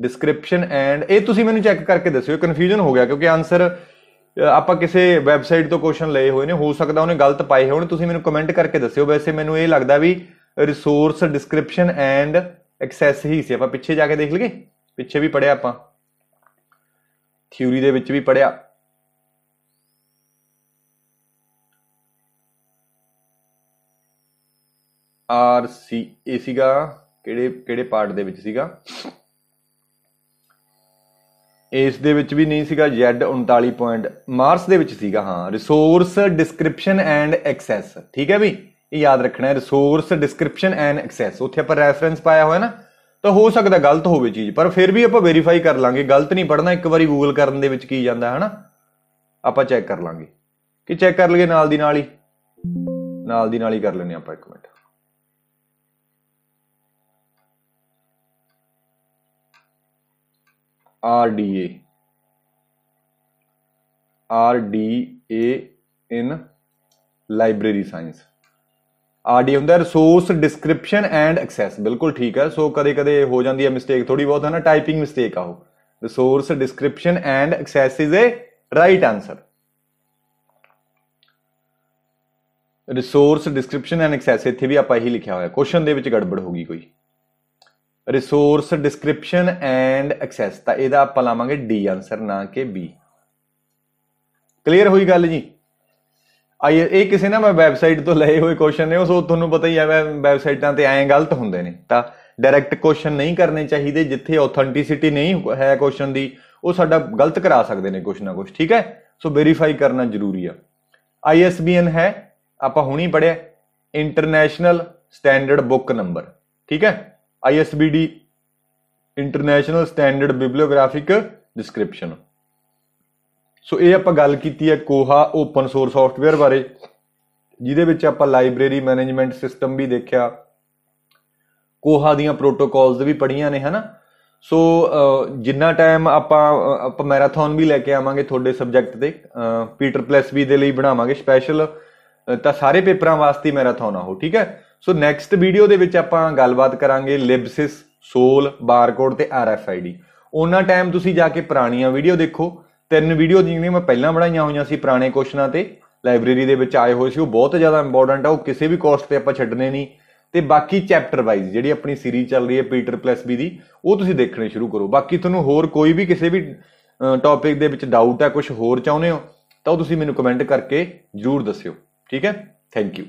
[SPEAKER 1] ਡਿਸਕ੍ਰਿਪਸ਼ਨ ਐਂਡ ਇਹ ਤੁਸੀਂ ਮੈਨੂੰ ਚੈੱਕ ਕਰਕੇ ਦੱਸਿਓ ਕਨਫਿਊਜ਼ਨ ਹੋ ਗਿਆ ਕਿਉਂਕਿ ਆਨਸਰ ਆਪਾਂ ਕਿਸੇ ਵੈਬਸਾਈਟ ਤੋਂ ਕੁਐਸਚਨ ਲਏ ਹੋਏ ਨੇ ਹੋ ਸਕਦਾ ਉਹਨੇ ਗਲਤ ਪਾਏ ਹੋਣ ਤੁਸੀਂ ਮੈਨੂੰ ਕਮੈਂਟ ਕਰਕੇ ਦੱਸਿਓ ਵੈਸੇ ਮੈਨੂੰ ਇਹ ਲੱਗਦਾ ਵੀ ਰਿਸੋਰਸ ਡਿਸਕ੍ਰਿਪਸ਼ਨ ਐਂਡ ਐਕਸੈਸ ਹੀ ਸੀ ਆਪਾਂ ਪਿੱਛੇ ਜਾ ਕੇ ਦੇਖ ਲਈਏ ਪਿੱਛੇ ਵੀ ਪੜਿਆ ਆਪਾਂ ਥਿਊਰੀ ਦੇ ਵਿੱਚ ਵੀ ਪੜਿਆ ਆਰ ਸੀ ਇਹ ਸੀਗਾ ਕਿਹੜੇ ਕਿਹੜੇ ਪਾਰਟ ਦੇ ਵਿੱਚ ਸੀਗਾ ਇਸ ਦੇ ਵਿੱਚ ਵੀ ਨਹੀਂ ਸੀਗਾ Z39. 39 ਪੁਆਇੰਟ ਮਾਰਸ ਦੇ ਵਿੱਚ ਸੀਗਾ ਹਾਂ ਰਿਸੋਰਸ ਡਿਸਕ੍ਰਿਪਸ਼ਨ ਐਂਡ ਐਕਸੈਸ ਠੀਕ ਹੈ ਵੀ ਇਹ ਯਾਦ ਰੱਖਣਾ ਹੈ ਰਿਸੋਰਸ ਡਿਸਕ੍ਰਿਪਸ਼ਨ ਐਂਡ ਐਕਸੈਸ ਉੱਥੇ ਆਪਾਂ ਰੈਫਰੈਂਸ ਪਾਇਆ ਹੋਇਆ ਨਾ ਤਾਂ ਹੋ ਸਕਦਾ ਗਲਤ ਹੋਵੇ ਚੀਜ਼ ਪਰ ਫਿਰ ਵੀ ਆਪਾਂ ਵੈਰੀਫਾਈ ਕਰ ਲਾਂਗੇ ਗਲਤ ਨਹੀਂ ਪੜਨਾ ਇੱਕ ਵਾਰੀ ਗੂਗਲ ਕਰਨ ਦੇ ਵਿੱਚ ਕੀ ਜਾਂਦਾ ਹੈ ਹਨਾ ਆਪਾਂ ਚੈੱਕ ਕਰ ਲਾਂਗੇ ਕਿ ਚੈੱਕ ਕਰ ਲਈਏ ਨਾਲ ਦੀ ਨਾਲ ਹੀ ਨਾਲ ਦੀ ਨਾਲ ਹੀ ਕਰ ਲੈਨੇ ਆਪਾਂ ਇੱਕ minute RDA RDA in library science ਡੀ ਹੁੰਦਾ ਰਿਸੋਰਸ ਡਿਸਕ੍ਰਿਪਸ਼ਨ ਐਂਡ ਐਕਸੈਸ ਬਿਲਕੁਲ ਠੀਕ ਹੈ ਸੋ ਕਦੇ ਕਦੇ ਹੋ ਜਾਂਦੀ ਹੈ ਮਿਸਟੇਕ ਥੋੜੀ ਬਹੁਤ ਹੈ ਨਾ ਟਾਈਪਿੰਗ ਮਿਸਟੇਕ ਆ ਉਹ resource description and access is a right answer resource description and access ਇੱਥੇ ਵੀ ਆਪਾਂ ਇਹੀ ਲਿਖਿਆ ਹੋਇਆ ਕੁਐਸਚਨ ਦੇ ਵਿੱਚ ਗੜਬੜ ਹੋ ਗਈ ਕੋਈ ਰਿਸੋਰਸ ਡਿਸਕ੍ਰਿਪਸ਼ਨ ਐਂਡ ਐਕਸੈਸ ਤਾਂ ਇਹਦਾ ਆਪਾਂ ਲਾਵਾਂਗੇ ਡੀ ਆਨਸਰ ਨਾ ਕਿ ਬੀ ਕਲੀਅਰ ਹੋਈ ਗੱਲ ਜੀ ਆਈ ਇਹ ਕਿਸੇ ਨਾ ਮੈਂ ਵੈਬਸਾਈਟ ਤੋਂ ਲਏ ਹੋਏ ਕੁਐਸਚਨ ਨੇ ਉਹ ਸੋ ਤੁਹਾਨੂੰ ਪਤਾ ਹੀ ਹੈ ਵੈਬਸਾਈਟਾਂ ਤੇ ਐਂ ਗਲਤ ਹੁੰਦੇ ਨੇ ਤਾਂ ਡਾਇਰੈਕਟ ਕੁਐਸਚਨ ਨਹੀਂ ਕਰਨੇ ਚਾਹੀਦੇ ਜਿੱਥੇ ਆਥੈਂਟਿਸਿਟੀ ਨਹੀਂ ਹੈ ਕੁਐਸਚਨ ਦੀ ਉਹ ਸਾਡਾ ਗਲਤ ਕਰਾ ਸਕਦੇ ਨੇ ਕੁਝ ਨਾ ਕੁਝ ਠੀਕ ਹੈ ਸੋ ਵੈਰੀਫਾਈ ਕਰਨਾ ਜ਼ਰੂਰੀ ਆ ISBN ਹੈ ਆਪਾਂ ਹੁਣੀ ਪੜਿਆ ਇੰਟਰਨੈਸ਼ਨਲ ਸਟੈਂਡਰਡ ਬੁੱਕ ਨੰਬਰ ਠੀਕ ਹੈ ISBD international standard bibliographic description so ਇਹ ਆਪਾਂ ਗੱਲ ਕੀਤੀ ਹੈ ਕੋਹਾ ਓਪਨ ਸੋਰਸ ਸੌਫਟਵੇਅਰ ਬਾਰੇ ਜਿਹਦੇ ਵਿੱਚ ਆਪਾਂ ਲਾਇਬ੍ਰੇਰੀ ਮੈਨੇਜਮੈਂਟ ਸਿਸਟਮ ਵੀ ਦੇਖਿਆ ਕੋਹਾ ਦੀਆਂ ਪ੍ਰੋਟੋਕਾਲਸ ਵੀ ਪੜੀਆਂ ਨੇ ਹਨਾ ਸੋ ਜਿੰਨਾ ਟਾਈਮ ਆਪਾਂ ਆਪਾਂ ਮੈਰਾਥਨ ਵੀ ਲੈ ਕੇ ਆਵਾਂਗੇ ਤੁਹਾਡੇ ਸਬਜੈਕਟ ਤੇ ਪੀਟਰ ਪਲੱਸ ਵੀ ਦੇ ਲਈ ਬਣਾਵਾਂਗੇ ਸਪੈਸ਼ਲ ਤਾਂ ਸਾਰੇ ਪੇਪਰਾਂ ਵਾਸਤੇ ਮੈਰਾਥਨ ਆਹੋ ਠੀਕ ਹੈ ਸੋ ਨੈਕਸਟ ਵੀਡੀਓ ਦੇ ਵਿੱਚ ਆਪਾਂ ਗੱਲਬਾਤ ਕਰਾਂਗੇ ਲਿਬਸਿਸ ਸੋਲ ਬਾਰਕੋਡ ਤੇ ਡੀ ਉਹਨਾਂ ਟਾਈਮ ਤੁਸੀਂ ਜਾ ਕੇ ਪੁਰਾਣੀਆਂ ਵੀਡੀਓ ਦੇਖੋ ਤਿੰਨ ਵੀਡੀਓ ਜਿਵੇਂ ਮੈਂ ਪਹਿਲਾਂ ਬਣਾਈਆਂ ਹੋਈਆਂ ਸੀ ਪੁਰਾਣੇ ਕੁਐਸਚਨਾਂ ਤੇ ਲਾਇਬ੍ਰੇਰੀ ਦੇ ਵਿੱਚ ਆਏ ਹੋਏ ਸੀ ਉਹ ਬਹੁਤ ਜ਼ਿਆਦਾ ਇੰਪੋਰਟੈਂਟ ਆ ਉਹ ਕਿਸੇ ਵੀ ਕੋਸਟ ਤੇ ਆਪਾਂ ਛੱਡਨੇ ਨਹੀਂ ਤੇ ਬਾਕੀ ਚੈਪਟਰ ਵਾਈਜ਼ ਜਿਹੜੀ ਆਪਣੀ ਸੀਰੀਜ਼ ਚੱਲ ਰਹੀ ਹੈ ਪੀਟਰ ਪਲੱਸ ਬੀ ਦੀ ਉਹ ਤੁਸੀਂ ਦੇਖਣੇ ਸ਼ੁਰੂ ਕਰੋ ਬਾਕੀ ਤੁਹਾਨੂੰ ਹੋਰ ਕੋਈ ਵੀ ਕਿਸੇ ਵੀ ਟੌਪਿਕ ਦੇ ਵਿੱਚ ਡਾਊਟ ਹੈ ਕੁਝ ਹੋਰ ਚਾਹੁੰਦੇ ਹੋ ਤਾਂ ਉਹ ਤੁਸੀਂ ਮੈਨੂੰ ਕਮੈਂਟ ਕਰਕੇ ਜਰੂਰ ਦੱਸਿਓ ਠੀਕ ਹੈ ਥੈਂਕ ਯੂ